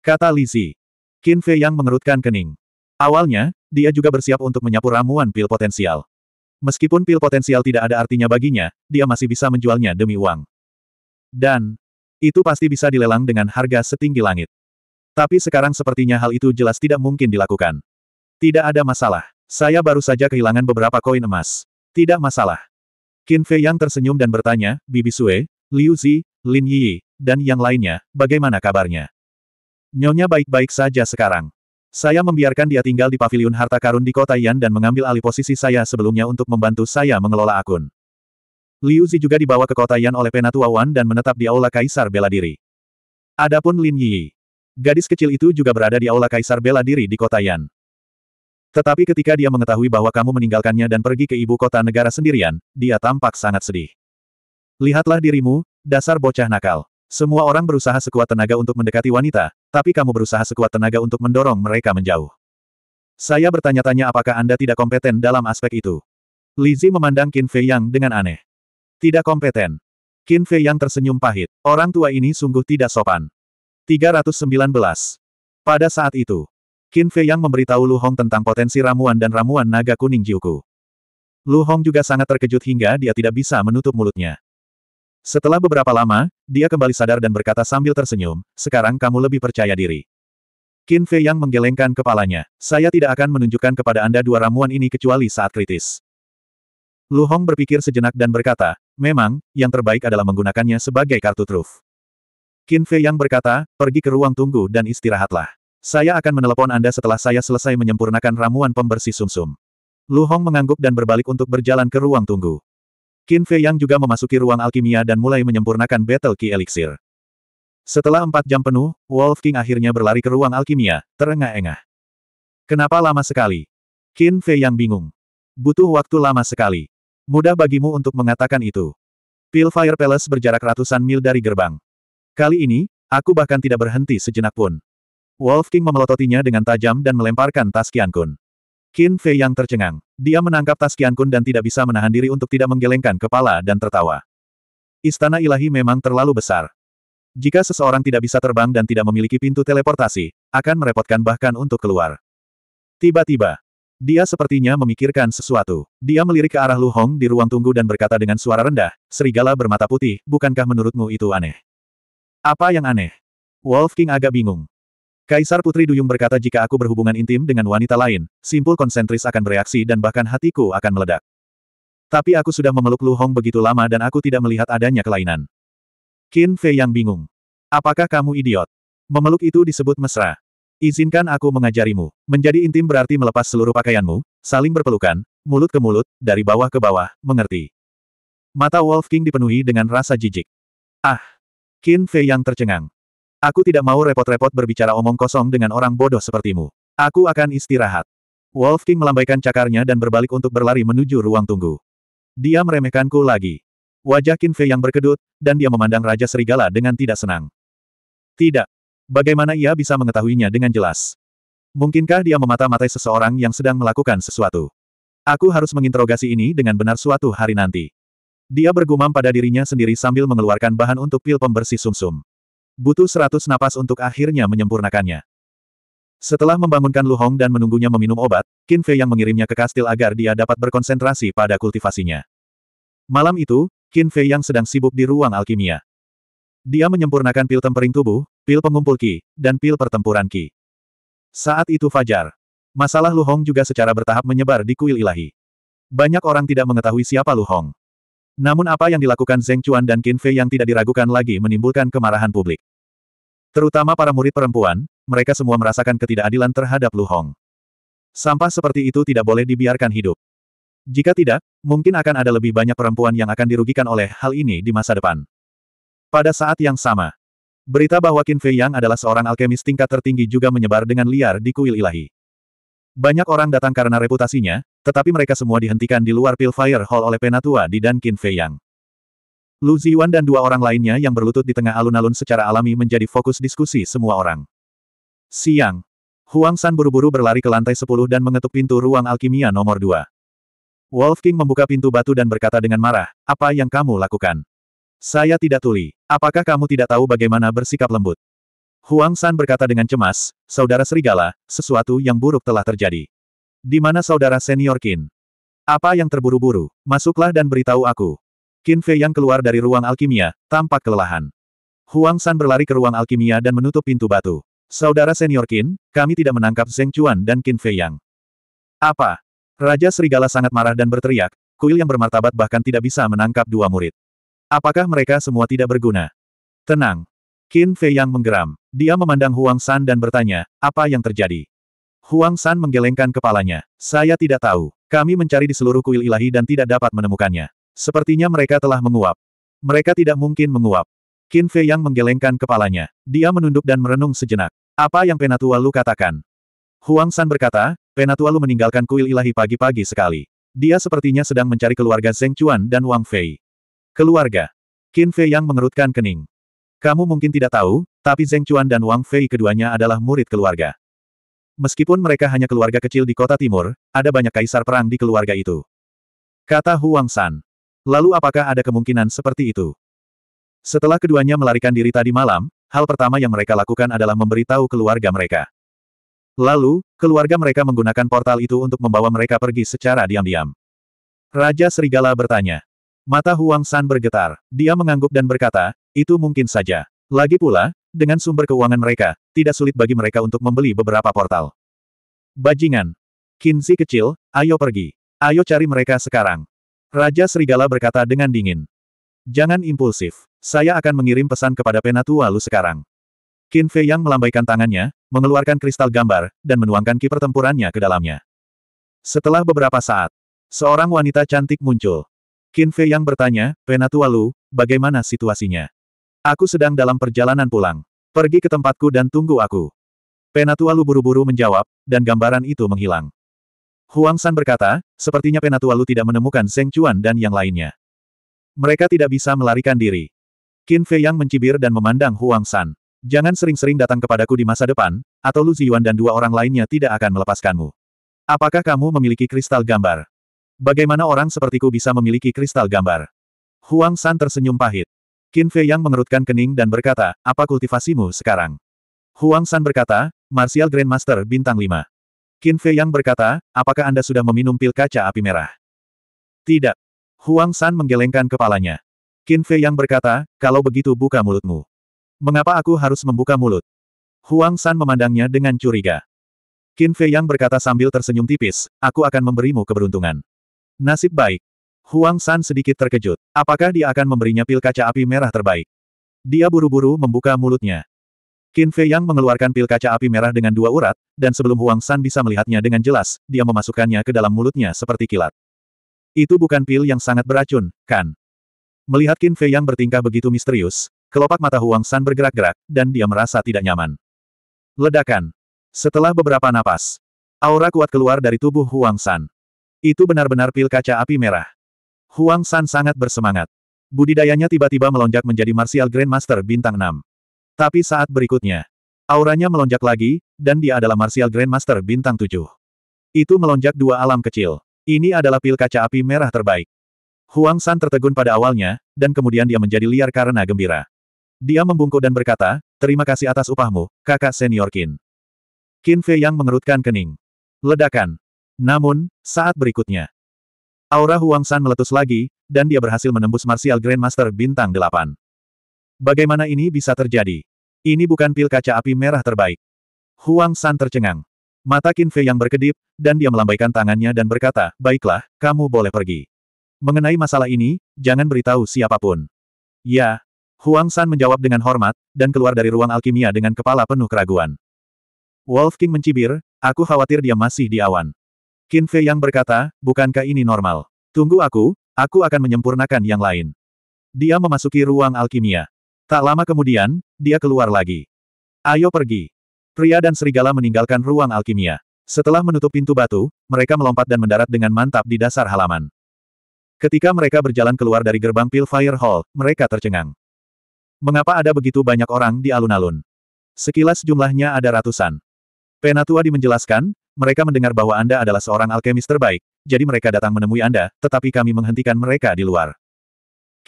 Kata Lizzie. Qin Fei yang mengerutkan kening. Awalnya, dia juga bersiap untuk menyapu ramuan pil potensial. Meskipun pil potensial tidak ada artinya baginya, dia masih bisa menjualnya demi uang. Dan, itu pasti bisa dilelang dengan harga setinggi langit. Tapi sekarang sepertinya hal itu jelas tidak mungkin dilakukan. Tidak ada masalah. Saya baru saja kehilangan beberapa koin emas. Tidak masalah. Qin Fei Yang tersenyum dan bertanya, Bibi Sue, Liu Zi, Lin Yi, dan yang lainnya, bagaimana kabarnya? Nyonya baik-baik saja sekarang. Saya membiarkan dia tinggal di Paviliun harta karun di kota Yan dan mengambil alih posisi saya sebelumnya untuk membantu saya mengelola akun. Liu Zi juga dibawa ke kota Yan oleh Penatua Wan dan menetap di Aula Kaisar Bela Diri. Adapun Lin Yi, gadis kecil itu juga berada di Aula Kaisar Bela Diri di kota Yan. Tetapi ketika dia mengetahui bahwa kamu meninggalkannya dan pergi ke ibu kota negara sendirian, dia tampak sangat sedih. Lihatlah dirimu, dasar bocah nakal. Semua orang berusaha sekuat tenaga untuk mendekati wanita, tapi kamu berusaha sekuat tenaga untuk mendorong mereka menjauh. Saya bertanya-tanya apakah Anda tidak kompeten dalam aspek itu. Lizzie memandang Qin Fei Yang dengan aneh. Tidak kompeten. Qin Fei Yang tersenyum pahit. Orang tua ini sungguh tidak sopan. 319. Pada saat itu, Qin Fei yang memberitahu Lu Hong tentang potensi ramuan dan ramuan naga kuning Jiuku. Lu Hong juga sangat terkejut hingga dia tidak bisa menutup mulutnya. Setelah beberapa lama, dia kembali sadar dan berkata sambil tersenyum, sekarang kamu lebih percaya diri. Qin Fei yang menggelengkan kepalanya, saya tidak akan menunjukkan kepada Anda dua ramuan ini kecuali saat kritis. Lu Hong berpikir sejenak dan berkata, memang, yang terbaik adalah menggunakannya sebagai kartu truf. Qin Fei yang berkata, pergi ke ruang tunggu dan istirahatlah. Saya akan menelepon Anda setelah saya selesai menyempurnakan ramuan pembersih sumsum. Lu Hong mengangguk dan berbalik untuk berjalan ke ruang tunggu. Qin Fei Yang juga memasuki ruang alkimia dan mulai menyempurnakan Battle Key Elixir. Setelah empat jam penuh, Wolf King akhirnya berlari ke ruang alkimia, terengah-engah. Kenapa lama sekali? Qin Fei Yang bingung. Butuh waktu lama sekali. Mudah bagimu untuk mengatakan itu. Pil Fire Palace berjarak ratusan mil dari gerbang. Kali ini, aku bahkan tidak berhenti sejenak pun. Wolf King memelototinya dengan tajam dan melemparkan tas Kian Kun. Qin Fei yang tercengang. Dia menangkap tas Kian Kun dan tidak bisa menahan diri untuk tidak menggelengkan kepala dan tertawa. Istana ilahi memang terlalu besar. Jika seseorang tidak bisa terbang dan tidak memiliki pintu teleportasi, akan merepotkan bahkan untuk keluar. Tiba-tiba, dia sepertinya memikirkan sesuatu. Dia melirik ke arah Lu Hong di ruang tunggu dan berkata dengan suara rendah, Serigala bermata putih, bukankah menurutmu itu aneh? Apa yang aneh? Wolf King agak bingung. Kaisar Putri Duyung berkata jika aku berhubungan intim dengan wanita lain, simpul konsentris akan bereaksi dan bahkan hatiku akan meledak. Tapi aku sudah memeluk Lu Hong begitu lama dan aku tidak melihat adanya kelainan. Qin Fei yang bingung. Apakah kamu idiot? Memeluk itu disebut mesra. Izinkan aku mengajarimu. Menjadi intim berarti melepas seluruh pakaianmu, saling berpelukan, mulut ke mulut, dari bawah ke bawah, mengerti. Mata Wolf King dipenuhi dengan rasa jijik. Ah! Qin Fei yang tercengang. Aku tidak mau repot-repot berbicara omong kosong dengan orang bodoh sepertimu. Aku akan istirahat. Wolf King melambaikan cakarnya dan berbalik untuk berlari menuju ruang tunggu. Dia meremehkanku lagi. Wajah Qin Fei yang berkedut, dan dia memandang Raja Serigala dengan tidak senang. Tidak. Bagaimana ia bisa mengetahuinya dengan jelas? Mungkinkah dia memata-matai seseorang yang sedang melakukan sesuatu? Aku harus menginterogasi ini dengan benar suatu hari nanti. Dia bergumam pada dirinya sendiri sambil mengeluarkan bahan untuk pil pembersih sumsum. -sum. Butuh seratus napas untuk akhirnya menyempurnakannya. Setelah membangunkan Lu Hong dan menunggunya meminum obat, Qin Fei yang mengirimnya ke kastil agar dia dapat berkonsentrasi pada kultivasinya. Malam itu, Qin Fei yang sedang sibuk di ruang alkimia. Dia menyempurnakan pil tempering tubuh, pil pengumpul Qi, dan pil pertempuran Qi. Saat itu fajar. Masalah Lu Hong juga secara bertahap menyebar di kuil ilahi. Banyak orang tidak mengetahui siapa Lu Hong. Namun apa yang dilakukan Zeng Chuan dan Qin Fei yang tidak diragukan lagi menimbulkan kemarahan publik. Terutama para murid perempuan, mereka semua merasakan ketidakadilan terhadap Lu Hong. Sampah seperti itu tidak boleh dibiarkan hidup. Jika tidak, mungkin akan ada lebih banyak perempuan yang akan dirugikan oleh hal ini di masa depan. Pada saat yang sama, berita bahwa Qin Fei Yang adalah seorang alkemis tingkat tertinggi juga menyebar dengan liar di kuil ilahi. Banyak orang datang karena reputasinya, tetapi mereka semua dihentikan di luar Pilfire Hall oleh Penatua di dan Fei Yang, Lu Ziwan dan dua orang lainnya yang berlutut di tengah alun-alun secara alami menjadi fokus diskusi semua orang. Siang. Huang San buru-buru berlari ke lantai 10 dan mengetuk pintu ruang alkimia nomor 2. Wolf King membuka pintu batu dan berkata dengan marah, apa yang kamu lakukan? Saya tidak tuli. Apakah kamu tidak tahu bagaimana bersikap lembut? Huang San berkata dengan cemas, Saudara Serigala, sesuatu yang buruk telah terjadi. Di mana Saudara Senior Qin? Apa yang terburu-buru? Masuklah dan beritahu aku. Qin Fei yang keluar dari ruang alkimia, tampak kelelahan. Huang San berlari ke ruang alkimia dan menutup pintu batu. Saudara Senior Qin, kami tidak menangkap Zeng Chuan dan Qin Fei Yang. Apa? Raja Serigala sangat marah dan berteriak, kuil yang bermartabat bahkan tidak bisa menangkap dua murid. Apakah mereka semua tidak berguna? Tenang, Qin Fei yang menggeram. Dia memandang Huang San dan bertanya, apa yang terjadi? Huang San menggelengkan kepalanya. Saya tidak tahu. Kami mencari di seluruh kuil ilahi dan tidak dapat menemukannya. Sepertinya mereka telah menguap. Mereka tidak mungkin menguap. Qin Fei yang menggelengkan kepalanya. Dia menunduk dan merenung sejenak. Apa yang Penatua Lu katakan? Huang San berkata, Penatua Lu meninggalkan kuil ilahi pagi-pagi sekali. Dia sepertinya sedang mencari keluarga Zheng Chuan dan Wang Fei. Keluarga. Qin Fei yang mengerutkan kening. Kamu mungkin tidak tahu, tapi Zeng Chuan dan Wang Fei keduanya adalah murid keluarga. Meskipun mereka hanya keluarga kecil di kota timur, ada banyak kaisar perang di keluarga itu. Kata Huang San. Lalu apakah ada kemungkinan seperti itu? Setelah keduanya melarikan diri tadi malam, hal pertama yang mereka lakukan adalah memberitahu keluarga mereka. Lalu, keluarga mereka menggunakan portal itu untuk membawa mereka pergi secara diam-diam. Raja Serigala bertanya, Mata Huang San bergetar, dia mengangguk dan berkata, itu mungkin saja. Lagi pula, dengan sumber keuangan mereka, tidak sulit bagi mereka untuk membeli beberapa portal. Bajingan. Kinzi kecil, ayo pergi. Ayo cari mereka sekarang. Raja Serigala berkata dengan dingin. Jangan impulsif. Saya akan mengirim pesan kepada penatua lu sekarang. Qin Fei yang melambaikan tangannya, mengeluarkan kristal gambar, dan menuangkan ki pertempurannya ke dalamnya. Setelah beberapa saat, seorang wanita cantik muncul. Qin Fei yang bertanya, Penatua Lu, bagaimana situasinya? Aku sedang dalam perjalanan pulang. Pergi ke tempatku dan tunggu aku. Penatua Lu buru-buru menjawab, dan gambaran itu menghilang. Huang San berkata, sepertinya Penatua Lu tidak menemukan Zeng Chuan dan yang lainnya. Mereka tidak bisa melarikan diri. Qin Fei Yang mencibir dan memandang Huang San. Jangan sering-sering datang kepadaku di masa depan, atau Lu Ziyuan dan dua orang lainnya tidak akan melepaskanmu. Apakah kamu memiliki kristal gambar? Bagaimana orang sepertiku bisa memiliki kristal gambar? Huang San tersenyum pahit. Qin Fei Yang mengerutkan kening dan berkata, apa kultivasimu sekarang? Huang San berkata, Martial Grandmaster Bintang 5. Qin Fei Yang berkata, apakah Anda sudah meminum pil kaca api merah? Tidak. Huang San menggelengkan kepalanya. Qin Fei Yang berkata, kalau begitu buka mulutmu. Mengapa aku harus membuka mulut? Huang San memandangnya dengan curiga. Qin Fei Yang berkata sambil tersenyum tipis, aku akan memberimu keberuntungan. Nasib baik. Huang San sedikit terkejut. Apakah dia akan memberinya pil kaca api merah terbaik? Dia buru-buru membuka mulutnya. Qin Fei Yang mengeluarkan pil kaca api merah dengan dua urat, dan sebelum Huang San bisa melihatnya dengan jelas, dia memasukkannya ke dalam mulutnya seperti kilat. Itu bukan pil yang sangat beracun, kan? Melihat Qin Fei Yang bertingkah begitu misterius, kelopak mata Huang San bergerak-gerak, dan dia merasa tidak nyaman. Ledakan. Setelah beberapa napas, aura kuat keluar dari tubuh Huang San. Itu benar-benar pil kaca api merah. Huang San sangat bersemangat. Budidayanya tiba-tiba melonjak menjadi Martial Grandmaster bintang 6. Tapi saat berikutnya, auranya melonjak lagi, dan dia adalah Martial Grandmaster bintang 7. Itu melonjak dua alam kecil. Ini adalah pil kaca api merah terbaik. Huang San tertegun pada awalnya, dan kemudian dia menjadi liar karena gembira. Dia membungkuk dan berkata, terima kasih atas upahmu, kakak senior Qin. Qin Fei yang mengerutkan kening. Ledakan. Namun, saat berikutnya, aura Huang San meletus lagi, dan dia berhasil menembus Martial Grandmaster bintang 8. Bagaimana ini bisa terjadi? Ini bukan pil kaca api merah terbaik. Huang San tercengang. Mata Qin Fei yang berkedip, dan dia melambaikan tangannya dan berkata, Baiklah, kamu boleh pergi. Mengenai masalah ini, jangan beritahu siapapun. Ya. Huang San menjawab dengan hormat, dan keluar dari ruang alkimia dengan kepala penuh keraguan. Wolf King mencibir, aku khawatir dia masih di awan. Qin Fei yang berkata, bukankah ini normal? Tunggu aku, aku akan menyempurnakan yang lain. Dia memasuki ruang alkimia. Tak lama kemudian, dia keluar lagi. Ayo pergi. Pria dan serigala meninggalkan ruang alkimia. Setelah menutup pintu batu, mereka melompat dan mendarat dengan mantap di dasar halaman. Ketika mereka berjalan keluar dari gerbang Pil Fire Hall, mereka tercengang. Mengapa ada begitu banyak orang di alun-alun? Sekilas jumlahnya ada ratusan. Penatua di menjelaskan, mereka mendengar bahwa Anda adalah seorang alkemis terbaik, jadi mereka datang menemui Anda, tetapi kami menghentikan mereka di luar.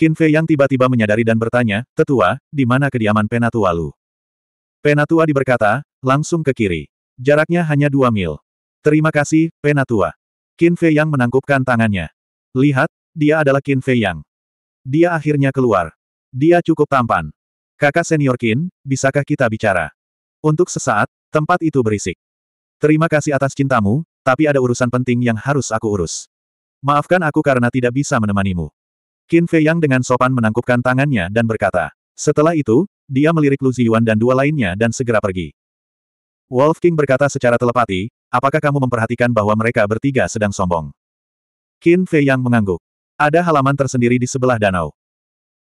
Qin Fei yang tiba-tiba menyadari dan bertanya, Tetua, di mana kediaman Penatua Lu? Penatua di berkata, langsung ke kiri. Jaraknya hanya dua mil. Terima kasih, Penatua. Qin Fei yang menangkupkan tangannya. Lihat, dia adalah Qin Fei yang. Dia akhirnya keluar. Dia cukup tampan. Kakak senior Qin, bisakah kita bicara? Untuk sesaat, Tempat itu berisik. Terima kasih atas cintamu, tapi ada urusan penting yang harus aku urus. Maafkan aku karena tidak bisa menemanimu. Qin Fei Yang dengan sopan menangkupkan tangannya dan berkata. Setelah itu, dia melirik Lu Ziyuan dan dua lainnya dan segera pergi. Wolf King berkata secara telepati, apakah kamu memperhatikan bahwa mereka bertiga sedang sombong? Qin Fei Yang mengangguk. Ada halaman tersendiri di sebelah danau.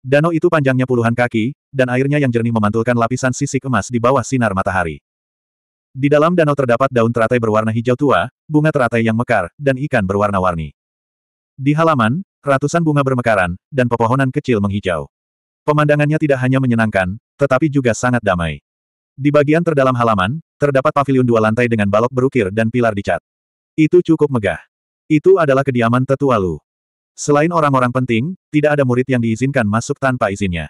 Danau itu panjangnya puluhan kaki, dan airnya yang jernih memantulkan lapisan sisik emas di bawah sinar matahari. Di dalam danau terdapat daun teratai berwarna hijau tua, bunga teratai yang mekar, dan ikan berwarna-warni. Di halaman, ratusan bunga bermekaran, dan pepohonan kecil menghijau. Pemandangannya tidak hanya menyenangkan, tetapi juga sangat damai. Di bagian terdalam halaman, terdapat pavilion dua lantai dengan balok berukir dan pilar dicat. Itu cukup megah. Itu adalah kediaman tetua Lu. Selain orang-orang penting, tidak ada murid yang diizinkan masuk tanpa izinnya.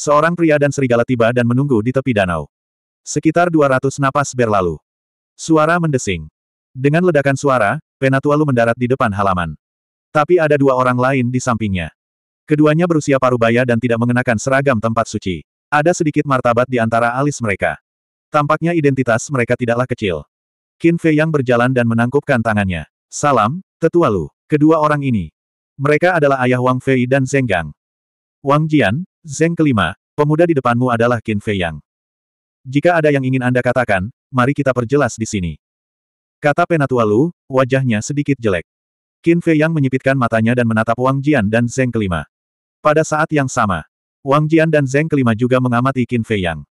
Seorang pria dan serigala tiba dan menunggu di tepi danau. Sekitar 200 napas berlalu. Suara mendesing. Dengan ledakan suara, Penatualu mendarat di depan halaman. Tapi ada dua orang lain di sampingnya. Keduanya berusia parubaya dan tidak mengenakan seragam tempat suci. Ada sedikit martabat di antara alis mereka. Tampaknya identitas mereka tidaklah kecil. Qin Fei yang berjalan dan menangkupkan tangannya. Salam, Tetua Lu. Kedua orang ini. Mereka adalah ayah Wang Fei dan Zeng Gang. Wang Jian, Zeng kelima, pemuda di depanmu adalah Qin Fei Yang. Jika ada yang ingin Anda katakan, mari kita perjelas di sini. Kata Penatua Lu, wajahnya sedikit jelek. Qin Fei Yang menyipitkan matanya dan menatap Wang Jian dan Zeng kelima. Pada saat yang sama, Wang Jian dan Zeng kelima juga mengamati Qin Fei Yang.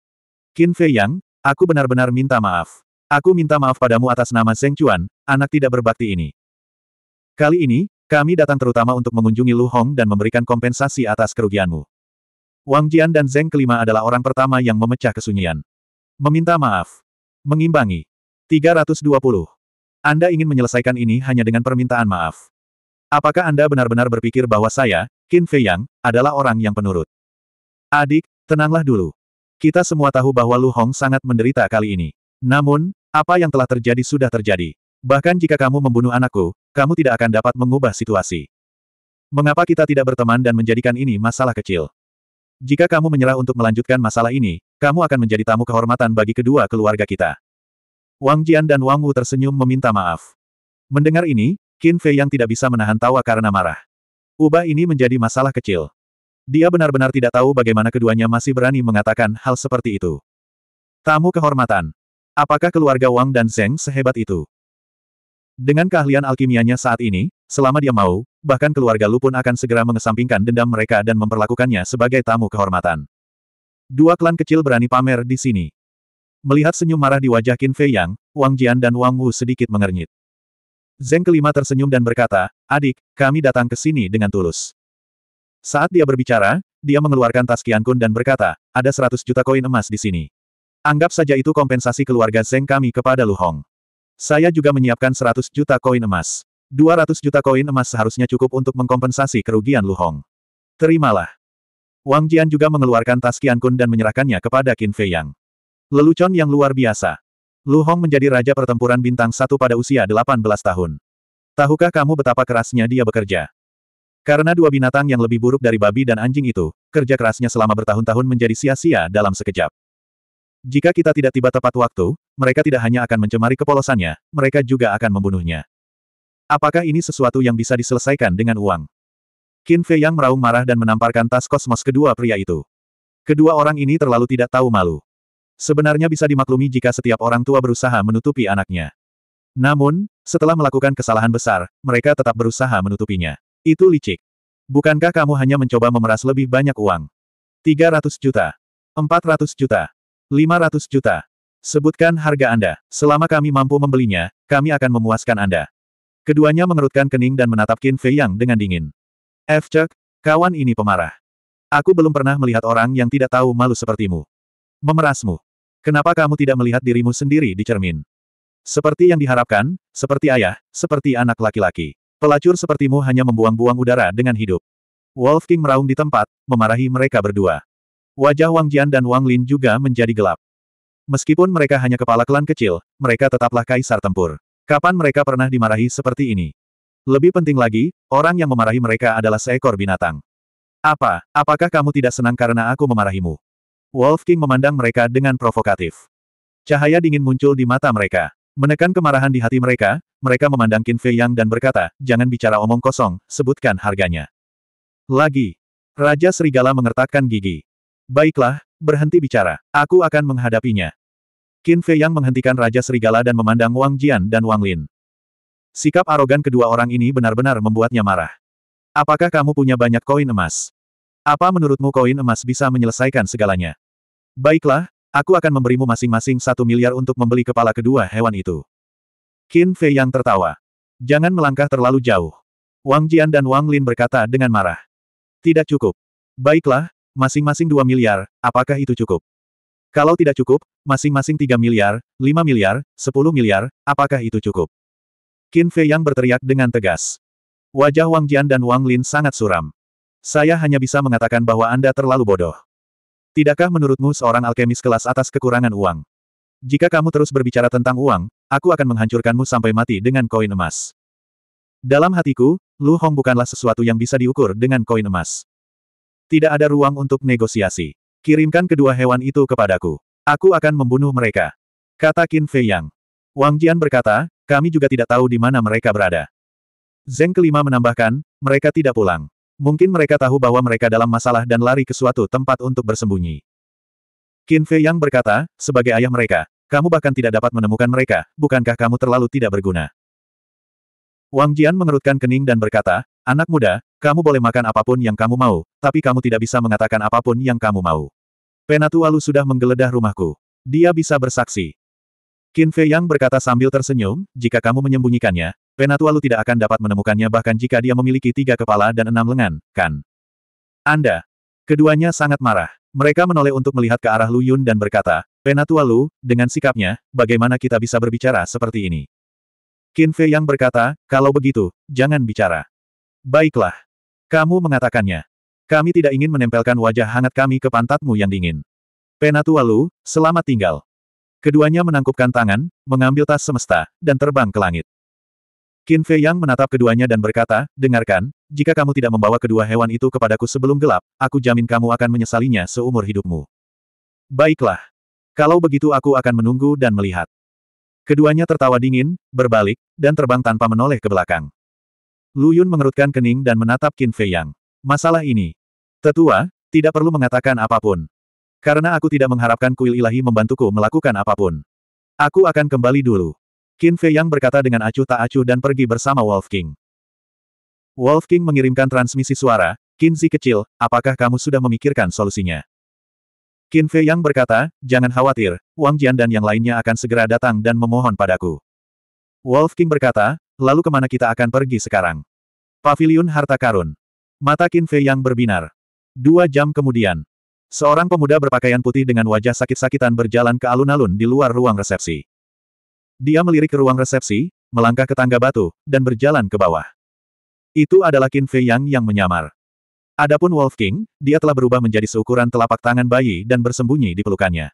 Qin Fei Yang, aku benar-benar minta maaf. Aku minta maaf padamu atas nama Zeng Chuan, anak tidak berbakti ini. Kali ini, kami datang terutama untuk mengunjungi Lu Hong dan memberikan kompensasi atas kerugianmu. Wang Jian dan Zeng kelima adalah orang pertama yang memecah kesunyian. Meminta maaf. Mengimbangi. 320. Anda ingin menyelesaikan ini hanya dengan permintaan maaf. Apakah Anda benar-benar berpikir bahwa saya, Qin Fei Yang, adalah orang yang penurut? Adik, tenanglah dulu. Kita semua tahu bahwa Lu Hong sangat menderita kali ini. Namun, apa yang telah terjadi sudah terjadi. Bahkan jika kamu membunuh anakku, kamu tidak akan dapat mengubah situasi. Mengapa kita tidak berteman dan menjadikan ini masalah kecil? Jika kamu menyerah untuk melanjutkan masalah ini, kamu akan menjadi tamu kehormatan bagi kedua keluarga kita. Wang Jian dan Wang Wu tersenyum meminta maaf. Mendengar ini, Qin Fei yang tidak bisa menahan tawa karena marah. Ubah ini menjadi masalah kecil. Dia benar-benar tidak tahu bagaimana keduanya masih berani mengatakan hal seperti itu. Tamu kehormatan. Apakah keluarga Wang dan Zeng sehebat itu? Dengan keahlian alkimianya saat ini, selama dia mau, bahkan keluarga Lu pun akan segera mengesampingkan dendam mereka dan memperlakukannya sebagai tamu kehormatan. Dua klan kecil berani pamer di sini. Melihat senyum marah di wajah Qin Fei Yang, Wang Jian dan Wang Wu sedikit mengernyit. Zeng kelima tersenyum dan berkata, Adik, kami datang ke sini dengan tulus. Saat dia berbicara, dia mengeluarkan tas Qian Kun dan berkata, ada 100 juta koin emas di sini. Anggap saja itu kompensasi keluarga Zeng kami kepada Lu Hong. Saya juga menyiapkan 100 juta koin emas. 200 juta koin emas seharusnya cukup untuk mengkompensasi kerugian Lu Hong. Terimalah. Wang Jian juga mengeluarkan tas Qian Kun dan menyerahkannya kepada Qin Fei Yang. Lelucon yang luar biasa. Lu Hong menjadi raja pertempuran bintang satu pada usia 18 tahun. Tahukah kamu betapa kerasnya dia bekerja? Karena dua binatang yang lebih buruk dari babi dan anjing itu, kerja kerasnya selama bertahun-tahun menjadi sia-sia dalam sekejap. Jika kita tidak tiba tepat waktu, mereka tidak hanya akan mencemari kepolosannya, mereka juga akan membunuhnya. Apakah ini sesuatu yang bisa diselesaikan dengan uang? Qin Fei Yang meraung marah dan menamparkan tas kosmos kedua pria itu. Kedua orang ini terlalu tidak tahu malu. Sebenarnya bisa dimaklumi jika setiap orang tua berusaha menutupi anaknya. Namun, setelah melakukan kesalahan besar, mereka tetap berusaha menutupinya. Itu licik. Bukankah kamu hanya mencoba memeras lebih banyak uang? 300 juta. 400 juta. 500 juta. Sebutkan harga Anda. Selama kami mampu membelinya, kami akan memuaskan Anda. Keduanya mengerutkan kening dan menatap Qin Fei Yang dengan dingin. F. kawan ini pemarah. Aku belum pernah melihat orang yang tidak tahu malu sepertimu. Memerasmu. Kenapa kamu tidak melihat dirimu sendiri di cermin? Seperti yang diharapkan, seperti ayah, seperti anak laki-laki. Pelacur sepertimu hanya membuang-buang udara dengan hidup. Wolf King meraung di tempat, memarahi mereka berdua. Wajah Wang Jian dan Wang Lin juga menjadi gelap. Meskipun mereka hanya kepala klan kecil, mereka tetaplah kaisar tempur. Kapan mereka pernah dimarahi seperti ini? Lebih penting lagi, orang yang memarahi mereka adalah seekor binatang. Apa, apakah kamu tidak senang karena aku memarahimu? Wolf King memandang mereka dengan provokatif. Cahaya dingin muncul di mata mereka. Menekan kemarahan di hati mereka, mereka memandang Qin Fei Yang dan berkata, jangan bicara omong kosong, sebutkan harganya. Lagi. Raja Serigala mengertakkan gigi. Baiklah, berhenti bicara. Aku akan menghadapinya. Qin Fei Yang menghentikan Raja Serigala dan memandang Wang Jian dan Wang Lin. Sikap arogan kedua orang ini benar-benar membuatnya marah. Apakah kamu punya banyak koin emas? Apa menurutmu koin emas bisa menyelesaikan segalanya? Baiklah, aku akan memberimu masing-masing satu miliar untuk membeli kepala kedua hewan itu. Qin Fei yang tertawa. Jangan melangkah terlalu jauh. Wang Jian dan Wang Lin berkata dengan marah. Tidak cukup. Baiklah, masing-masing -masing miliar, apakah itu cukup? Kalau tidak cukup, masing-masing tiga miliar, lima miliar, sepuluh miliar, apakah itu cukup? Qin Fei yang berteriak dengan tegas. Wajah Wang Jian dan Wang Lin sangat suram. Saya hanya bisa mengatakan bahwa Anda terlalu bodoh. Tidakkah menurutmu seorang alkemis kelas atas kekurangan uang? Jika kamu terus berbicara tentang uang, aku akan menghancurkanmu sampai mati dengan koin emas. Dalam hatiku, Lu Hong bukanlah sesuatu yang bisa diukur dengan koin emas. Tidak ada ruang untuk negosiasi. Kirimkan kedua hewan itu kepadaku. Aku akan membunuh mereka. Kata Qin Fei Yang. Wang Jian berkata, kami juga tidak tahu di mana mereka berada. Zeng kelima menambahkan, mereka tidak pulang. Mungkin mereka tahu bahwa mereka dalam masalah dan lari ke suatu tempat untuk bersembunyi. Qin Fei Yang berkata, sebagai ayah mereka, kamu bahkan tidak dapat menemukan mereka, bukankah kamu terlalu tidak berguna? Wang Jian mengerutkan kening dan berkata, anak muda, kamu boleh makan apapun yang kamu mau, tapi kamu tidak bisa mengatakan apapun yang kamu mau. Penatua Lu sudah menggeledah rumahku. Dia bisa bersaksi. Qin Fei Yang berkata sambil tersenyum, jika kamu menyembunyikannya, Penatua Lu tidak akan dapat menemukannya bahkan jika dia memiliki tiga kepala dan enam lengan, kan? Anda. Keduanya sangat marah. Mereka menoleh untuk melihat ke arah Lu Yun dan berkata, Penatua Lu, dengan sikapnya, bagaimana kita bisa berbicara seperti ini? Qin Fei Yang berkata, kalau begitu, jangan bicara. Baiklah. Kamu mengatakannya. Kami tidak ingin menempelkan wajah hangat kami ke pantatmu yang dingin. Penatua Lu, selamat tinggal. Keduanya menangkupkan tangan, mengambil tas semesta, dan terbang ke langit. Qin Fei Yang menatap keduanya dan berkata, Dengarkan, jika kamu tidak membawa kedua hewan itu kepadaku sebelum gelap, aku jamin kamu akan menyesalinya seumur hidupmu. Baiklah. Kalau begitu aku akan menunggu dan melihat. Keduanya tertawa dingin, berbalik, dan terbang tanpa menoleh ke belakang. Lu Yun mengerutkan kening dan menatap Qin Fei Yang. Masalah ini. Tetua, tidak perlu mengatakan apapun. Karena aku tidak mengharapkan kuil ilahi membantuku melakukan apapun. Aku akan kembali dulu. Qin Fei Yang berkata dengan acuh tak acuh dan pergi bersama Wolf King. Wolf King mengirimkan transmisi suara, Qin Zi kecil, apakah kamu sudah memikirkan solusinya? Qin Fei Yang berkata, jangan khawatir, Wang Jian dan yang lainnya akan segera datang dan memohon padaku. Wolf King berkata, lalu kemana kita akan pergi sekarang? Pavilion Harta Karun. Mata Qin Fei Yang berbinar. Dua jam kemudian, Seorang pemuda berpakaian putih dengan wajah sakit-sakitan berjalan ke alun-alun di luar ruang resepsi. Dia melirik ke ruang resepsi, melangkah ke tangga batu, dan berjalan ke bawah. Itu adalah Qin Fei Yang yang menyamar. Adapun Wolf King, dia telah berubah menjadi seukuran telapak tangan bayi dan bersembunyi di pelukannya.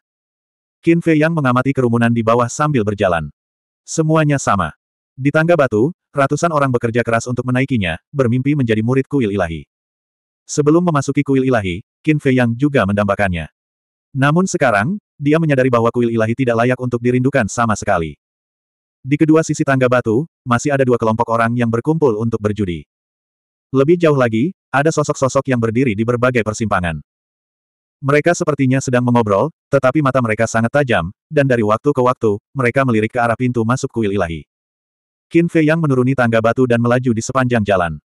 Qin Fei Yang mengamati kerumunan di bawah sambil berjalan. Semuanya sama. Di tangga batu, ratusan orang bekerja keras untuk menaikinya, bermimpi menjadi murid kuil ilahi. Sebelum memasuki kuil ilahi, Qin Fei Yang juga mendambakannya. Namun sekarang, dia menyadari bahwa kuil ilahi tidak layak untuk dirindukan sama sekali. Di kedua sisi tangga batu, masih ada dua kelompok orang yang berkumpul untuk berjudi. Lebih jauh lagi, ada sosok-sosok yang berdiri di berbagai persimpangan. Mereka sepertinya sedang mengobrol, tetapi mata mereka sangat tajam, dan dari waktu ke waktu, mereka melirik ke arah pintu masuk kuil ilahi. Qin Fei Yang menuruni tangga batu dan melaju di sepanjang jalan.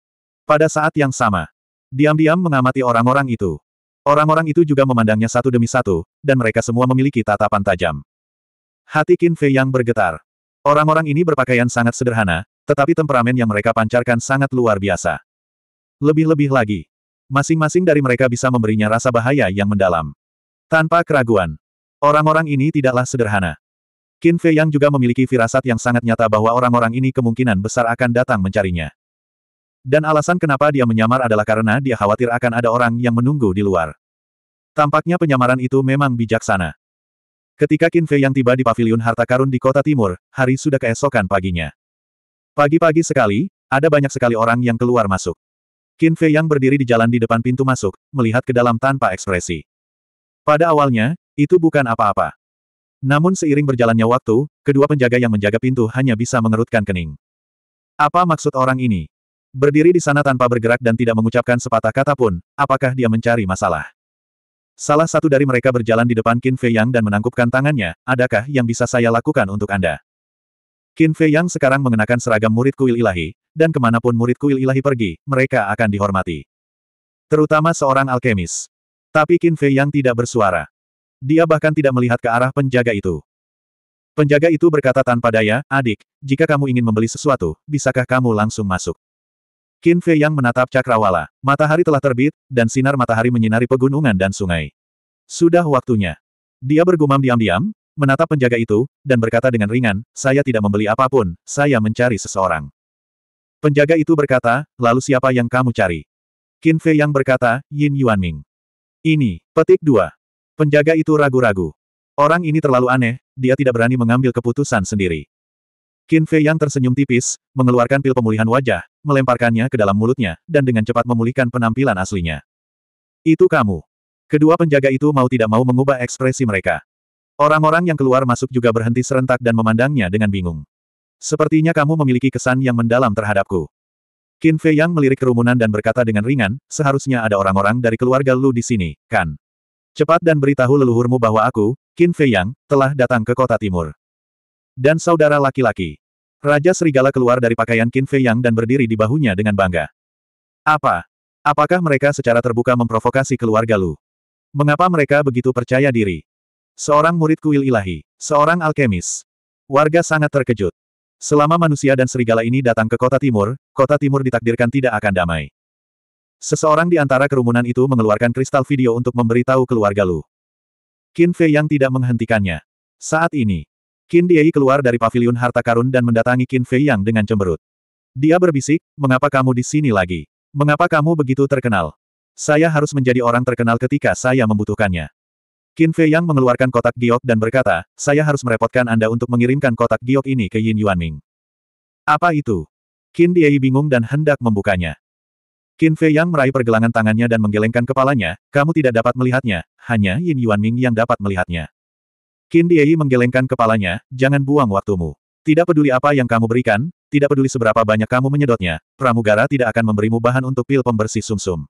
Pada saat yang sama, Diam-diam mengamati orang-orang itu. Orang-orang itu juga memandangnya satu demi satu, dan mereka semua memiliki tatapan tajam. Hati Qin Fei yang bergetar. Orang-orang ini berpakaian sangat sederhana, tetapi temperamen yang mereka pancarkan sangat luar biasa. Lebih-lebih lagi, masing-masing dari mereka bisa memberinya rasa bahaya yang mendalam. Tanpa keraguan, orang-orang ini tidaklah sederhana. Qin Fei yang juga memiliki firasat yang sangat nyata bahwa orang-orang ini kemungkinan besar akan datang mencarinya. Dan alasan kenapa dia menyamar adalah karena dia khawatir akan ada orang yang menunggu di luar. Tampaknya penyamaran itu memang bijaksana. Ketika Qin Fei yang tiba di paviliun harta karun di kota timur, hari sudah keesokan paginya. Pagi-pagi sekali, ada banyak sekali orang yang keluar masuk. Qin Fei yang berdiri di jalan di depan pintu masuk, melihat ke dalam tanpa ekspresi. Pada awalnya, itu bukan apa-apa. Namun seiring berjalannya waktu, kedua penjaga yang menjaga pintu hanya bisa mengerutkan kening. Apa maksud orang ini? Berdiri di sana tanpa bergerak dan tidak mengucapkan sepatah kata pun, apakah dia mencari masalah? Salah satu dari mereka berjalan di depan Qin Fei Yang dan menangkupkan tangannya, adakah yang bisa saya lakukan untuk Anda? Qin Fei Yang sekarang mengenakan seragam murid kuil ilahi, dan kemanapun murid kuil ilahi pergi, mereka akan dihormati. Terutama seorang alkemis. Tapi Qin Fei Yang tidak bersuara. Dia bahkan tidak melihat ke arah penjaga itu. Penjaga itu berkata tanpa daya, adik, jika kamu ingin membeli sesuatu, bisakah kamu langsung masuk? Qin Fei yang menatap cakrawala. Matahari telah terbit, dan sinar matahari menyinari pegunungan dan sungai. Sudah waktunya. Dia bergumam diam-diam, menatap penjaga itu, dan berkata dengan ringan, saya tidak membeli apapun, saya mencari seseorang. Penjaga itu berkata, lalu siapa yang kamu cari? Qin Fei yang berkata, Yin Yuanming. Ini, petik dua. Penjaga itu ragu-ragu. Orang ini terlalu aneh, dia tidak berani mengambil keputusan sendiri. Qin Fei yang tersenyum tipis, mengeluarkan pil pemulihan wajah, melemparkannya ke dalam mulutnya, dan dengan cepat memulihkan penampilan aslinya. Itu kamu. Kedua penjaga itu mau tidak mau mengubah ekspresi mereka. Orang-orang yang keluar masuk juga berhenti serentak dan memandangnya dengan bingung. Sepertinya kamu memiliki kesan yang mendalam terhadapku. Qin Fei Yang melirik kerumunan dan berkata dengan ringan, seharusnya ada orang-orang dari keluarga Lu di sini, kan? Cepat dan beritahu leluhurmu bahwa aku, Qin Fei Yang, telah datang ke kota timur. Dan saudara laki-laki. Raja Serigala keluar dari pakaian Qin Fei Yang dan berdiri di bahunya dengan bangga. Apa? Apakah mereka secara terbuka memprovokasi keluarga Lu? Mengapa mereka begitu percaya diri? Seorang murid kuil ilahi. Seorang alkemis. Warga sangat terkejut. Selama manusia dan serigala ini datang ke kota timur, kota timur ditakdirkan tidak akan damai. Seseorang di antara kerumunan itu mengeluarkan kristal video untuk memberitahu keluarga Lu. Qin Fei yang tidak menghentikannya. Saat ini, Qin Diei keluar dari pavilion harta karun dan mendatangi Qin Fei Yang dengan cemberut. Dia berbisik, mengapa kamu di sini lagi? Mengapa kamu begitu terkenal? Saya harus menjadi orang terkenal ketika saya membutuhkannya. Qin Fei Yang mengeluarkan kotak giok dan berkata, saya harus merepotkan Anda untuk mengirimkan kotak giok ini ke Yin Yuanming. Apa itu? Qin Diei bingung dan hendak membukanya. Qin Fei Yang meraih pergelangan tangannya dan menggelengkan kepalanya, kamu tidak dapat melihatnya, hanya Yin Yuanming yang dapat melihatnya. Qin Diei menggelengkan kepalanya, jangan buang waktumu. Tidak peduli apa yang kamu berikan, tidak peduli seberapa banyak kamu menyedotnya, pramugara tidak akan memberimu bahan untuk pil pembersih sumsum. -sum.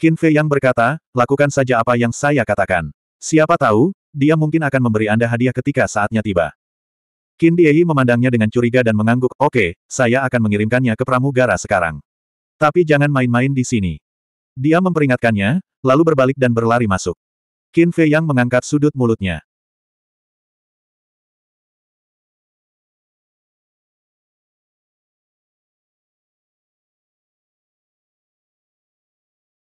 Qin Fei yang berkata, lakukan saja apa yang saya katakan. Siapa tahu, dia mungkin akan memberi Anda hadiah ketika saatnya tiba. Qin Diei memandangnya dengan curiga dan mengangguk, oke, okay, saya akan mengirimkannya ke pramugara sekarang. Tapi jangan main-main di sini. Dia memperingatkannya, lalu berbalik dan berlari masuk. Qin Fei yang mengangkat sudut mulutnya.